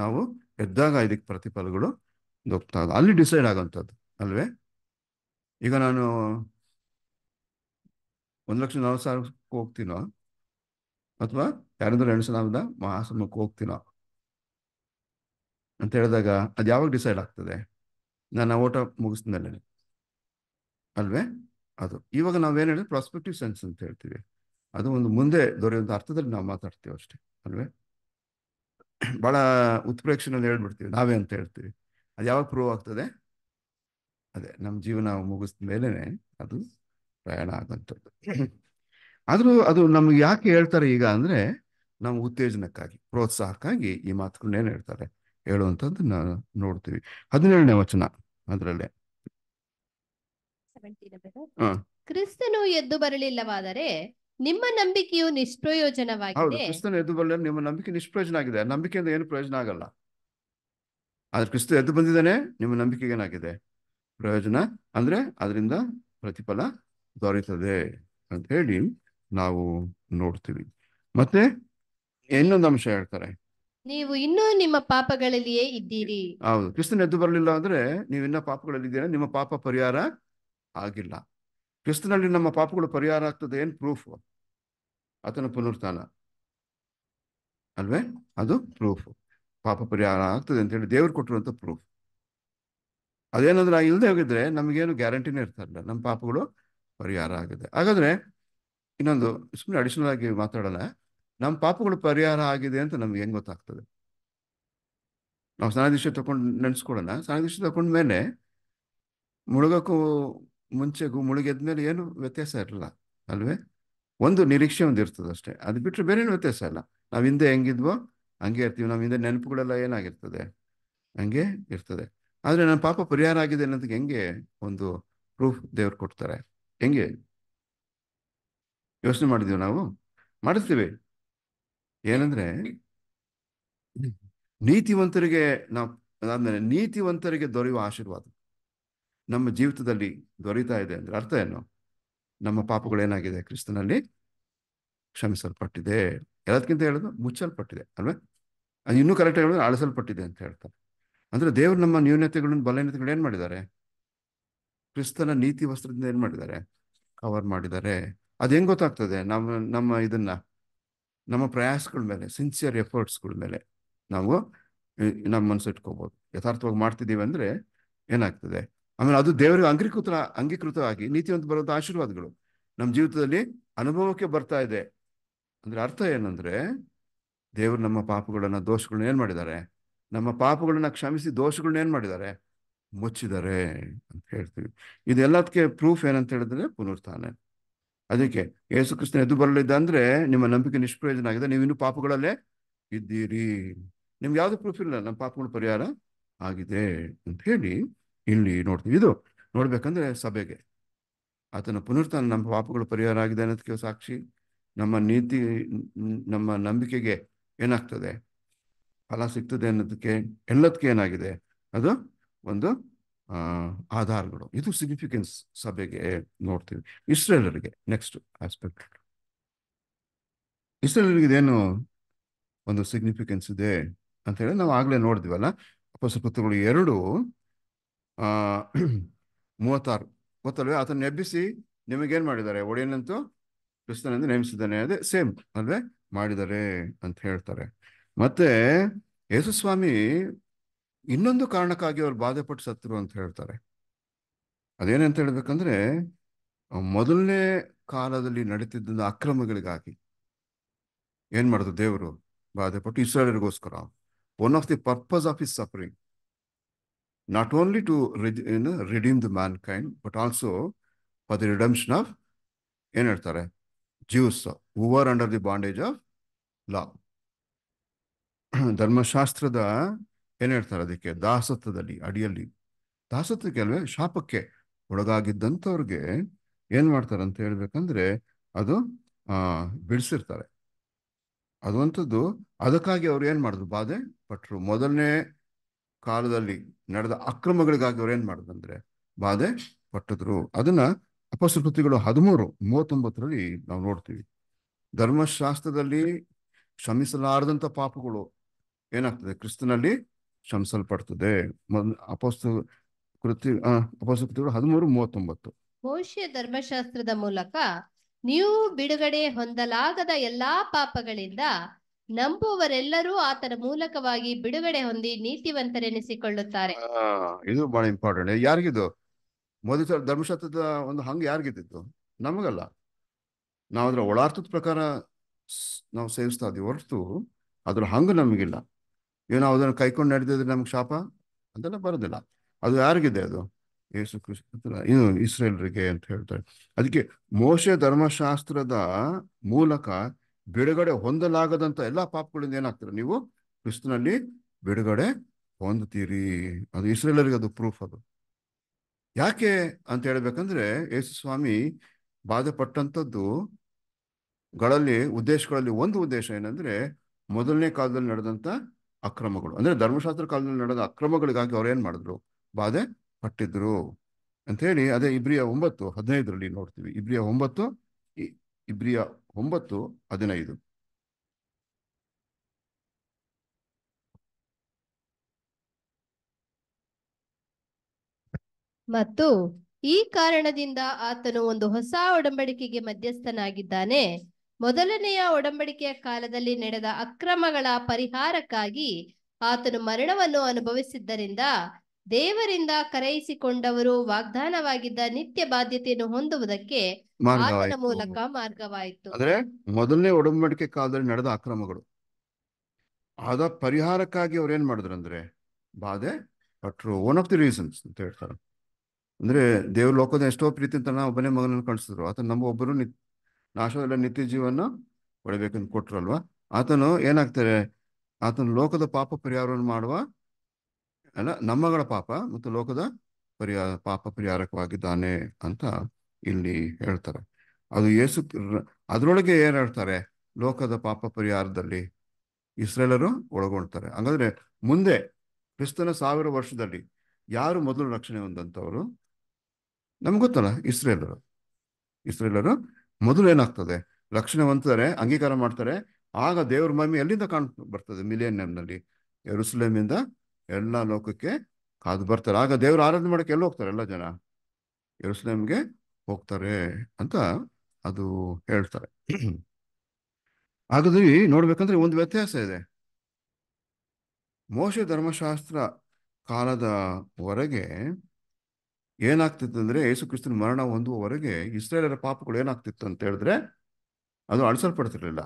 Speaker 1: ನಾವು ಎದ್ದಾಗ ಇದಕ್ಕೆ ಪ್ರತಿಫಲಗಳು ದೊರಕ್ತಾಗ ಅಲ್ಲಿ ಡಿಸೈಡ್ ಆಗೋಂಥದ್ದು ಅಲ್ವೇ ಈಗ ನಾನು ಒಂದು ಲಕ್ಷ ನಲ್ವತ್ತು ಸಾವಿರಕ್ಕೆ ಹೋಗ್ತೀನೋ ಅಥವಾ ಯಾರಾದ್ರೂ ಎರಡು ಸಾವಿರದ ಮಹಾಸಮಕ್ಕೆ ಹೋಗ್ತೀನೋ ಅಂತ ಹೇಳಿದಾಗ ಅದು ಯಾವಾಗ ಡಿಸೈಡ್ ಆಗ್ತದೆ ನಾನು ಓಟ ಮುಗಿಸ್ಮೇಲೆ ಅಲ್ವೇ ಅದು ಇವಾಗ ನಾವೇನು ಹೇಳಿದ್ರೆ ಪ್ರಾಸ್ಪೆಕ್ಟಿವ್ ಸೆನ್ಸ್ ಅಂತ ಹೇಳ್ತೀವಿ ಅದು ಒಂದು ಮುಂದೆ ದೊರೆಯುವಂಥ ಅರ್ಥದಲ್ಲಿ ನಾವು ಮಾತಾಡ್ತೀವಿ ಅಷ್ಟೇ ಅಲ್ವೇ ಭಾಳ ಉತ್ಪ್ರೇಕ್ಷಣೆ ಹೇಳ್ಬಿಡ್ತೀವಿ ನಾವೇ ಅಂತ ಹೇಳ್ತೀವಿ ಅದು ಯಾವಾಗ ಪ್ರೂವ್ ಆಗ್ತದೆ ಅದೇ ನಮ್ಮ ಜೀವನ ಮುಗಿಸಿದ ಮೇಲೆ ಅದು ಪ್ರಯಾಣ ಆಗಂಥದ್ದು ಆದರೂ ಅದು ನಮ್ಗೆ ಯಾಕೆ ಹೇಳ್ತಾರೆ ಈಗ ಅಂದರೆ ನಮ್ಮ ಉತ್ತೇಜನಕ್ಕಾಗಿ ಪ್ರೋತ್ಸಾಹಕ್ಕಾಗಿ ಈ ಮಾತುಗಳನ್ನೇನು ಹೇಳ್ತಾರೆ ಹೇಳುವಂಥದ್ದು ನಾವು ನೋಡ್ತೀವಿ ಹದಿನೇಳನೇ ವಚನ ಅದರಲ್ಲೇ
Speaker 2: ಕ್ರಿಸ್ತನು ಎದ್ದು ಬರಲಿಲ್ಲವಾದರೆ ನಿಮ್ಮ ನಂಬಿಕೆಯು ನಿಷ್ಪ್ರಯೋಜನವಾಗಿದೆ ಕ್ರಿಸ್ತನ
Speaker 1: ಎದ್ದು ಬರಲಿಲ್ಲ ನಿಮ್ಮ ನಂಬಿಕೆ ನಿಷ್ಪ್ರಯೋಜನ ಆಗಿದೆ ನಂಬಿಕೆಯಿಂದ ಏನು ಪ್ರಯೋಜನ ಆಗಲ್ಲ ಆದ್ರೆ ಕ್ರಿಸ್ತ ಎದ್ದು ಬಂದಿದ್ದಾನೆ ನಿಮ್ಮ ನಂಬಿಕೆಗೆ ಏನಾಗಿದೆ ಪ್ರಯೋಜನ ಅಂದ್ರೆ ಅದರಿಂದ ಪ್ರತಿಫಲ ದೊರೆಯುತ್ತದೆ ಅಂತ ಹೇಳಿ ನಾವು ನೋಡ್ತೀವಿ ಮತ್ತೆ ಇನ್ನೊಂದು ಅಂಶ ಹೇಳ್ತಾರೆ
Speaker 2: ನೀವು ಇನ್ನೂ ನಿಮ್ಮ ಪಾಪಗಳಲ್ಲಿಯೇ ಇದ್ದೀರಿ
Speaker 1: ಹೌದು ಕ್ರಿಸ್ತನ ಎದ್ದು ಬರಲಿಲ್ಲ ಅಂದ್ರೆ ನೀವು ಇನ್ನೂ ಪಾಪಗಳಲ್ಲಿ ಇದ್ದೀರಾ ನಿಮ್ಮ ಪಾಪ ಪರಿಹಾರ ಆಗಿಲ್ಲ ಕ್ರಿಸ್ತನಲ್ಲಿ ನಮ್ಮ ಪಾಪಗಳು ಪರಿಹಾರ ಆಗ್ತದೆ ಏನು ಪ್ರೂಫ್ ಆತನ ಪುನರುತ್ಥಾನ ಅಲ್ವೇ ಅದು ಪ್ರೂಫ್ ಪಾಪ ಪರಿಹಾರ ಆಗ್ತದೆ ಅಂತ ಹೇಳಿ ದೇವರು ಕೊಟ್ಟಿರುವಂಥ ಪ್ರೂಫ್ ಅದೇನಂದ್ರೆ ಇಲ್ಲದೆ ಹೋಗಿದ್ರೆ ನಮಗೇನು ಗ್ಯಾರಂಟಿನೇ ಇರ್ತಾರಲ್ಲ ನಮ್ಮ ಪಾಪಗಳು ಪರಿಹಾರ ಆಗಿದೆ ಹಾಗಾದ್ರೆ ಇನ್ನೊಂದು ಸುಮ್ಮನೆ ಅಡಿಷನಲ್ ಆಗಿ ಮಾತಾಡೋಣ ನಮ್ಮ ಪಾಪಗಳು ಪರಿಹಾರ ಆಗಿದೆ ಅಂತ ನಮ್ಗೆ ಹೆಂಗೆ ಗೊತ್ತಾಗ್ತದೆ ನಾವು ದೀಕ್ಷೆ ತಗೊಂಡು ನೆನೆಸ್ಕೊಳ್ಳೋಣ ಸ್ನಾನಾಧೀಶ ತಗೊಂಡ್ಮೇಲೆ ಮುಳುಗಕ್ಕೂ ಮುಂಚೆಗೂ ಮೇಲೆ ಏನು ವ್ಯತ್ಯಾಸ ಇರಲ್ಲ ಅಲ್ವೇ ಒಂದು ನಿರೀಕ್ಷೆ ಒಂದು ಇರ್ತದೆ ಅಷ್ಟೇ ಅದು ಬಿಟ್ಟರೆ ಬೇರೆನೂ ವ್ಯತ್ಯಾಸ ಇಲ್ಲ ನಾವು ಹಿಂದೆ ಹೆಂಗಿದ್ವೋ ಹಂಗೆ ಇರ್ತೀವಿ ನಾವು ಹಿಂದೆ ನೆನಪುಗಳೆಲ್ಲ ಏನಾಗಿರ್ತದೆ ಹಂಗೆ ಇರ್ತದೆ ಆದರೆ ನನ್ನ ಪಾಪ ಪರಿಹಾರ ಆಗಿದೆ ಅನ್ನೋದಕ್ಕೆ ಹೆಂಗೆ ಒಂದು ಪ್ರೂಫ್ ದೇವ್ರು ಕೊಡ್ತಾರೆ ಹೆಂಗೆ ಯೋಚನೆ ಮಾಡಿದೀವಿ ನಾವು ಮಾಡಿಸ್ತೀವಿ ಏನಂದ್ರೆ ನೀತಿವಂತರಿಗೆ ನಾವು ನೀತಿವಂತರಿಗೆ ದೊರೆಯುವ ಆಶೀರ್ವಾದ ನಮ್ಮ ಜೀವಿತದಲ್ಲಿ ದೊರೀತಾ ಇದೆ ಅಂದ್ರೆ ಅರ್ಥ ಏನು ನಮ್ಮ ಏನಾಗಿದೆ ಕ್ರಿಸ್ತನಲ್ಲಿ ಕ್ಷಮಿಸಲ್ಪಟ್ಟಿದೆ ಎಲ್ಲದಕ್ಕಿಂತ ಹೇಳೋದು ಮುಚ್ಚಲ್ಪಟ್ಟಿದೆ ಅಲ್ವೇ ಅದು ಇನ್ನೂ ಕರೆಕ್ಟ್ ಹೇಳೋದು ಅಳಿಸಲ್ಪಟ್ಟಿದೆ ಅಂತ ಹೇಳ್ತಾರೆ ಅಂದ್ರೆ ದೇವರು ನಮ್ಮ ನ್ಯೂನತೆಗಳನ್ನು ಬಲಹೀನತೆಗಳು ಏನು ಮಾಡಿದ್ದಾರೆ ಕ್ರಿಸ್ತನ ನೀತಿ ವಸ್ತ್ರದಿಂದ ಏನು ಮಾಡಿದ್ದಾರೆ ಕವರ್ ಮಾಡಿದ್ದಾರೆ ಅದು ಹೆಂಗ್ ಗೊತ್ತಾಗ್ತದೆ ನಮ್ಮ ನಮ್ಮ ಇದನ್ನ ನಮ್ಮ ಪ್ರಯಾಸಗಳ ಮೇಲೆ ಸಿನ್ಸಿಯರ್ ಎಫರ್ಟ್ಸ್ಗಳ ಮೇಲೆ ನಾವು ನಮ್ಮ ಮನಸ್ಸು ಇಟ್ಕೋಬೋದು ಯಥಾರ್ಥವಾಗಿ ಮಾಡ್ತಿದ್ದೀವಿ ಅಂದರೆ ಏನಾಗ್ತದೆ ಆಮೇಲೆ ಅದು ದೇವರಿಗೆ ಅಂಗೀಕೃತ ಅಂಗೀಕೃತವಾಗಿ ನೀತಿವಂತ ಬರುವಂಥ ಆಶೀರ್ವಾದಗಳು ನಮ್ಮ ಜೀವಿತದಲ್ಲಿ ಅನುಭವಕ್ಕೆ ಬರ್ತಾ ಇದೆ ಅಂದ್ರೆ ಅರ್ಥ ಏನಂದ್ರೆ ದೇವರು ನಮ್ಮ ಪಾಪಗಳನ್ನ ದೋಷಗಳನ್ನ ಏನ್ ಮಾಡಿದ್ದಾರೆ ನಮ್ಮ ಪಾಪಗಳನ್ನ ಕ್ಷಮಿಸಿ ದೋಷಗಳನ್ನ ಏನ್ ಮಾಡಿದ್ದಾರೆ ಮುಚ್ಚಿದ್ದಾರೆ ಅಂತ ಹೇಳ್ತೀವಿ ಇದೆಲ್ಲದಕ್ಕೆ ಪ್ರೂಫ್ ಏನಂತ ಹೇಳಿದ್ರೆ ಪುನರುತ್ಥಾನ ಅದಕ್ಕೆ ಯೇಸು ಕೃಷ್ಣ ಎದ್ದು ಬರಲಿದ್ದ ಅಂದ್ರೆ ನಿಮ್ಮ ನಂಬಿಕೆ ನಿಷ್ಪ್ರಯೋಜನ ಆಗಿದೆ ನೀವು ಇನ್ನೂ ಪಾಪಗಳಲ್ಲೇ ಇದ್ದೀರಿ ನಿಮ್ಗೆ ಯಾವ್ದು ಪ್ರೂಫ್ ಇಲ್ಲ ನಮ್ಮ ಪಾಪಗಳ ಪರಿಹಾರ ಆಗಿದೆ ಅಂತ ಹೇಳಿ ಇಲ್ಲಿ ನೋಡ್ತೀವಿ ಇದು ನೋಡ್ಬೇಕಂದ್ರೆ ಸಭೆಗೆ ಆತನ ಪುನರ್ತನ ನಮ್ಮ ಪಾಪಗಳು ಪರಿಹಾರ ಆಗಿದೆ ಅನ್ನೋದಕ್ಕೆ ಸಾಕ್ಷಿ ನಮ್ಮ ನೀತಿ ನಮ್ಮ ನಂಬಿಕೆಗೆ ಏನಾಗ್ತದೆ ಫಲ ಸಿಗ್ತದೆ ಅನ್ನೋದಕ್ಕೆ ಎಲ್ಲದಕ್ಕೆ ಏನಾಗಿದೆ ಅದು ಒಂದು ಆಧಾರಗಳು ಇದು ಸಿಗ್ನಿಫಿಕೆನ್ಸ್ ಸಭೆಗೆ ನೋಡ್ತೀವಿ ಇಸ್ರೇಲರಿಗೆ ನೆಕ್ಸ್ಟ್ ಆಸ್ಪೆಕ್ಟ್ ಇಸ್ರೇಲರಿಗೆ ಇದೇನು ಒಂದು ಸಿಗ್ನಿಫಿಕೆನ್ಸ್ ಇದೆ ಅಂತ ಹೇಳಿ ನಾವು ಆಗಲೇ ನೋಡಿದ್ವಲ್ಲ ಅಪಸಕೃತಗಳು ಎರಡು ಮೂವತ್ತಾರು ಗೊತ್ತಲ್ವೇ ಅದನ್ನು ಎಬ್ಬಿಸಿ ನಿಮಗೇನು ಮಾಡಿದ್ದಾರೆ ಒಡೆಯನಂತೂ ಕ್ರಿಸ್ತನಂದು ನೇಮಿಸಿದ್ದಾನೆ ಅದೇ ಸೇಮ್ ಅಲ್ವೇ ಮಾಡಿದ್ದಾರೆ ಅಂತ ಹೇಳ್ತಾರೆ ಮತ್ತೆ ಯೇಸುಸ್ವಾಮಿ ಇನ್ನೊಂದು ಕಾರಣಕ್ಕಾಗಿ ಅವ್ರು ಬಾಧೆಪಟ್ಟು ಸತ್ರು ಅಂತ ಹೇಳ್ತಾರೆ ಅದೇನಂತ ಹೇಳ್ಬೇಕಂದ್ರೆ ಮೊದಲನೇ ಕಾಲದಲ್ಲಿ ನಡೀತಿದ್ದ ಅಕ್ರಮಗಳಿಗಾಗಿ ಏನ್ ಮಾಡಿದ್ರು ದೇವರು ಬಾಧೆಪಟ್ಟು ಇಸ್ರಾಯಲ್ಗೋಸ್ಕರ one of the purpose of his suffering not only to you know, redeem the mankind, but also for the redemption of ಏನಿರ್ತಾರೆ Jews who are under the bondage of law ಧರ್ಮಶಾಸ್ತ್ರದ ಹೇಳ್ತಾರೆ ಅದಕ್ಕೆ ದಾಸತ್ವದಲ್ಲಿ ಅಡಿಯಲ್ಲಿ ದಾಸತ್ವಕ್ಕೆ ಅಲ್ವೇ ಶಾಪಕ್ಕೆ ಒಳಗಾಗಿದ್ದಂಥವ್ರಿಗೆ ಏನ್ ಮಾಡ್ತಾರೆ ಅಂತ ಹೇಳ್ಬೇಕಂದ್ರೆ ಅದು ಬಿಡಿಸಿರ್ತಾರೆ ಅದಂಥದ್ದು ಅದಕ್ಕಾಗಿ ಅವ್ರು ಏನ್ ಮಾಡೋದು ಬಾಧೆ ಪಟ್ರು ಮೊದಲನೇ ಕಾಲದಲ್ಲಿ ನಡೆದ ಅಕ್ರಮಗಳಿಗಾಗಿ ಅವ್ರು ಏನ್ ಮಾಡುದಂದ್ರೆ ಬಾಧೆ ಪಟ್ಟದ್ರು ಅದನ್ನ ಅಪಸ್ಕೃತಿಗಳು ಹದಿಮೂರು ಮೂವತ್ತೊಂಬತ್ತರಲ್ಲಿ ನಾವು ನೋಡ್ತೀವಿ ಧರ್ಮಶಾಸ್ತ್ರದಲ್ಲಿ ಶ್ರಮಿಸಲಾರದಂತ ಪಾಪಗಳು ಏನಾಗ್ತದೆ ಕ್ರಿಸ್ತನಲ್ಲಿ ಕ್ಷಮಿಸಲ್ಪಡ್ತದೆ ಅಪಸ್ತು ಕೃತಿ ಅಪಸ್ಕೃತಿಗಳು ಹದಿಮೂರು ಮೂವತ್ತೊಂಬತ್ತು
Speaker 2: ಭವಿಷ್ಯ ಧರ್ಮಶಾಸ್ತ್ರದ ಮೂಲಕ ನೀವು ಬಿಡುಗಡೆ ಹೊಂದಲಾಗದ ಎಲ್ಲಾ ಪಾಪಗಳಿಂದ ನಂಬುವವರೆಲ್ಲರೂ ಆತನ ಮೂಲಕವಾಗಿ ಬಿಡುಗಡೆ ಹೊಂದಿ ನೀತಿವಂತರೆನಿಸಿಕೊಳ್ಳುತ್ತಾರೆ
Speaker 1: ಇದು ಬಹಳ ಇಂಪಾರ್ಟೆಂಟ್ ಯಾರಿಗಿದು ಮೋದಿ ಸರ್ ಧರ್ಮಶಾಸ್ತ್ರದ ಒಂದು ಹಂಗ ಯಾರಿಗಿದ್ದಿತ್ತು ನಮಗಲ್ಲ ನಾವು ಅದರ ಒಳಾರ್ಥದ ಪ್ರಕಾರ ನಾವು ಸೇವಿಸ್ತಾ ಇದೀವಿ ಹೊರತು ಅದ್ರ ಹಂಗ ನಮಗಿಲ್ಲ ಏನೋ ಅದನ್ನ ಅದನ್ನು ಕೈಕೊಂಡು ನಡೆದಿದ್ರೆ ನಮ್ಗೆ ಶಾಪ ಅದೆಲ್ಲ ಬರೋದಿಲ್ಲ ಅದು ಯಾರಿಗಿದೆ ಅದು ಯೇಸು ಕೃಷ್ಣ ಇಸ್ರೇಲ್ರಿಗೆ ಅಂತ ಹೇಳ್ತಾರೆ ಅದಕ್ಕೆ ಮೋಶ ಧರ್ಮಶಾಸ್ತ್ರದ ಮೂಲಕ ಬಿಡುಗಡೆ ಹೊಂದಲಾಗದಂತ ಎಲ್ಲ ಪಾಪಗಳಿಂದ ಏನಾಗ್ತೀರ ನೀವು ಕ್ರಿಸ್ತನಲ್ಲಿ ಬಿಡುಗಡೆ ಹೊಂದ್ತೀರಿ ಅದು ಇಸ್ರೇಲರಿಗೆ ಅದು ಪ್ರೂಫ್ ಅದು ಯಾಕೆ ಅಂತ ಹೇಳ್ಬೇಕಂದ್ರೆ ಯೇಸು ಸ್ವಾಮಿ ಬಾಧೆ ಪಟ್ಟಂಥದ್ದು ಗಳಲ್ಲಿ ಉದ್ದೇಶಗಳಲ್ಲಿ ಒಂದು ಉದ್ದೇಶ ಏನಂದ್ರೆ ಮೊದಲನೇ ಕಾಲದಲ್ಲಿ ನಡೆದಂತ ಅಕ್ರಮಗಳು ಅಂದ್ರೆ ಧರ್ಮಶಾಸ್ತ್ರ ಕಾಲದಲ್ಲಿ ನಡೆದ ಅಕ್ರಮಗಳಿಗಾಗಿ ಅವ್ರು ಏನ್ ಮಾಡಿದ್ರು ಬಾಧೆ ಪಟ್ಟಿದ್ರು ಅಂತ ಹೇಳಿ ಅದೇ ಇಬ್ರಿಯ ಒಂಬತ್ತು ಹದಿನೈದರಲ್ಲಿ ನೋಡ್ತೀವಿ ಇಬ್ರಿಯ ಒಂಬತ್ತು ಇಬ್ರಿಯ ಒಂಬತ್ತು ಹದಿನೈದು
Speaker 2: ಮತ್ತು ಈ ಕಾರಣದಿಂದ ಆತನು ಒಂದು ಹೊಸ ಒಡಂಬಡಿಕೆಗೆ ಮಧ್ಯಸ್ಥನಾಗಿದ್ದಾನೆ ಮೊದಲನೆಯ ಒಡಂಬಡಿಕೆಯ ಕಾಲದಲ್ಲಿ ನಡೆದ ಅಕ್ರಮಗಳ ಪರಿಹಾರಕ್ಕಾಗಿ ಆತನು ಮರಣವನ್ನು ಅನುಭವಿಸಿದ್ದರಿಂದ ದೇವರಿಂದ ಕರೆಯಿಸಿಕೊಂಡವರು ವಾಗ್ದಾನವಾಗಿದ್ದ ನಿತ್ಯ ಬಾಧ್ಯತೆಯನ್ನು ಹೊಂದುವುದಕ್ಕೆ ಮೂಲಕ ಮಾರ್ಗವಾಯಿತು ಅಂದ್ರೆ
Speaker 1: ಮೊದಲನೇ ಒಡಂಬಡಿಕೆ ಕಾಲದಲ್ಲಿ ನಡೆದ ಅಕ್ರಮಗಳು ಆದ ಪರಿಹಾರಕ್ಕಾಗಿ ಅವ್ರು ಏನ್ ಮಾಡಿದ್ರು ಅಂದ್ರೆ ಬಾಧೆ ಪಟ್ರು ಒನ್ ಆಫ್ ದಿ ರೀಸನ್ಸ್ ಅಂತ ಹೇಳ್ತಾರೆ ಅಂದ್ರೆ ದೇವ್ರ ಲೋಕದ ಎಷ್ಟೋ ಪ್ರೀತಿ ಅಂತ ನಾವು ಒಬ್ಬನೇ ಮಗನ ಕಾಣಿಸಿದ್ರು ಆತನ ನಮ್ಮ ಒಬ್ಬರು ನಿತ್ ನಿತ್ಯ ಜೀವನ ಒಡಬೇಕಂತ ಕೊಟ್ರು ಅಲ್ವಾ ಆತನು ಏನಾಗ್ತಾರೆ ಆತನ ಲೋಕದ ಪಾಪ ಪರಿಹಾರವನ್ನು ಮಾಡುವ ಅಲ್ಲ ನಮ್ಮಗಳ ಪಾಪ ಮತ್ತು ಲೋಕದ ಪರಿಹಾರ ಪಾಪ ಪರಿಹಾರಕವಾಗಿದ್ದಾನೆ ಅಂತ ಇಲ್ಲಿ ಹೇಳ್ತಾರೆ ಅದು ಯೇಸು ಅದರೊಳಗೆ ಏನ್ ಹೇಳ್ತಾರೆ ಲೋಕದ ಪಾಪ ಪರಿಹಾರದಲ್ಲಿ ಇಸ್ರೇಲರು ಒಳಗೊಳ್ತಾರೆ ಹಂಗಂದ್ರೆ ಮುಂದೆ ಕ್ರಿಸ್ತನ ಸಾವಿರ ವರ್ಷದಲ್ಲಿ ಯಾರು ಮೊದಲು ರಕ್ಷಣೆ ಹೊಂದಂತವರು ನಮ್ಗೆ ಗೊತ್ತಲ್ಲ ಇಸ್ರೇಲರು ಇಸ್ರೇಲರು ಮೊದಲು ಏನಾಗ್ತದೆ ರಕ್ಷಣೆ ಹೊಂದ್ತಾರೆ ಅಂಗೀಕಾರ ಮಾಡ್ತಾರೆ ಆಗ ದೇವ್ರ ಮಮ್ಮಿ ಎಲ್ಲಿಂದ ಕಾಣ್ ಬರ್ತದೆ ಮಿಲಿಯನ್ ಮಿಲೇನಿಯಂನಲ್ಲಿ ಇಂದ ಎಲ್ಲ ಲೋಕಕ್ಕೆ ಕಾದು ಬರ್ತಾರೆ ಆಗ ದೇವ್ರ ಆರಾಧನೆ ಮಾಡಕ್ಕೆ ಎಲ್ಲ ಹೋಗ್ತಾರೆ ಎಲ್ಲ ಜನ ಎರಸ್ಲೇಮ್ಗೆ ಹೋಗ್ತಾರೆ ಅಂತ ಅದು ಹೇಳ್ತಾರೆ ಹಾಗಾದ್ರೆ ನೋಡ್ಬೇಕಂದ್ರೆ ಒಂದು ವ್ಯತ್ಯಾಸ ಇದೆ ಮೋಶ ಧರ್ಮಶಾಸ್ತ್ರ ಕಾಲದ ಏನಾಗ್ತಿತ್ತು ಅಂದ್ರೆ ಯೇಸು ಕ್ರಿಸ್ತನ ಮರಣ ಹೊಂದುವವರೆಗೆ ಇಸ್ರೇಲರ ಪಾಪಗಳು ಏನಾಗ್ತಿತ್ತು ಅಂತ ಹೇಳಿದ್ರೆ ಅದು ಅಳಿಸಲ್ಪಡ್ತಿರ್ಲಿಲ್ಲ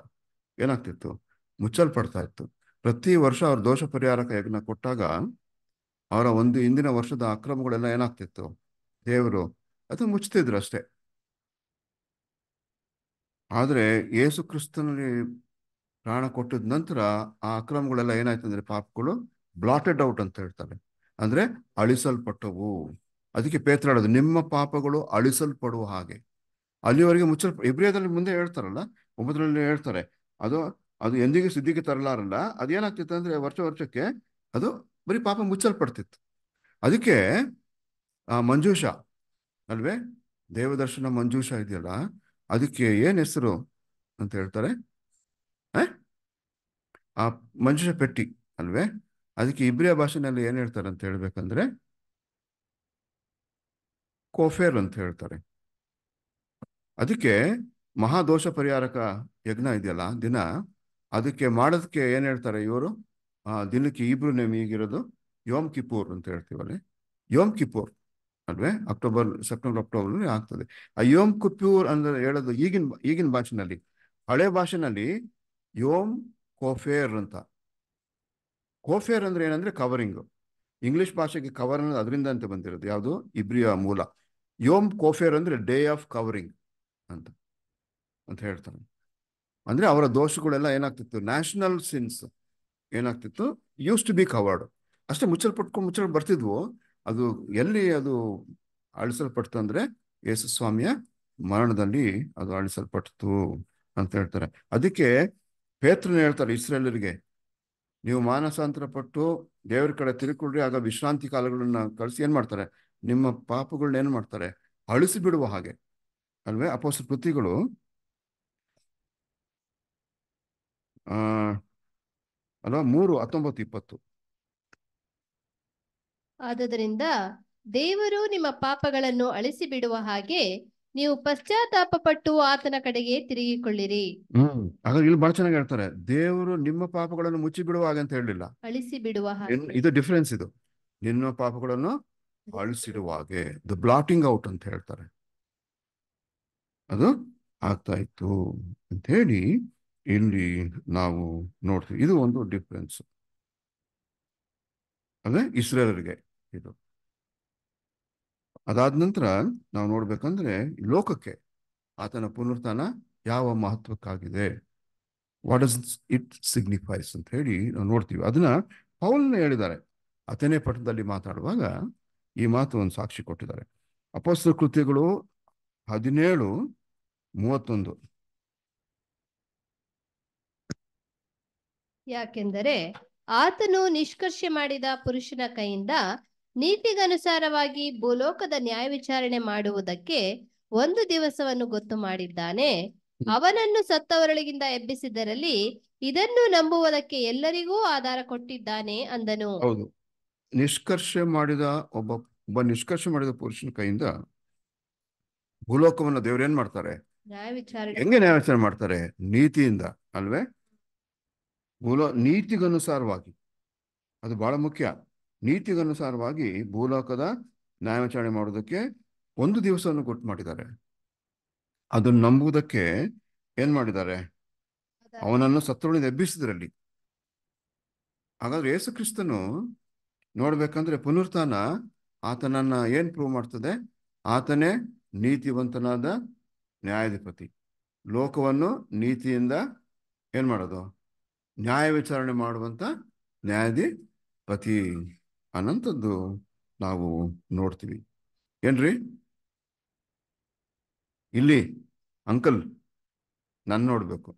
Speaker 1: ಏನಾಗ್ತಿತ್ತು ಮುಚ್ಚಲ್ಪಡ್ತಾ ಇತ್ತು ಪ್ರತಿ ವರ್ಷ ಅವ್ರು ದೋಷ ಪರಿಹಾರಕ ಯಜ್ಞ ಕೊಟ್ಟಾಗ ಅವರ ಒಂದು ಹಿಂದಿನ ವರ್ಷದ ಅಕ್ರಮಗಳೆಲ್ಲ ಏನಾಗ್ತಿತ್ತು ದೇವರು ಅದು ಮುಚ್ತಿದ್ರು ಅಷ್ಟೇ ಆದರೆ ಯೇಸು ಕ್ರಿಸ್ತನಲ್ಲಿ ಪ್ರಾಣ ಕೊಟ್ಟಿದ ನಂತರ ಆ ಅಕ್ರಮಗಳೆಲ್ಲ ಏನಾಯ್ತು ಅಂದ್ರೆ ಪಾಪಗಳು ಬ್ಲಾಟೆಡ್ ಔಟ್ ಅಂತ ಹೇಳ್ತಾರೆ ಅಂದ್ರೆ ಅಳಿಸಲ್ಪಟ್ಟವು ಅದಕ್ಕೆ ಪೇತ್ರಾಡೋದು ನಿಮ್ಮ ಪಾಪಗಳು ಅಳಿಸಲ್ಪಡುವ ಹಾಗೆ ಅಲ್ಲಿವರೆಗೆ ಮುಚ್ಚಲ್ಪ ಇಬ್ರಿಯಾದಲ್ಲಿ ಮುಂದೆ ಹೇಳ್ತಾರಲ್ಲ ಒಂಬತ್ತರಲ್ಲಿ ಹೇಳ್ತಾರೆ ಅದು ಅದು ಎಂದಿಗೂ ಸಿದ್ಧಿಗೆ ತರಲಾರಲ್ಲ ಏನಾಗ್ತಿತ್ತು ಅಂದರೆ ವರ್ಷ ವರ್ಷಕ್ಕೆ ಅದು ಬರೀ ಪಾಪ ಮುಚ್ಚಲ್ಪಡ್ತಿತ್ತು ಅದಕ್ಕೆ ಆ ಮಂಜೂಷ ಅಲ್ವೇ ದೇವದರ್ಶನ ಮಂಜೂಷ ಇದೆಯಲ್ಲ ಅದಕ್ಕೆ ಏನು ಹೆಸರು ಅಂತ ಹೇಳ್ತಾರೆ ಆ ಮಂಜೂಷ ಪೆಟ್ಟಿ ಅಲ್ವೇ ಅದಕ್ಕೆ ಇಬ್ರಿಯ ಭಾಷೆನಲ್ಲಿ ಏನು ಹೇಳ್ತಾರೆ ಅಂತ ಹೇಳ್ಬೇಕಂದ್ರೆ ಕೋಫೇರ್ ಅಂತ ಹೇಳ್ತಾರೆ ಅದಕ್ಕೆ ಮಹಾದೋಷ ಪರಿಹಾರಕ ಯಜ್ಞ ಇದೆಯಲ್ಲ ದಿನ ಅದಕ್ಕೆ ಮಾಡೋದಕ್ಕೆ ಏನು ಹೇಳ್ತಾರೆ ಇವರು ದಿನಕ್ಕೆ ಇಬ್ರು ನೇಮ್ ಈಗಿರೋದು ಯೋಮ್ ಕಿಪೂರ್ ಅಂತ ಹೇಳ್ತೀವಲ್ಲಿ ಯೋಮ್ ಕಿಪೂರ್ ಅಲ್ವೇ ಅಕ್ಟೋಬರ್ ಸೆಪ್ಟೆಂಬರ್ ಅಕ್ಟೋಬರ್ ಆಗ್ತದೆ ಆ ಯೋಮ್ ಕುಪ್ಯೂರ್ ಅಂದ್ರೆ ಹೇಳೋದು ಈಗಿನ ಈಗಿನ ಭಾಷೆನಲ್ಲಿ ಹಳೆ ಭಾಷೆನಲ್ಲಿ ಯೋಮ್ ಕೋಫೇರ್ ಅಂತ ಕೋಫೇರ್ ಅಂದ್ರೆ ಏನಂದ್ರೆ ಕವರಿಂಗು ಇಂಗ್ಲಿಷ್ ಭಾಷೆಗೆ ಕವರ್ ಅನ್ನೋದು ಅದರಿಂದ ಅಂತ ಬಂದಿರೋದು ಯಾವುದು ಇಬ್ರಿಯ ಮೂಲ ಯೋಮ್ ಕೋಫೇರ್ ಅಂದ್ರೆ ಡೇ ಆಫ್ ಕವರಿಂಗ್ ಅಂತ ಅಂತ ಹೇಳ್ತಾರೆ ಅಂದರೆ ಅವರ ದೋಷಗಳೆಲ್ಲ ಏನಾಗ್ತಿತ್ತು ನ್ಯಾಷನಲ್ ಸಿನ್ಸ್ ಏನಾಗ್ತಿತ್ತು ಯೂಸ್ ಟು ಬಿ ಕವರ್ಡ್ ಅಷ್ಟೇ ಮುಚ್ಚಲ್ಪಟ್ಕೊಂಡು ಮುಚ್ಚಲ್ ಬರ್ತಿದ್ವು ಅದು ಎಲ್ಲಿ ಅದು ಅಳಿಸಲ್ಪಡ್ತು ಯೇಸು ಸ್ವಾಮಿಯ ಮರಣದಲ್ಲಿ ಅದು ಅಳಿಸಲ್ಪಟ್ಟಿತು ಅಂತ ಹೇಳ್ತಾರೆ ಅದಕ್ಕೆ ಪೇತ್ರನ ಹೇಳ್ತಾರೆ ಇಸ್ರೇಲರಿಗೆ ನೀವು ಮಾನಸಾಂತರ ಪಟ್ಟು ದೇವರ ಕಡೆ ತಿಳ್ಕೊಳ್ರಿ ಆಗ ವಿಶ್ರಾಂತಿ ಕಾಲಗಳನ್ನ ಕಳಿಸಿ ಏನು ಮಾಡ್ತಾರೆ ನಿಮ್ಮ ಪಾಪಗಳನ್ನ ಏನು ಮಾಡ್ತಾರೆ ಅಳಿಸಿ ಬಿಡುವ ಹಾಗೆ ಅಲ್ವೇ ಅಪೋಸ ಕೃತಿಗಳು ಅಲ್ವಾ ಮೂರು ಹತ್ತೊಂಬತ್ತು ಇಪ್ಪತ್ತು
Speaker 2: ಆದ್ದರಿಂದ ದೇವರು ನಿಮ್ಮ ಪಾಪಗಳನ್ನು ಅಳಿಸಿ ಬಿಡುವ ಹಾಗೆ ನೀವು ಪಶ್ಚಾತ್ತಾಪ ಪಟ್ಟು ಆತನ ಕಡೆಗೆ ತಿರುಗಿಕೊಳ್ಳಿರಿ
Speaker 1: ಹ್ಮ್ ಇಲ್ಲಿ ಬಹಳ ಚೆನ್ನಾಗಿ ಹೇಳ್ತಾರೆ ದೇವರು ನಿಮ್ಮ ಪಾಪಗಳನ್ನು ಮುಚ್ಚಿ ಬಿಡುವ ಹಾಗೆ ಅಂತ ಹೇಳಲಿಲ್ಲ ಅಳಿಸಿ ಬಿಡುವ ಇದು ಡಿಫರೆನ್ಸ್ ಇದು ನಿಮ್ಮ ಪಾಪಗಳನ್ನು ಅಳಿಸಿಡುವ ಹಾಗೆ ದ ಬ್ಲಾಟಿಂಗ್ ಔಟ್ ಅಂತ ಹೇಳ್ತಾರೆ ಅದು ಆಗ್ತಾ ಇತ್ತು ಅಂತ ಹೇಳಿ ಇಲ್ಲಿ ನಾವು ನೋಡ್ತೀವಿ ಇದು ಒಂದು ಡಿಫ್ರೆನ್ಸ್ ಅಂದ್ರೆ ಇಸ್ರೇಲರಿಗೆ ಇದು ಅದಾದ ನಂತರ ನಾವು ನೋಡ್ಬೇಕಂದ್ರೆ ಲೋಕಕ್ಕೆ ಆತನ ಪುನರುತ್ಥಾನ ಯಾವ ಮಹತ್ವಕ್ಕಾಗಿದೆ ವಾಟ್ ಇಸ್ ಇಟ್ ಸಿಗ್ನಿಫೈಸ್ ಅಂತ ಹೇಳಿ ನಾವು ನೋಡ್ತೀವಿ ಅದನ್ನ ಪೌಲ್ನ ಹೇಳಿದ್ದಾರೆ ಅತನೇ ಪಟ್ಟಣದಲ್ಲಿ ಮಾತಾಡುವಾಗ ಈ ಮಾತು ಒಂದು ಸಾಕ್ಷಿ ಕೊಟ್ಟಿದ್ದಾರೆ ಅಪಸ್ತ್ರ ಕೃತ್ಯಗಳು ಹದಿನೇಳು ಮೂವತ್ತೊಂದು
Speaker 2: ಯಾಕೆಂದರೆ ಆತನು ನಿಷ್ಕರ್ಷ ಮಾಡಿದ ಪುರುಷನ ಕೈಯಿಂದ ನೀತಿಗನುಸಾರವಾಗಿ ಭೂಲೋಕದ ನ್ಯಾಯ ವಿಚಾರಣೆ ಮಾಡುವುದಕ್ಕೆ ಒಂದು ದಿವಸವನ್ನು ಗೊತ್ತು ಮಾಡಿದ್ದಾನೆ ಅವನನ್ನು ಸತ್ತವರೊಳಗಿಂದ ಎಬ್ಬಿಸಿದರಲ್ಲಿ ಇದನ್ನು ನಂಬುವುದಕ್ಕೆ ಎಲ್ಲರಿಗೂ ಆಧಾರ ಕೊಟ್ಟಿದ್ದಾನೆ ಅಂದನು
Speaker 1: ಹೌದು ನಿಷ್ಕರ್ಷ ಮಾಡಿದ ಒಬ್ಬ ಒಬ್ಬ ನಿಷ್ಕರ್ಷ ಮಾಡಿದ ಪುರುಷನ ಕೈಯಿಂದ ಭೂಲೋಕವನ್ನು ದೇವರೇನ್ ಮಾಡ್ತಾರೆ
Speaker 2: ನ್ಯಾಯ ವಿಚಾರಣೆ ಹೆಂಗೆ ನ್ಯಾಯ
Speaker 1: ವಿಚಾರಣೆ ಮಾಡ್ತಾರೆ ನೀತಿಯಿಂದ ಅಲ್ವೇ ಭೂಲೋ ನೀತಿಗನುಸಾರವಾಗಿ ಅದು ಬಹಳ ಮುಖ್ಯ ನೀತಿಗನುಸಾರವಾಗಿ ಭೂಲೋಕದ ನ್ಯಾಯವಿಚಾರಣೆ ಮಾಡೋದಕ್ಕೆ ಒಂದು ದಿವಸವನ್ನು ಕೊಟ್ಟು ಮಾಡಿದ್ದಾರೆ ಅದನ್ನು ನಂಬುವುದಕ್ಕೆ ಏನ್ ಮಾಡಿದ್ದಾರೆ ಅವನನ್ನು ಸತ್ತೋಳಿಂದ ಎಬ್ಬಿಸಿದ್ರಲ್ಲಿ ಹಾಗಾದ್ರೆ ಯೇಸು ನೋಡ್ಬೇಕಂದ್ರೆ ಪುನರ್ತಾನ ಆತನನ್ನ ಏನ್ ಪ್ರೂವ್ ಮಾಡ್ತದೆ ಆತನೇ ನೀತಿವಂತನಾದ ನ್ಯಾಯಾಧಿಪತಿ ಲೋಕವನ್ನು ನೀತಿಯಿಂದ ಏನ್ ಮಾಡೋದು ನ್ಯಾಯ ವಿಚಾರಣೆ ಮಾಡುವಂಥ ನ್ಯಾಯಾಧಿಪತಿ ಅನಂತದ್ದು ನಾವು ನೋಡ್ತೀವಿ ಏನ್ರಿ ಇಲ್ಲಿ ಅಂಕಲ್ ನಾನು ನೋಡಬೇಕು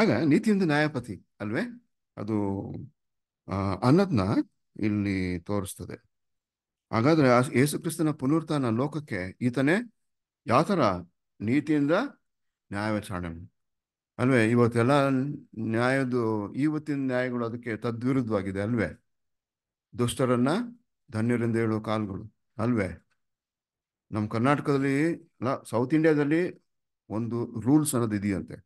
Speaker 1: ಆಗ ನೀತಿಯಿಂದ ನ್ಯಾಯಪತಿ ಅಲ್ವೇ ಅದು ಅನ್ನದನ್ನ ಇಲ್ಲಿ ತೋರಿಸ್ತದೆ ಹಾಗಾದ್ರೆ ಯೇಸುಕ್ರಿಸ್ತನ ಕ್ರಿಸ್ತನ ಪುನರುತ್ಥಾನ ಲೋಕಕ್ಕೆ ಈತನೇ ಯಾವ ಥರ ನೀತಿಯಿಂದ ನ್ಯಾಯ ವಿಚಾರಣೆ ಅಲ್ವೇ ಇವತ್ತೆಲ್ಲ ನ್ಯಾಯದ ಇವತ್ತಿನ ನ್ಯಾಯಗಳು ಅದಕ್ಕೆ ತದ್ವಿರುದ್ಧವಾಗಿದೆ ಅಲ್ವೇ ದುಷ್ಟರನ್ನ ಧನ್ಯರಿಂದ ಹೇಳುವ ಕಾಲಗಳು ಅಲ್ವೇ ನಮ್ಮ ಕರ್ನಾಟಕದಲ್ಲಿ ಸೌತ್ ಇಂಡಿಯಾದಲ್ಲಿ ಒಂದು ರೂಲ್ಸ್ ಅನ್ನೋದು ಇದೆಯಂತೆ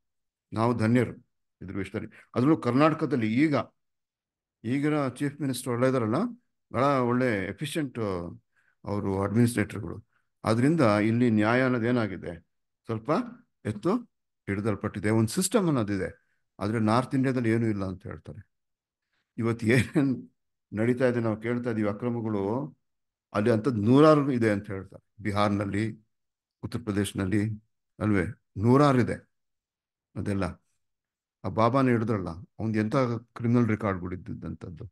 Speaker 1: ನಾವು ಧನ್ಯರು ಇದ್ರ ವಿಷಯದಲ್ಲಿ ಅದರಲ್ಲೂ ಕರ್ನಾಟಕದಲ್ಲಿ ಈಗ ಈಗಿನ ಚೀಫ್ ಮಿನಿಸ್ಟರ್ ಒಳ್ಳೆ ಇದಾರಲ್ಲ ಬಹಳ ಒಳ್ಳೆ ಎಫಿಷಿಯಂಟ್ ಅವರು ಅಡ್ಮಿನಿಸ್ಟ್ರೇಟರ್ಗಳು ಅದರಿಂದ ಇಲ್ಲಿ ನ್ಯಾಯ ಅನ್ನೋದು ಏನಾಗಿದೆ ಸ್ವಲ್ಪ ಎತ್ತು ಹಿಡಿದಲ್ಪಟ್ಟಿದೆ ಒಂದು ಸಿಸ್ಟಮ್ ಅನ್ನೋದಿದೆ ಆದರೆ ನಾರ್ತ್ ಇಂಡಿಯಾದಲ್ಲಿ ಏನೂ ಇಲ್ಲ ಅಂತ ಹೇಳ್ತಾರೆ ಇವತ್ತು ಏನೇನು ನಡೀತಾ ಇದೆ ನಾವು ಕೇಳ್ತಾ ಇದ್ದೀವಿ ಅಕ್ರಮಗಳು ಅಲ್ಲಿ ಅಂಥದ್ದು ನೂರಾರು ಇದೆ ಅಂತ ಹೇಳ್ತಾರೆ ಬಿಹಾರ್ನಲ್ಲಿ ಉತ್ತರ ಪ್ರದೇಶನಲ್ಲಿ ಅಲ್ವೇ ನೂರಾರು ಇದೆ ಅದೆಲ್ಲ ಆ ಬಾಬಾನ ಹಿಡಿದ್ರಲ್ಲ ಅವ್ನು ಎಂಥ ಕ್ರಿಮಿನಲ್ ರೆಕಾರ್ಡ್ ರೆಕಾರ್ಡ್ಗಳಿದ್ದಂಥದ್ದು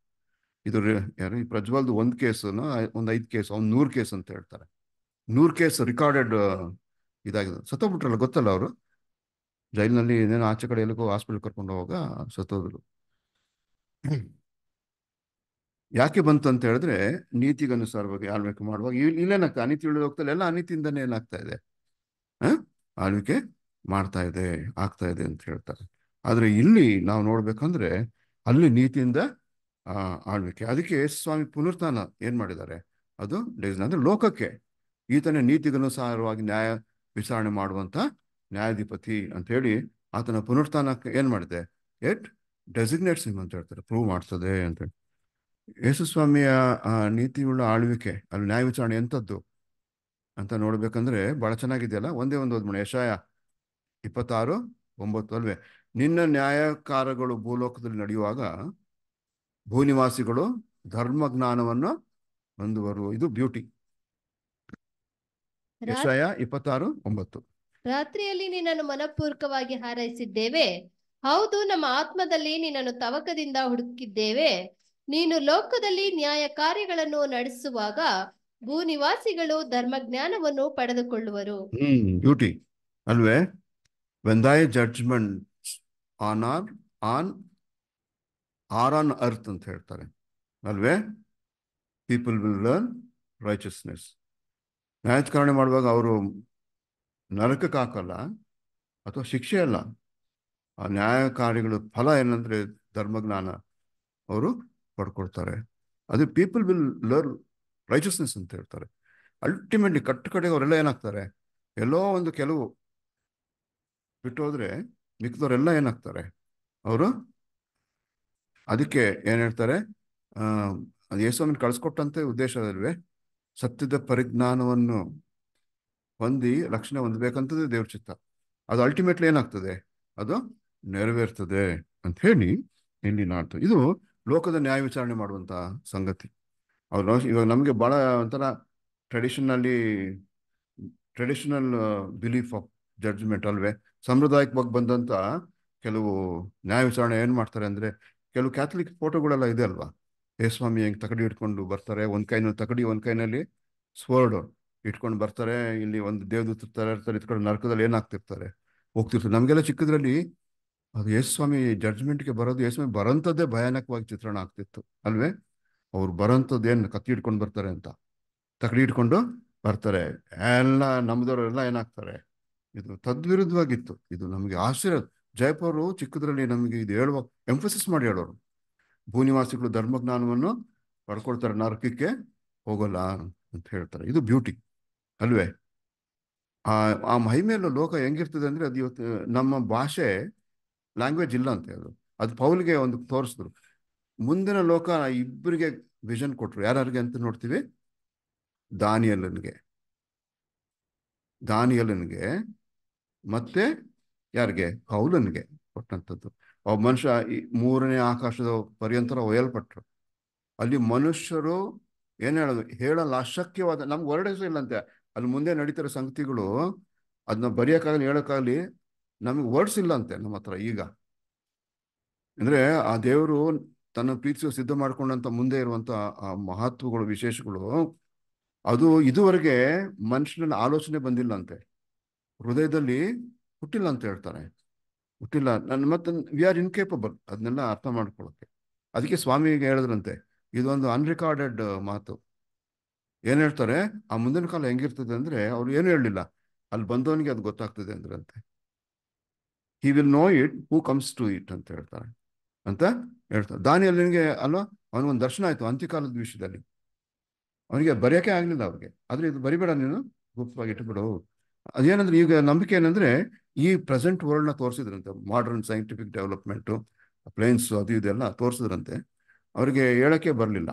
Speaker 1: ಇದು ಯಾರು ಈ ಪ್ರಜ್ವಲ್ದು ಒಂದು ಕೇಸನ್ನು ಒಂದು ಐದು ಕೇಸ್ ಅವ್ನು ನೂರು ಕೇಸ್ ಅಂತ ಹೇಳ್ತಾರೆ ನೂರು ಕೇಸ್ ರೆಕಾರ್ಡೆಡ್ ಇದಾಗಿದೆ ಸತ್ತೋಗ್ಬಿಟ್ರಲ್ಲ ಗೊತ್ತಲ್ಲ ಅವರು ಜೈಲಿನಲ್ಲಿ ಏನೇನೋ ಆಚೆ ಕಡೆ ಎಲ್ಲಕ್ಕೂ ಹಾಸ್ಪಿಟಲ್ ಕರ್ಕೊಂಡು ಹೋಗುವಾಗ ಸತ್ತೋದ್ರು ಯಾಕೆ ಬಂತು ಅಂತ ಹೇಳಿದ್ರೆ ನೀತಿಗನುಸಾರವಾಗಿ ಆಳ್ವಿಕೆ ಮಾಡುವಾಗ ಇಲ್ಲೇನಾಗ್ತದೆ ಅನೀತಿ ಉಳಿದು ಹೋಗ್ತಲ್ಲ ಎಲ್ಲ ಅನೀತಿಯಿಂದನೇ ಏನಾಗ್ತಾ ಇದೆ ಆಳ್ವಿಕೆ ಮಾಡ್ತಾ ಇದೆ ಆಗ್ತಾ ಇದೆ ಅಂತ ಹೇಳ್ತಾರೆ ಆದರೆ ಇಲ್ಲಿ ನಾವು ನೋಡ್ಬೇಕಂದ್ರೆ ಅಲ್ಲಿ ನೀತಿಯಿಂದ ಆಳ್ವಿಕೆ ಅದಕ್ಕೆ ಸ್ವಾಮಿ ಪುನರ್ತಾನ ಏನ್ ಮಾಡಿದ್ದಾರೆ ಅದು ಅಂದ್ರೆ ಲೋಕಕ್ಕೆ ಈತನೇ ನೀತಿಗನುಸಾರವಾಗಿ ನ್ಯಾಯ ವಿಚಾರಣೆ ಮಾಡುವಂತ ನ್ಯಾಯಾಧಿಪತಿ ಅಂತ ಹೇಳಿ ಆತನ ಪುನರುತ್ಥಾನಕ್ಕೆ ಏನ್ ಮಾಡಿದೆ ಎಟ್ ಡೆಸಿಗ್ನೇಟ್ಸ್ ಸಿಮ್ ಅಂತ ಹೇಳ್ತಾರೆ ಪ್ರೂವ್ ಮಾಡ್ತದೆ ಅಂತ ಹೇಳಿ ಯೇಸುಸ್ವಾಮಿಯ ನೀತಿಯುಳ್ಳ ಆಳ್ವಿಕೆ ಅಲ್ಲಿ ನ್ಯಾಯ ವಿಚಾರಣೆ ಎಂಥದ್ದು ಅಂತ ನೋಡ್ಬೇಕಂದ್ರೆ ಬಹಳ ಚೆನ್ನಾಗಿದೆಯಲ್ಲ ಒಂದೇ ಒಂದು ಓದ್ಮಣ ಯಶಾಯ ಇಪ್ಪತ್ತಾರು ಒಂಬತ್ತು ಅಲ್ವೇ ನಿನ್ನ ನ್ಯಾಯಕಾರಗಳು ಭೂಲೋಕದಲ್ಲಿ ನಡೆಯುವಾಗ ಭೂನಿವಾಸಿಗಳು ಧರ್ಮ ಜ್ಞಾನವನ್ನು ಹೊಂದುವರು ಇದು ಬ್ಯೂಟಿ ಯಶಾಯ ಇಪ್ಪತ್ತಾರು ಒಂಬತ್ತು
Speaker 2: ರಾತ್ರಿಯಲ್ಲಿ ನಿನ್ನನ್ನು ಮನಪೂರ್ವಕವಾಗಿ ಹಾರೈಸಿದ್ದೇವೆ ಹೌದು ನಮ್ಮ ಆತ್ಮದಲ್ಲಿ ನಿನ್ನನ್ನು ತವಕದಿಂದ ಹುಡುಕಿದ್ದೇವೆ ನೀನು ಲೋಕದಲ್ಲಿ ನ್ಯಾಯ ಕಾರ್ಯಗಳನ್ನು ನಡೆಸುವಾಗ ಭೂ ನಿವಾಸಿಗಳು ಧರ್ಮ ಜ್ಞಾನವನ್ನು ಪಡೆದುಕೊಳ್ಳುವರು
Speaker 1: ಬ್ಯೂಟಿ ಅಲ್ವೇ ವೆಂದಾಯ judgment on or on or on earth ಅಂತ ಹೇಳ್ತಾರೆ ಅಲ್ವೇ ಪೀಪಲ್ ವಿಲ್ ಲರ್ನ್ ರೈಚಸ್ನೆಸ್ ನ್ಯಾಯತ್ಕರಣೆ ಮಾಡುವಾಗ ಅವರು ನರಕಕ್ಕೆ ಹಾಕಲ್ಲ ಅಥವಾ ಶಿಕ್ಷೆ ಅಲ್ಲ ಆ ನ್ಯಾಯ ಕಾರ್ಯಗಳ ಫಲ ಏನಂದ್ರೆ ಧರ್ಮಜ್ಞಾನ ಅವರು ಪಡ್ಕೊಳ್ತಾರೆ ಅದು ಪೀಪಲ್ ವಿಲ್ ಲರ್ನ್ ರೈಚಸ್ನೆಸ್ ಅಂತ ಹೇಳ್ತಾರೆ ಅಲ್ಟಿಮೇಟ್ಲಿ ಕಟ್ಟು ಅವರೆಲ್ಲ ಏನಾಗ್ತಾರೆ ಎಲ್ಲೋ ಒಂದು ಕೆಲವು ಬಿಟ್ಟೋದ್ರೆ ಮಿಕ್ಕಿದವರೆಲ್ಲ ಏನಾಗ್ತಾರೆ ಅವರು ಅದಕ್ಕೆ ಏನು ಹೇಳ್ತಾರೆ ಯೇಸುವನ್ನು ಉದ್ದೇಶ ಉದ್ದೇಶದಲ್ವೇ ಸತ್ಯದ ಪರಿಜ್ಞಾನವನ್ನು ಹೊಂದಿ ರಕ್ಷಣೆ ಹೊಂದಬೇಕಂತದೇ ದೇವ್ರ ಚಿತ್ತ ಅದು ಅಲ್ಟಿಮೇಟ್ಲಿ ಏನಾಗ್ತದೆ ಅದು ನೆರವೇರ್ತದೆ ಅಂತ ಹೇಳಿ ಇಲ್ಲಿ ನಾಡ್ತು ಇದು ಲೋಕದ ನ್ಯಾಯ ವಿಚಾರಣೆ ಮಾಡುವಂತ ಸಂಗತಿ ಅವ್ರು ಇವಾಗ ನಮಗೆ ಬಹಳ ಒಂಥರ traditionally traditional belief of judgment ಅಲ್ವೇ ಬಗ್ಗೆ ಬಂದಂತ ಕೆಲವು ನ್ಯಾಯ ವಿಚಾರಣೆ ಏನು ಮಾಡ್ತಾರೆ ಅಂದ್ರೆ ಕೆಲವು ಕ್ಯಾಥಲಿಕ್ ಫೋಟೋಗಳೆಲ್ಲ ಇದೆ ಅಲ್ವಾ ಏ ಸ್ವಾಮಿ ಹೆಂಗ್ ತಕಡಿ ಇಟ್ಕೊಂಡು ಬರ್ತಾರೆ ಒಂದು ಕೈನಲ್ಲಿ ತಕಡಿ ಒಂದು ಕೈನಲ್ಲಿ ಸ್ವರ್ಡ್ ಇಟ್ಕೊಂಡು ಬರ್ತಾರೆ ಇಲ್ಲಿ ಒಂದು ದೇವದೂತ ಇರ್ತಾರೆ ಇಟ್ಕೊಂಡು ನರಕದಲ್ಲಿ ಏನಾಗ್ತಿರ್ತಾರೆ ಹೋಗ್ತಿರ್ತಾರೆ ನಮಗೆಲ್ಲ ಚಿಕ್ಕದ್ರಲ್ಲಿ ಅದು ಯೇಸು ಸ್ವಾಮಿ ಜಡ್ಜ್ಮೆಂಟ್ಗೆ ಬರೋದು ಯೇಸು ಸ್ವಾಮಿ ಬರೋಂಥದ್ದೇ ಭಯಾನಕವಾಗಿ ಚಿತ್ರಣ ಆಗ್ತಿತ್ತು ಅಲ್ವೇ ಅವ್ರು ಬರೋಂಥದ್ದು ಏನು ಕತ್ತಿ ಇಟ್ಕೊಂಡು ಬರ್ತಾರೆ ಅಂತ ತಕಡಿ ಇಟ್ಕೊಂಡು ಬರ್ತಾರೆ ಎಲ್ಲ ನಮ್ದವ್ರೆಲ್ಲ ಏನಾಗ್ತಾರೆ ಇದು ತದ್ವಿರುದ್ಧವಾಗಿತ್ತು ಇದು ನಮಗೆ ಆಶ್ಚರ್ಯ ಜಯಪುರ ಚಿಕ್ಕದ್ರಲ್ಲಿ ನಮಗೆ ಇದು ಹೇಳುವ ಎಂಫಸಿಸ್ ಮಾಡಿ ಹೇಳೋರು ಭೂನಿವಾಸಿಗಳು ಧರ್ಮಜ್ಞಾನವನ್ನು ಪಡ್ಕೊಳ್ತಾರೆ ನರಕಕ್ಕೆ ಹೋಗಲ್ಲ ಅಂತ ಹೇಳ್ತಾರೆ ಇದು ಬ್ಯೂಟಿ ಅಲ್ವೇ ಆ ಆ ಮಹಿಮೇಲೂ ಲೋಕ ಹೆಂಗಿರ್ತದೆ ಅಂದರೆ ಅದು ಇವತ್ತು ನಮ್ಮ ಭಾಷೆ ಲ್ಯಾಂಗ್ವೇಜ್ ಇಲ್ಲ ಅಂತ ಅದು ಅದು ಪೌಲ್ಗೆ ಒಂದು ತೋರಿಸಿದ್ರು ಮುಂದಿನ ಲೋಕ ಇಬ್ಬರಿಗೆ ವಿಷನ್ ಕೊಟ್ಟರು ಯಾರ್ಯಾರಿಗೆ ಅಂತ ನೋಡ್ತೀವಿ ದಾನಿಯಲ್ಲನ್ಗೆ ದಾನಿಯಲ್ಲನ್ಗೆ ಮತ್ತೆ ಯಾರಿಗೆ ಪೌಲನ್ಗೆ ಕೊಟ್ಟಂಥದ್ದು ಆ ಮನುಷ್ಯ ಮೂರನೇ ಆಕಾಶದ ಪರ್ಯಂತರ ಒಯ್ಯಲ್ಪಟ್ರು ಅಲ್ಲಿ ಮನುಷ್ಯರು ಏನು ಹೇಳೋದು ಹೇಳಲು ಅಶಕ್ಯವಾದ ನಮ್ಗೆ ಇಲ್ಲ ಅಂತ ಅಲ್ಲಿ ಮುಂದೆ ನಡೀತಿರೋ ಸಂಗತಿಗಳು ಅದನ್ನ ಬರೆಯೋಕ್ಕಾಗಲಿ ಹೇಳೋಕ್ಕಾಗಲಿ ನಮಗೆ ವರ್ಡ್ಸ್ ಇಲ್ಲ ಅಂತೆ ನಮ್ಮ ಹತ್ರ ಈಗ ಅಂದ್ರೆ ಆ ದೇವರು ತನ್ನ ಪ್ರೀತಿಸೋ ಸಿದ್ಧ ಮಾಡ್ಕೊಂಡಂತ ಮುಂದೆ ಇರುವಂತ ಆ ಮಹತ್ವಗಳು ವಿಶೇಷಗಳು ಅದು ಇದುವರೆಗೆ ಮನುಷ್ಯನ ಆಲೋಚನೆ ಬಂದಿಲ್ಲ ಅಂತೆ ಹೃದಯದಲ್ಲಿ ಹುಟ್ಟಿಲ್ಲ ಅಂತ ಹೇಳ್ತಾರೆ ಹುಟ್ಟಿಲ್ಲ ನನ್ನ ಮತ್ತೆ ವಿ ಆರ್ ಇನ್ಕೇಪಬಲ್ ಅದನ್ನೆಲ್ಲ ಅರ್ಥ ಮಾಡ್ಕೊಳ್ಳೋಕೆ ಅದಕ್ಕೆ ಸ್ವಾಮಿಗೆ ಹೇಳಿದ್ರಂತೆ ಇದೊಂದು ಅನ್ರಿಕಾರ್ಡೆಡ್ ಮಾತು ಏನು ಹೇಳ್ತಾರೆ ಆ ಮುಂದಿನ ಕಾಲ ಹೆಂಗಿರ್ತದೆ ಅಂದರೆ ಅವ್ರು ಏನು ಹೇಳಲಿಲ್ಲ ಅಲ್ಲಿ ಬಂದವನಿಗೆ ಅದು ಗೊತ್ತಾಗ್ತದೆ ಅಂದ್ರಂತೆ he will know it who comes to it ಅಂತ ಹೇಳ್ತಾರೆ ಅಂತ ಹೇಳ್ತಾರೆ ದಾನಿಯಲ್ಲಿ ನಿನಗೆ ಅಲ್ವಾ ಅವನಿಗೊಂದು ದರ್ಶನ ಆಯಿತು ಅಂತ್ಯಕಾಲದ ವಿಷಯದಲ್ಲಿ ಅವನಿಗೆ ಬರೆಯೋಕೆ ಆಗಲಿಲ್ಲ ಅವ್ರಿಗೆ ಆದರೆ ಇದು ಬರಿಬೇಡ ನೀನು ಗುಪ್ತವಾಗಿ ಇಟ್ಬಿಡು ಅದೇನಂದ್ರೆ ಈಗ ನಂಬಿಕೆ ಏನಂದ್ರೆ ಈ ಪ್ರೆಸೆಂಟ್ ವರ್ಲ್ಡ್ನ ತೋರಿಸಿದ್ರಂತೆ ಮಾಡರ್ನ್ ಸೈಂಟಿಫಿಕ್ ಡೆವಲಪ್ಮೆಂಟು ಪ್ಲೇನ್ಸ್ ಅದು ಇದೆಲ್ಲ ತೋರಿಸಿದ್ರಂತೆ ಅವರಿಗೆ ಹೇಳೋಕ್ಕೆ ಬರಲಿಲ್ಲ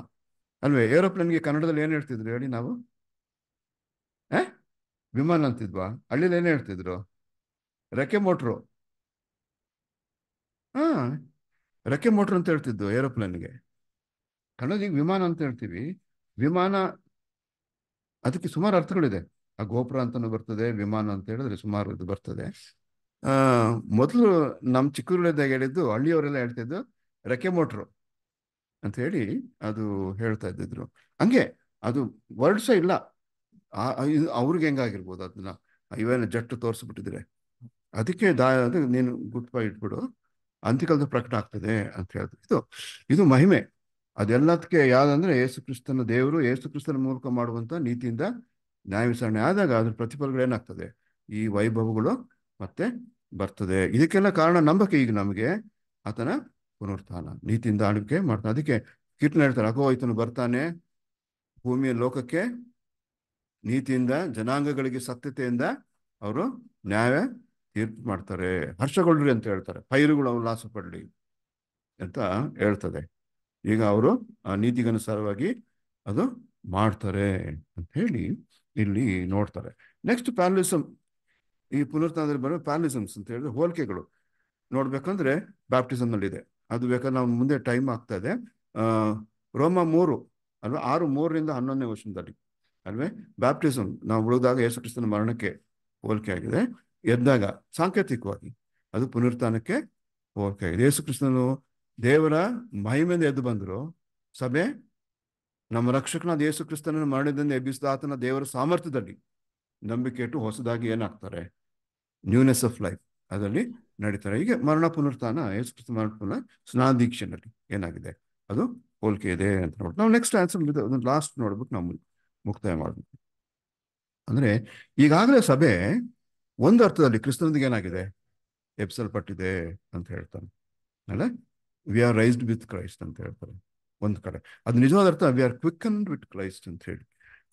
Speaker 1: ಅಲ್ವೇ ಏರೋಪ್ಲೇನ್ಗೆ ಕನ್ನಡದಲ್ಲಿ ಏನು ಹೇಳ್ತಿದ್ರು ಹೇಳಿ ನಾವು ಏ ವಿಮಾನ ಅಂತಿದ್ವಾ ಹಳ್ಳಿಲಿ ಏನು ಹೇಳ್ತಿದ್ರು ರೆಕ್ಕೆ ಮೋಟ್ರು ಹಾಂ ರೆಕೆ ಮೋಟ್ರು ಅಂತ ಹೇಳ್ತಿದ್ದು ಏರೋಪ್ಲೇನ್ಗೆ ಈಗ ವಿಮಾನ ಅಂತ ಹೇಳ್ತೀವಿ ವಿಮಾನ ಅದಕ್ಕೆ ಸುಮಾರು ಅರ್ಥಗಳಿದೆ ಆ ಗೋಪುರ ಅಂತಲೂ ಬರ್ತದೆ ವಿಮಾನ ಅಂತ ಹೇಳಿದ್ರೆ ಸುಮಾರು ಇದು ಬರ್ತದೆ ಮೊದಲು ನಮ್ಮ ಚಿಕ್ಕೂರದಾಗ ಹೇಳಿದ್ದು ಹಳ್ಳಿಯವರೆಲ್ಲ ಹೇಳ್ತಿದ್ದು ರೆಕ್ಕೆ ಮೋಟ್ರು ಅಂತ ಹೇಳಿ ಅದು ಹೇಳ್ತಾ ಇದ್ದಿದ್ರು ಹಂಗೆ ಅದು ವರ್ಡ್ಸ ಇಲ್ಲ ಅವ್ರಿಗೆ ಹೆಂಗಾಗಿರ್ಬೋದು ಅದನ್ನ ಇವೇನ ಜಟ್ಟು ತೋರಿಸ್ಬಿಟ್ಟಿದ್ರೆ ಅದಕ್ಕೆ ದಾ ಅದು ನೀನು ಗುಪ್ತವಾಗಿ ಇಟ್ಬಿಡು ಅಂತ್ಯಕಾಲದ ಪ್ರಕಟ ಆಗ್ತದೆ ಅಂತ ಹೇಳಿದ್ರು ಇದು ಇದು ಮಹಿಮೆ ಅದೆಲ್ಲದಕ್ಕೆ ಯಾವ್ದಂದ್ರೆ ಯೇಸು ಕ್ರಿಸ್ತನ ದೇವರು ಯೇಸು ಕ್ರಿಸ್ತನ ಮೂಲಕ ಮಾಡುವಂತ ನೀತಿಯಿಂದ ನ್ಯಾಯ ಆದಾಗ ಅದ್ರ ಪ್ರತಿಫಲಗಳು ಏನಾಗ್ತದೆ ಈ ವೈಭವಗಳು ಮತ್ತೆ ಬರ್ತದೆ ಇದಕ್ಕೆಲ್ಲ ಕಾರಣ ನಂಬಿಕೆ ಈಗ ನಮಗೆ ಆತನ ಪುನರುತ್ಥಾನ ನೀತಿಯಿಂದ ಆಳ್ವಿಕೆ ಮಾಡ್ತಾನೆ ಅದಕ್ಕೆ ಕೀರ್ತನ ಹೇಳ್ತಾರೆ ಅಗೋ ಈತನು ಬರ್ತಾನೆ ಭೂಮಿಯ ಲೋಕಕ್ಕೆ ನೀತಿಯಿಂದ ಜನಾಂಗಗಳಿಗೆ ಸತ್ಯತೆಯಿಂದ ಅವರು ನ್ಯಾಯ ತೀರ್ಪು ಮಾಡ್ತಾರೆ ಹರ್ಷಗೊಳ್ಳ್ರಿ ಅಂತ ಹೇಳ್ತಾರೆ ಪೈರುಗಳು ಉಲ್ಲಾಸ ಪಡಲಿ ಅಂತ ಹೇಳ್ತದೆ ಈಗ ಅವರು ಆ ನೀತಿಗನುಸಾರವಾಗಿ ಅದು ಮಾಡ್ತಾರೆ ಅಂತ ಹೇಳಿ ಇಲ್ಲಿ ನೋಡ್ತಾರೆ ನೆಕ್ಸ್ಟ್ ಪ್ಯಾರಲಿಸಮ್ ಈ ಪುನರ್ತನದಲ್ಲಿ ಬರೋ ಪ್ಯಾರಲಿಸಮ್ಸ್ ಅಂತ ಹೇಳಿದ್ರೆ ಹೋಲಿಕೆಗಳು ನೋಡ್ಬೇಕಂದ್ರೆ ಬ್ಯಾಪ್ಟಿಸಮ್ ನಲ್ಲಿ ಇದೆ ಅದು ಬೇಕಾದ್ರೆ ನಾವು ಮುಂದೆ ಟೈಮ್ ಆಗ್ತಾ ಇದೆ ರೋಮ ಮೂರು ಅಲ್ವಾ ಆರು ಮೂರರಿಂದ ಹನ್ನೊಂದನೇ ವರ್ಷದಲ್ಲಿ ಅಲ್ವೇ ಬ್ಯಾಪ್ಟಿಸಮ್ ನಾವು ಉಳಿದಾಗ ಯೇಸು ಕ್ರಿಸ್ತನ ಮರಣಕ್ಕೆ ಹೋಲಿಕೆ ಆಗಿದೆ ಎದ್ದಾಗ ಸಾಂಕೇತಿಕವಾಗಿ ಅದು ಪುನರುತ್ಥಾನಕ್ಕೆ ಹೋಲಿಕೆ ಆಗಿದೆ ಯೇಸು ಕ್ರಿಸ್ತನು ದೇವರ ಮಹಿಮೆಯಿಂದ ಎದ್ದು ಬಂದರು ಸಭೆ ನಮ್ಮ ರಕ್ಷಕನಾದ ಯೇಸು ಕ್ರಿಸ್ತನನ್ನು ಮರಣದಿಂದ ಎಬ್ಬಿಸಿದ ಆತನ ದೇವರ ಸಾಮರ್ಥ್ಯದಲ್ಲಿ ನಂಬಿಕೆ ಇಟ್ಟು ಹೊಸದಾಗಿ ಏನಾಗ್ತಾರೆ ನ್ಯೂನೆಸ್ ಆಫ್ ಲೈಫ್ ಅದರಲ್ಲಿ ನಡೀತಾರೆ ಹೀಗೆ ಮರಣ ಪುನರ್ತಾನ ಯೇಸು ಮರಣ ಪುನರ್ ಸ್ನಾದೀಕ್ಷೆನಲ್ಲಿ ಏನಾಗಿದೆ ಅದು ಹೋಲಿಕೆ ಇದೆ ಅಂತ ನೋಡ್ಬಿಟ್ಟು ನಾವು ನೆಕ್ಸ್ಟ್ ಆನ್ಸರ್ ಲಾಸ್ಟ್ ನೋಡ್ಬಿಟ್ಟು ನಾವು ಮುಕ್ತಾಯ ಮಾಡ್ಬೇಕು ಅಂದ್ರೆ ಈಗಾಗಲೇ ಸಭೆ ಒಂದು ಅರ್ಥದಲ್ಲಿ ಕ್ರಿಸ್ತನೊಂದಿಗೆ ಏನಾಗಿದೆ ಎಪ್ಸಲ್ಪಟ್ಟಿದೆ ಅಂತ ಹೇಳ್ತಾನೆ ಅಲ್ಲ we are raised with Christ ಅಂತ ಹೇಳ್ತಾರೆ ಒಂದು ಕಡೆ ಅದು ನಿಜವಾದ ಅರ್ಥ we are quickened with Christ ಅಂತ ಹೇಳಿ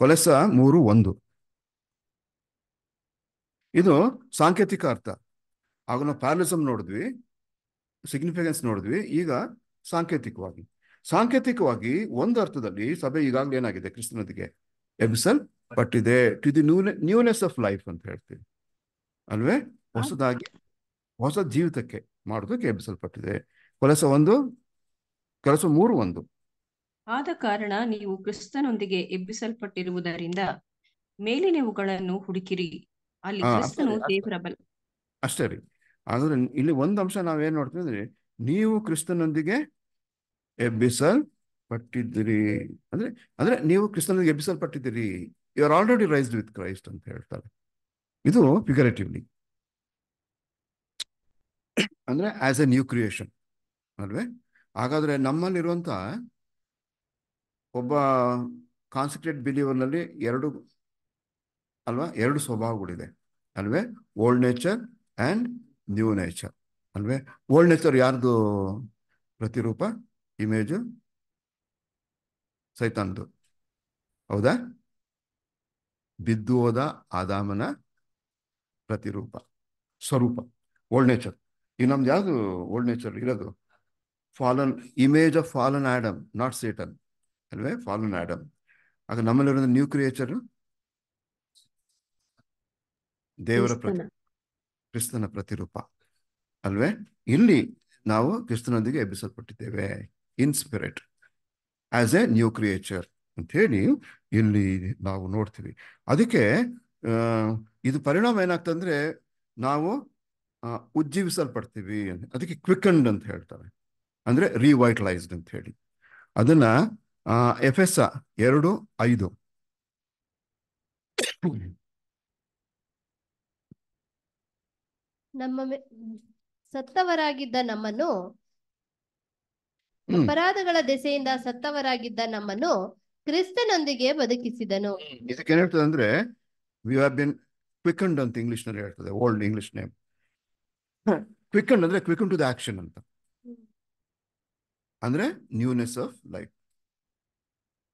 Speaker 1: ಕೊಲೆಸ ಮೂರು ಒಂದು ಇದು ಸಾಂಕೇತಿಕ ಅರ್ಥ ಆಗ ನಾವು ಪ್ಯಾರಲಿಸಮ್ ನೋಡಿದ್ವಿ ಸಿಗ್ನಿಫಿಕೆನ್ಸ್ ನೋಡಿದ್ವಿ ಈಗ ಸಾಂಕೇತಿಕವಾಗಿ ಸಾಂಕೇತಿಕವಾಗಿ ಒಂದು ಅರ್ಥದಲ್ಲಿ ಸಭೆ ಈಗಾಗಲೇ ಏನಾಗಿದೆ ಕ್ರಿಸ್ತನದಿಗೆ ಎಬ್ಸಲ್ ಪಟ್ಟಿದೆ to the new newness of life ಅಂತ ಹೇಳ್ತೀವಿ ಅಲ್ವೇ ಹೊಸದಾಗಿ ಹೊಸ ಜೀವಿತಕ್ಕೆ ಮಾಡೋದಕ್ಕೆ ಎಬ್ಬಿಸಲ್ಪಟ್ಟಿದೆ ಕೆಲಸ ಒಂದು ಕೆಲಸ ಮೂರು ಒಂದು
Speaker 3: ಆದ ಕಾರಣ ನೀವು ಕ್ರಿಸ್ತನೊಂದಿಗೆ ಎಬ್ಬಿಸಲ್ಪಟ್ಟಿರುವುದರಿಂದ ಮೇಲಿನವುಗಳನ್ನು ಹುಡುಕಿರಿ ಅಲ್ಲಿ ದೇವರ
Speaker 1: ಅಷ್ಟೇ ರೀ ಆದರೆ ಇಲ್ಲಿ ಒಂದು ಅಂಶ ನಾವೇನ್ ನೋಡ್ತೀವಿ ಅಂದ್ರೆ ನೀವು ಕ್ರಿಸ್ತನೊಂದಿಗೆ ಪಟ್ಟಿದ್ದೀರಿ ಅಂದ್ರೆ ಅಂದ್ರೆ ನೀವು ಕ್ರಿಸ್ತನೊಂದಿಗೆ ಎಬ್ಬಿಸಲ್ಪಟ್ಟಿದ್ದೀರಿ you are already raised with Christ ಅಂತ ಹೇಳ್ತಾರೆ ಇದು ಫಿಗರೇಟಿವ್ಲಿ ಅಂದ್ರೆ ಆಸ್ ಎ ನ್ಯೂ ಕ್ರಿಯೇಷನ್ ಅಲ್ವೇ ಹಾಗಾದ್ರೆ ನಮ್ಮಲ್ಲಿರುವಂತ ಒಬ್ಬ ಕಾನ್ಸಂಟ್ರೇಟ್ ನಲ್ಲಿ ಎರಡು ಅಲ್ವಾ ಎರಡು ಸ್ವಭಾವಗಳಿದೆ ಅಲ್ವೇ old nature and new nature ಅಲ್ವೇ ಓಲ್ಡ್ ನೇಚರ್ ಯಾರ್ದು ಪ್ರತಿರೂಪ ಇಮೇಜ್ ಸೈತಾನ್ದು ಹೌದಾ ಬಿದ್ದು ಹೋದ ಆದಾಮನ ಪ್ರತಿರೂಪ ಸ್ವರೂಪ ಓಲ್ಡ್ ನೇಚರ್ ಈಗ ನಮ್ದು ಯಾವುದು ಓಲ್ಡ್ ನೇಚರ್ ಇರೋದು fallen image of fallen Adam not Satan ಅಲ್ವೇ ಫಾಲನ್ ಆ್ಯಡಮ್ ಆಗ ನಮ್ಮಲ್ಲಿರೋದು ನ್ಯೂ ಕ್ರಿಯೇಚರ್ ದೇವರ ಪ್ರತಿ ಕ್ರಿಸ್ತನ ಪ್ರತಿರೂಪ ಅಲ್ವೇ ಇಲ್ಲಿ ನಾವು ಕ್ರಿಸ್ತನೊಂದಿಗೆ ಎಬ್ಬಿಸಲ್ಪಟ್ಟಿದ್ದೇವೆ in spirit as a new creature ಹೇಳಿ ಇಲ್ಲಿ ನಾವು ನೋಡ್ತೀವಿ ಅದಕ್ಕೆ ಇದು ಪರಿಣಾಮ ಏನಾಗ್ತಂದ್ರೆ ನಾವು ಉಜ್ಜೀವಿಸಲ್ಪಡ್ತೀವಿ ಅದಕ್ಕೆ ಕ್ವಿಕಂಡ್ ಅಂತ ಹೇಳ್ತಾರೆ ಅಂದ್ರೆ ರಿವೈಟಲೈಸ್ಡ್ ಅಂತ ಹೇಳಿ ಅದನ್ನ ಎಫ್ ಎಸ್ ಎರಡು ಐದು
Speaker 2: ನಮ್ಮ ಸತ್ತವರಾಗಿದ್ದ ನಮ್ಮನ್ನು ಅಪರಾಧಗಳ ದೆಸೆಯಿಂದ ಸತ್ತವರಾಗಿದ್ದ ನಮ್ಮನ್ನು ಕ್ರಿಸ್ತನೊಂದಿಗೆ ಬದುಕಿಸಿದನು
Speaker 1: ಇದಕ್ಕೇನಿರ್ತದೆ ಅಂದ್ರೆ ವಿ ಹ್ಯಾವ್ ಬಿನ್ ಕ್ವಿಕಂಡ್ ಅಂತ ಇಂಗ್ಲಿಷ್ ನಲ್ಲಿ ಹೇಳ್ತದೆ ಓಲ್ಡ್ ಇಂಗ್ಲಿಷ್ ನೇಮ್ ಕ್ವಿಕಂಡ್ ಅಂದ್ರೆ ಕ್ವಿಕನ್ ಟು ದ ಆಕ್ಷನ್ ಅಂತ ಅಂದ್ರೆ ನ್ಯೂನೆಸ್ ಆಫ್ ಲೈಫ್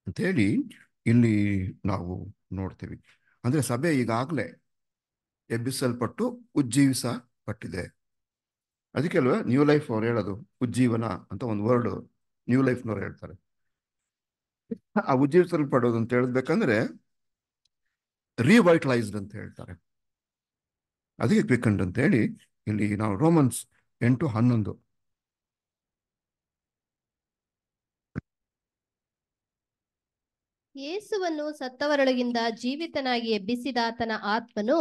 Speaker 1: ಅಂತ ಹೇಳಿ ಇಲ್ಲಿ ನಾವು ನೋಡ್ತೀವಿ ಅಂದ್ರೆ ಸಭೆ ಈಗಾಗಲೇ ಎಬ್ಬಿಸಲ್ಪಟ್ಟು ಉಜ್ಜೀವಿಸ ಪಟ್ಟಿದೆ ಅದಕ್ಕೆ ಅಲ್ವಾ ನ್ಯೂ ಲೈಫ್ ಅವ್ರು ಹೇಳೋದು ಉಜ್ಜೀವನ ಅಂತ ಒಂದು ವರ್ಡ್ ನ್ಯೂ ಲೈಫ್ನವ್ರು ಹೇಳ್ತಾರೆ ಆ ಉಜ್ಜೀವಿಸಲ್ ಪಡೋದು ಅಂತ ಹೇಳಬೇಕಂದ್ರೆ ರಿವೈಟಲೈಸ್ಡ್ ಅಂತ ಹೇಳ್ತಾರೆ ಅದಕ್ಕೆ ಕ್ವಿಕಂಡ್ ಅಂತ ಹೇಳಿ ಇಲ್ಲಿ ನಾವು ರೋಮನ್ಸ್ ಎಂಟು ಹನ್ನೊಂದು
Speaker 2: ಯೇಸುವನ್ನು ಸತ್ತವರೊಳಗಿಂದ ಜೀವಿತನಾಗಿ ಎಬ್ಬಿಸಿದಾತನ ಆತ್ಮನು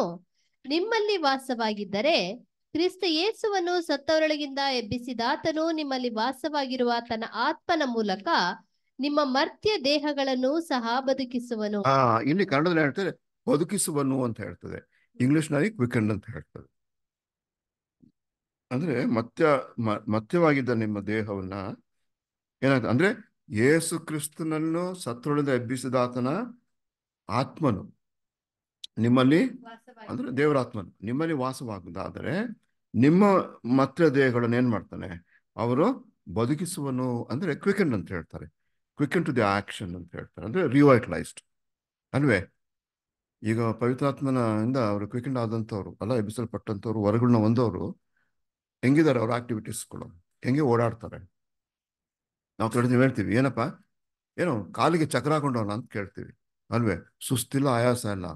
Speaker 2: ನಿಮ್ಮಲ್ಲಿ ವಾಸವಾಗಿದ್ದರೆ ಕ್ರಿಸ್ತ ಯೇಸುವನ್ನು ಸತ್ತವರೊಳಗಿಂದ ಎಬ್ಬಿಸಿದಾತನು ನಿಮ್ಮಲ್ಲಿ ವಾಸವಾಗಿರುವ ತನ್ನ ಆತ್ಮನ ಮೂಲಕ ನಿಮ್ಮ ಮರ್ತ್ಯ ದೇಹಗಳನ್ನು ಸಹ ಬದುಕಿಸುವನು
Speaker 1: ಇಲ್ಲಿ ಕನ್ನಡದಲ್ಲಿ ಹೇಳ್ತಾರೆ ಬದುಕಿಸುವನು ಅಂತ ಹೇಳ್ತದೆ ಇಂಗ್ಲಿಷ್ ನಲ್ಲಿ ಕ್ವಿಕಂಡ್ ಅಂತ ಹೇಳ್ತದೆ ಅಂದ್ರೆ ಮತ್ಯ ಮತ್ಯವಾಗಿದ್ದ ನಿಮ್ಮ ದೇಹವನ್ನ ಏನಾಗ್ತದೆ ಅಂದ್ರೆ ಯೇಸು ಕ್ರಿಸ್ತನನ್ನು ಸತ್ತೊಳದ ಎಬ್ಬಿಸಿದಾತನ ಆತ್ಮನು ನಿಮ್ಮಲ್ಲಿ ಅಂದ್ರೆ ದೇವರಾತ್ಮನು ನಿಮ್ಮಲ್ಲಿ ವಾಸವಾಗದಾದರೆ ನಿಮ್ಮ ಮತ್ರ ದೇಹಗಳನ್ನು ಏನ್ ಮಾಡ್ತಾನೆ ಅವರು ಬದುಕಿಸುವನು ಅಂದ್ರೆ ಕ್ವಿಕನ್ ಅಂತ ಹೇಳ್ತಾರೆ ಕ್ವಿಕನ್ ಟು ದಿ ಆಕ್ಷನ್ ಅಂತ ಹೇಳ್ತಾರೆ ಅಂದ್ರೆ ರಿವೈಟಲೈಸ್ಡ್ ಅಲ್ವೇ ಈಗ ಪವಿತ್ರಾತ್ಮನಿಂದ ಅವರು ಕ್ವಿಕನ್ ಆದಂಥವ್ರು ಅಲ್ಲ ಎಬ್ಬಿಸಲ್ಪಟ್ಟಂಥವ್ರು ಹೊರಗಳನ್ನ ಒಂದವರು ಹೆಂಗಿದ್ದಾರೆ ಅವ್ರ ಆಕ್ಟಿವಿಟೀಸ್ಗಳು ಹೆಂಗೆ ಓಡಾಡ್ತಾರೆ ನಾವು ಕೇಳ್ತೀವಿ ಹೇಳ್ತೀವಿ ಏನಪ್ಪ ಏನು ಕಾಲಿಗೆ ಚಕ್ರ ಹಾಕೊಂಡವನ ಅಂತ ಕೇಳ್ತೀವಿ ಅಲ್ವೇ ಸುಸ್ತಿಲ್ಲ ಆಯಾಸ ಇಲ್ಲ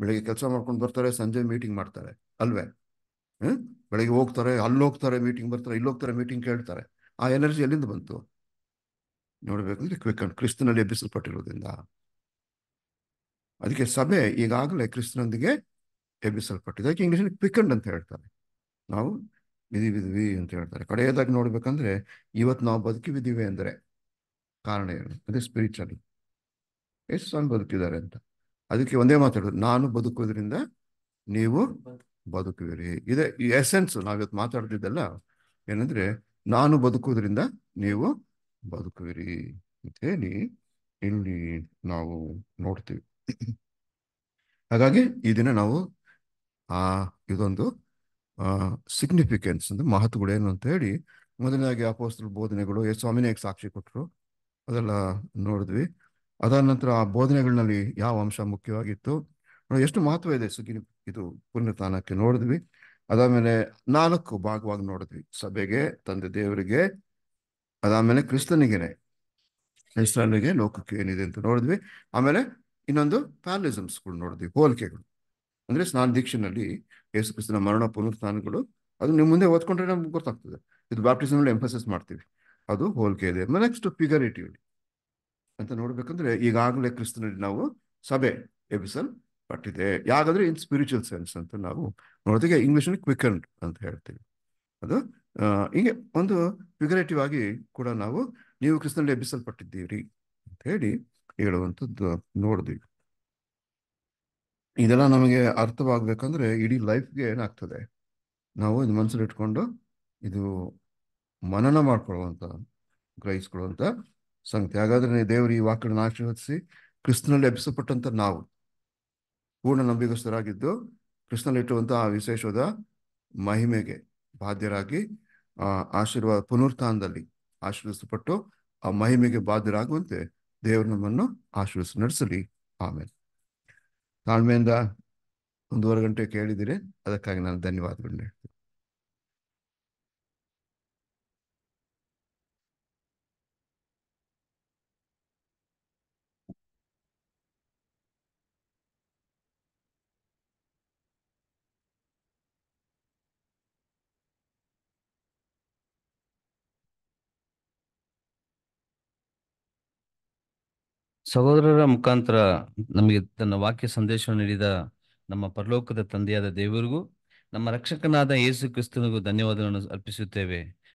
Speaker 1: ಬೆಳಿಗ್ಗೆ ಕೆಲಸ ಮಾಡ್ಕೊಂಡು ಬರ್ತಾರೆ ಸಂಜೆ ಮೀಟಿಂಗ್ ಮಾಡ್ತಾರೆ ಅಲ್ವೇ ಹ್ಞೂ ಬೆಳಿಗ್ಗೆ ಹೋಗ್ತಾರೆ ಅಲ್ಲಿ ಹೋಗ್ತಾರೆ ಮೀಟಿಂಗ್ ಬರ್ತಾರೆ ಇಲ್ಲಿ ಹೋಗ್ತಾರೆ ಮೀಟಿಂಗ್ ಕೇಳ್ತಾರೆ ಆ ಎನರ್ಜಿ ಎಲ್ಲಿಂದ ಬಂತು ನೋಡಬೇಕಂದ್ರೆ ಕ್ವಿಕ್ ಅಂಡ್ ಕ್ರಿಸ್ತನಲ್ಲಿ ಎಬ್ಬಿಸಲ್ಪಟ್ಟಿರೋದ್ರಿಂದ ಅದಕ್ಕೆ ಸಭೆ ಈಗಾಗಲೇ ಕ್ರಿಸ್ತನೊಂದಿಗೆ ಎಬ್ಬಿಸಲ್ಪಟ್ಟಿದೆ ಅದಕ್ಕೆ ಇಂಗ್ಲೀಷಲ್ಲಿ ಕ್ವಿಕ್ ಅಂತ ಹೇಳ್ತಾರೆ ನಾವು ವಿಧಿ ವಿಧಿವಿ ಅಂತ ಹೇಳ್ತಾರೆ ಕಡೆಯದಾಗಿ ನೋಡ್ಬೇಕಂದ್ರೆ ಇವತ್ತು ನಾವು ಬದುಕಿ ವಿಧಿವೆ ಅಂದರೆ ಕಾರಣ ಏನು ಅದೇ ಸ್ಪಿರಿಚುವಲಿ ಎಷ್ಟು ಸಣ್ಣ ಬದುಕಿದ್ದಾರೆ ಅಂತ ಅದಕ್ಕೆ ಒಂದೇ ಮಾತಾಡೋದು ನಾನು ಬದುಕೋದ್ರಿಂದ ನೀವು ಬದುಕುವಿರಿ ಇದೇ ಈ ಎಸೆನ್ಸ್ ನಾವಿವತ್ತು ಮಾತಾಡ್ತಿದ್ದಲ್ಲ ಏನಂದ್ರೆ ನಾನು ಬದುಕೋದ್ರಿಂದ ನೀವು ಬದುಕುವಿರಿ ಅಂತ ಹೇಳಿ ಇಲ್ಲಿ ನಾವು ನೋಡ್ತೀವಿ ಹಾಗಾಗಿ ಈ ದಿನ ನಾವು ಆ ಇದೊಂದು ಸಿಗ್ನಿಫಿಕೆನ್ಸ್ ಅಂದ್ರೆ ಏನು ಅಂತ ಹೇಳಿ ಮೊದಲನೇದಾಗಿ ಅಪೋಸ್ತಲ ಬೋಧನೆಗಳು ಸ್ವಾಮಿನೇ ಸಾಕ್ಷಿ ಕೊಟ್ಟರು ಅದೆಲ್ಲ ನೋಡಿದ್ವಿ ಅದಾದ ನಂತರ ಆ ಬೋಧನೆಗಳಲ್ಲಿ ಯಾವ ಅಂಶ ಮುಖ್ಯವಾಗಿತ್ತು ಎಷ್ಟು ಮಹತ್ವ ಇದೆ ಸುಗಿನ ಇದು ಪುಣ್ಯತಾನಕ್ಕೆ ನೋಡಿದ್ವಿ ಅದಾದ್ಮೇಲೆ ನಾಲ್ಕು ಭಾಗವಾಗಿ ನೋಡಿದ್ವಿ ಸಭೆಗೆ ತಂದೆ ದೇವರಿಗೆ ಅದಾದ್ಮೇಲೆ ಕ್ರಿಸ್ತನಿಗೆನೆ ಕ್ರಿಸ್ತನಿಗೆ ಲೋಕಕ್ಕೆ ಏನಿದೆ ಅಂತ ನೋಡಿದ್ವಿ ಆಮೇಲೆ ಇನ್ನೊಂದು ಪ್ಯಾರಲಿಸಮ್ಸ್ಗಳು ನೋಡಿದ್ವಿ ಹೋಲಿಕೆಗಳು ಅಂದ್ರೆ ಸ್ನಾನ ದೀಕ್ಷೆನಲ್ಲಿ ಯೇಸು ಕ್ರಿಸ್ತನ ಮರಣ ಪುನರ್ಸ್ಥಾನಗಳು ಅದು ನಿಮ್ಮ ಮುಂದೆ ಓದ್ಕೊಂಡ್ರೆ ನಮ್ಗೆ ಗೊತ್ತಾಗ್ತದೆ ಇದು ಬ್ಯಾಪ್ಟಿಸಮ್ ಎಂಫಸಿಸ್ ಮಾಡ್ತೀವಿ ಅದು ಹೋಲಿಕೆ ಇದೆ ನೆಕ್ಸ್ಟ್ ಫಿಗರಿಟಿವಿಟಿ ಅಂತ ನೋಡ್ಬೇಕಂದ್ರೆ ಈಗಾಗಲೇ ಕ್ರಿಸ್ತನಲ್ಲಿ ನಾವು ಸಭೆ ಪಟ್ಟಿದೆ ಯಾಕಂದ್ರೆ ಇನ್ ಸ್ಪಿರಿಚುವಲ್ ಸೆನ್ಸ್ ಅಂತ ನಾವು ನೋಡೋದಕ್ಕೆ ಕ್ವಿಕ್ ಅಂಡ್ ಅಂತ ಹೇಳ್ತೀವಿ ಅದು ಹಿಂಗೆ ಒಂದು ಫಿಗರೇಟಿವ್ ಆಗಿ ಕೂಡ ನಾವು ನೀವು ಕ್ರಿಸ್ತನಲ್ಲಿ ಎಬ್ಬಿಸಲ್ಪಟ್ಟಿದ್ದೀರಿ ಅಂತ ಹೇಳಿ ಹೇಳುವಂಥದ್ದು ನೋಡಿದ್ವಿ ಇದೆಲ್ಲ ನಮಗೆ ಅರ್ಥವಾಗಬೇಕಂದ್ರೆ ಇಡೀ ಲೈಫ್ಗೆ ಏನಾಗ್ತದೆ ನಾವು ಇದು ಮನಸ್ಸಲ್ಲಿ ಇಟ್ಕೊಂಡು ಇದು ಮನನ ಮಾಡ್ಕೊಳ್ಳುವಂಥ ಗ್ರಹಿಸ್ಕೊಳ್ಳುವಂಥ ಸಂಗತಿ ಹಾಗಾದ್ರೆ ದೇವರು ಈ ವಾಕ್ಯಗಳನ್ನು ಆಶೀರ್ವದಿಸಿ ಕ್ರಿಸ್ತನಲ್ಲಿ ಎಬ್ಬಿಸಲ್ಪಟ್ಟಂತ ನಾವು ಪೂರ್ಣ ನಂಬಿಗಸ್ಥರಾಗಿದ್ದು ಕೃಷ್ಣಲ್ಲಿಟ್ಟುವಂತಹ ಆ ವಿಶೇಷವಾದ ಮಹಿಮೆಗೆ ಬಾಧ್ಯರಾಗಿ ಆ ಆಶೀರ್ವಾದ ಪುನರುತ್ಥಾನದಲ್ಲಿ ಆಶೀರ್ವಿಸಲ್ಪಟ್ಟು ಆ ಮಹಿಮೆಗೆ ಬಾಧ್ಯರಾಗುವಂತೆ ದೇವರು ನಮ್ಮನ್ನು ಆಶೀರ್ವಿಸಿ ನಡೆಸಲಿ ಆಮೇಲೆ ತಾಳ್ಮೆಯಿಂದ ಒಂದೂವರೆ ಗಂಟೆ ಕೇಳಿದಿರಿ ಅದಕ್ಕಾಗಿ ನಾನು ಧನ್ಯವಾದಗಳನ್ನ ಹೇಳ್ತೀನಿ ಸಹೋದರರ ಮುಖಾಂತರ ನಮಗೆ ತನ್ನ ವಾಕ್ಯ ಸಂದೇಶವನ್ನು ನೀಡಿದ ನಮ್ಮ ಪರಲೋಕದ ತಂದೆಯಾದ ದೇವರಿಗೂ ನಮ್ಮ ರಕ್ಷಕನಾದ ಯೇಸು ಕ್ರಿಸ್ತನಿಗೂ ಧನ್ಯವಾದಗಳನ್ನು ಅರ್ಪಿಸುತ್ತೇವೆ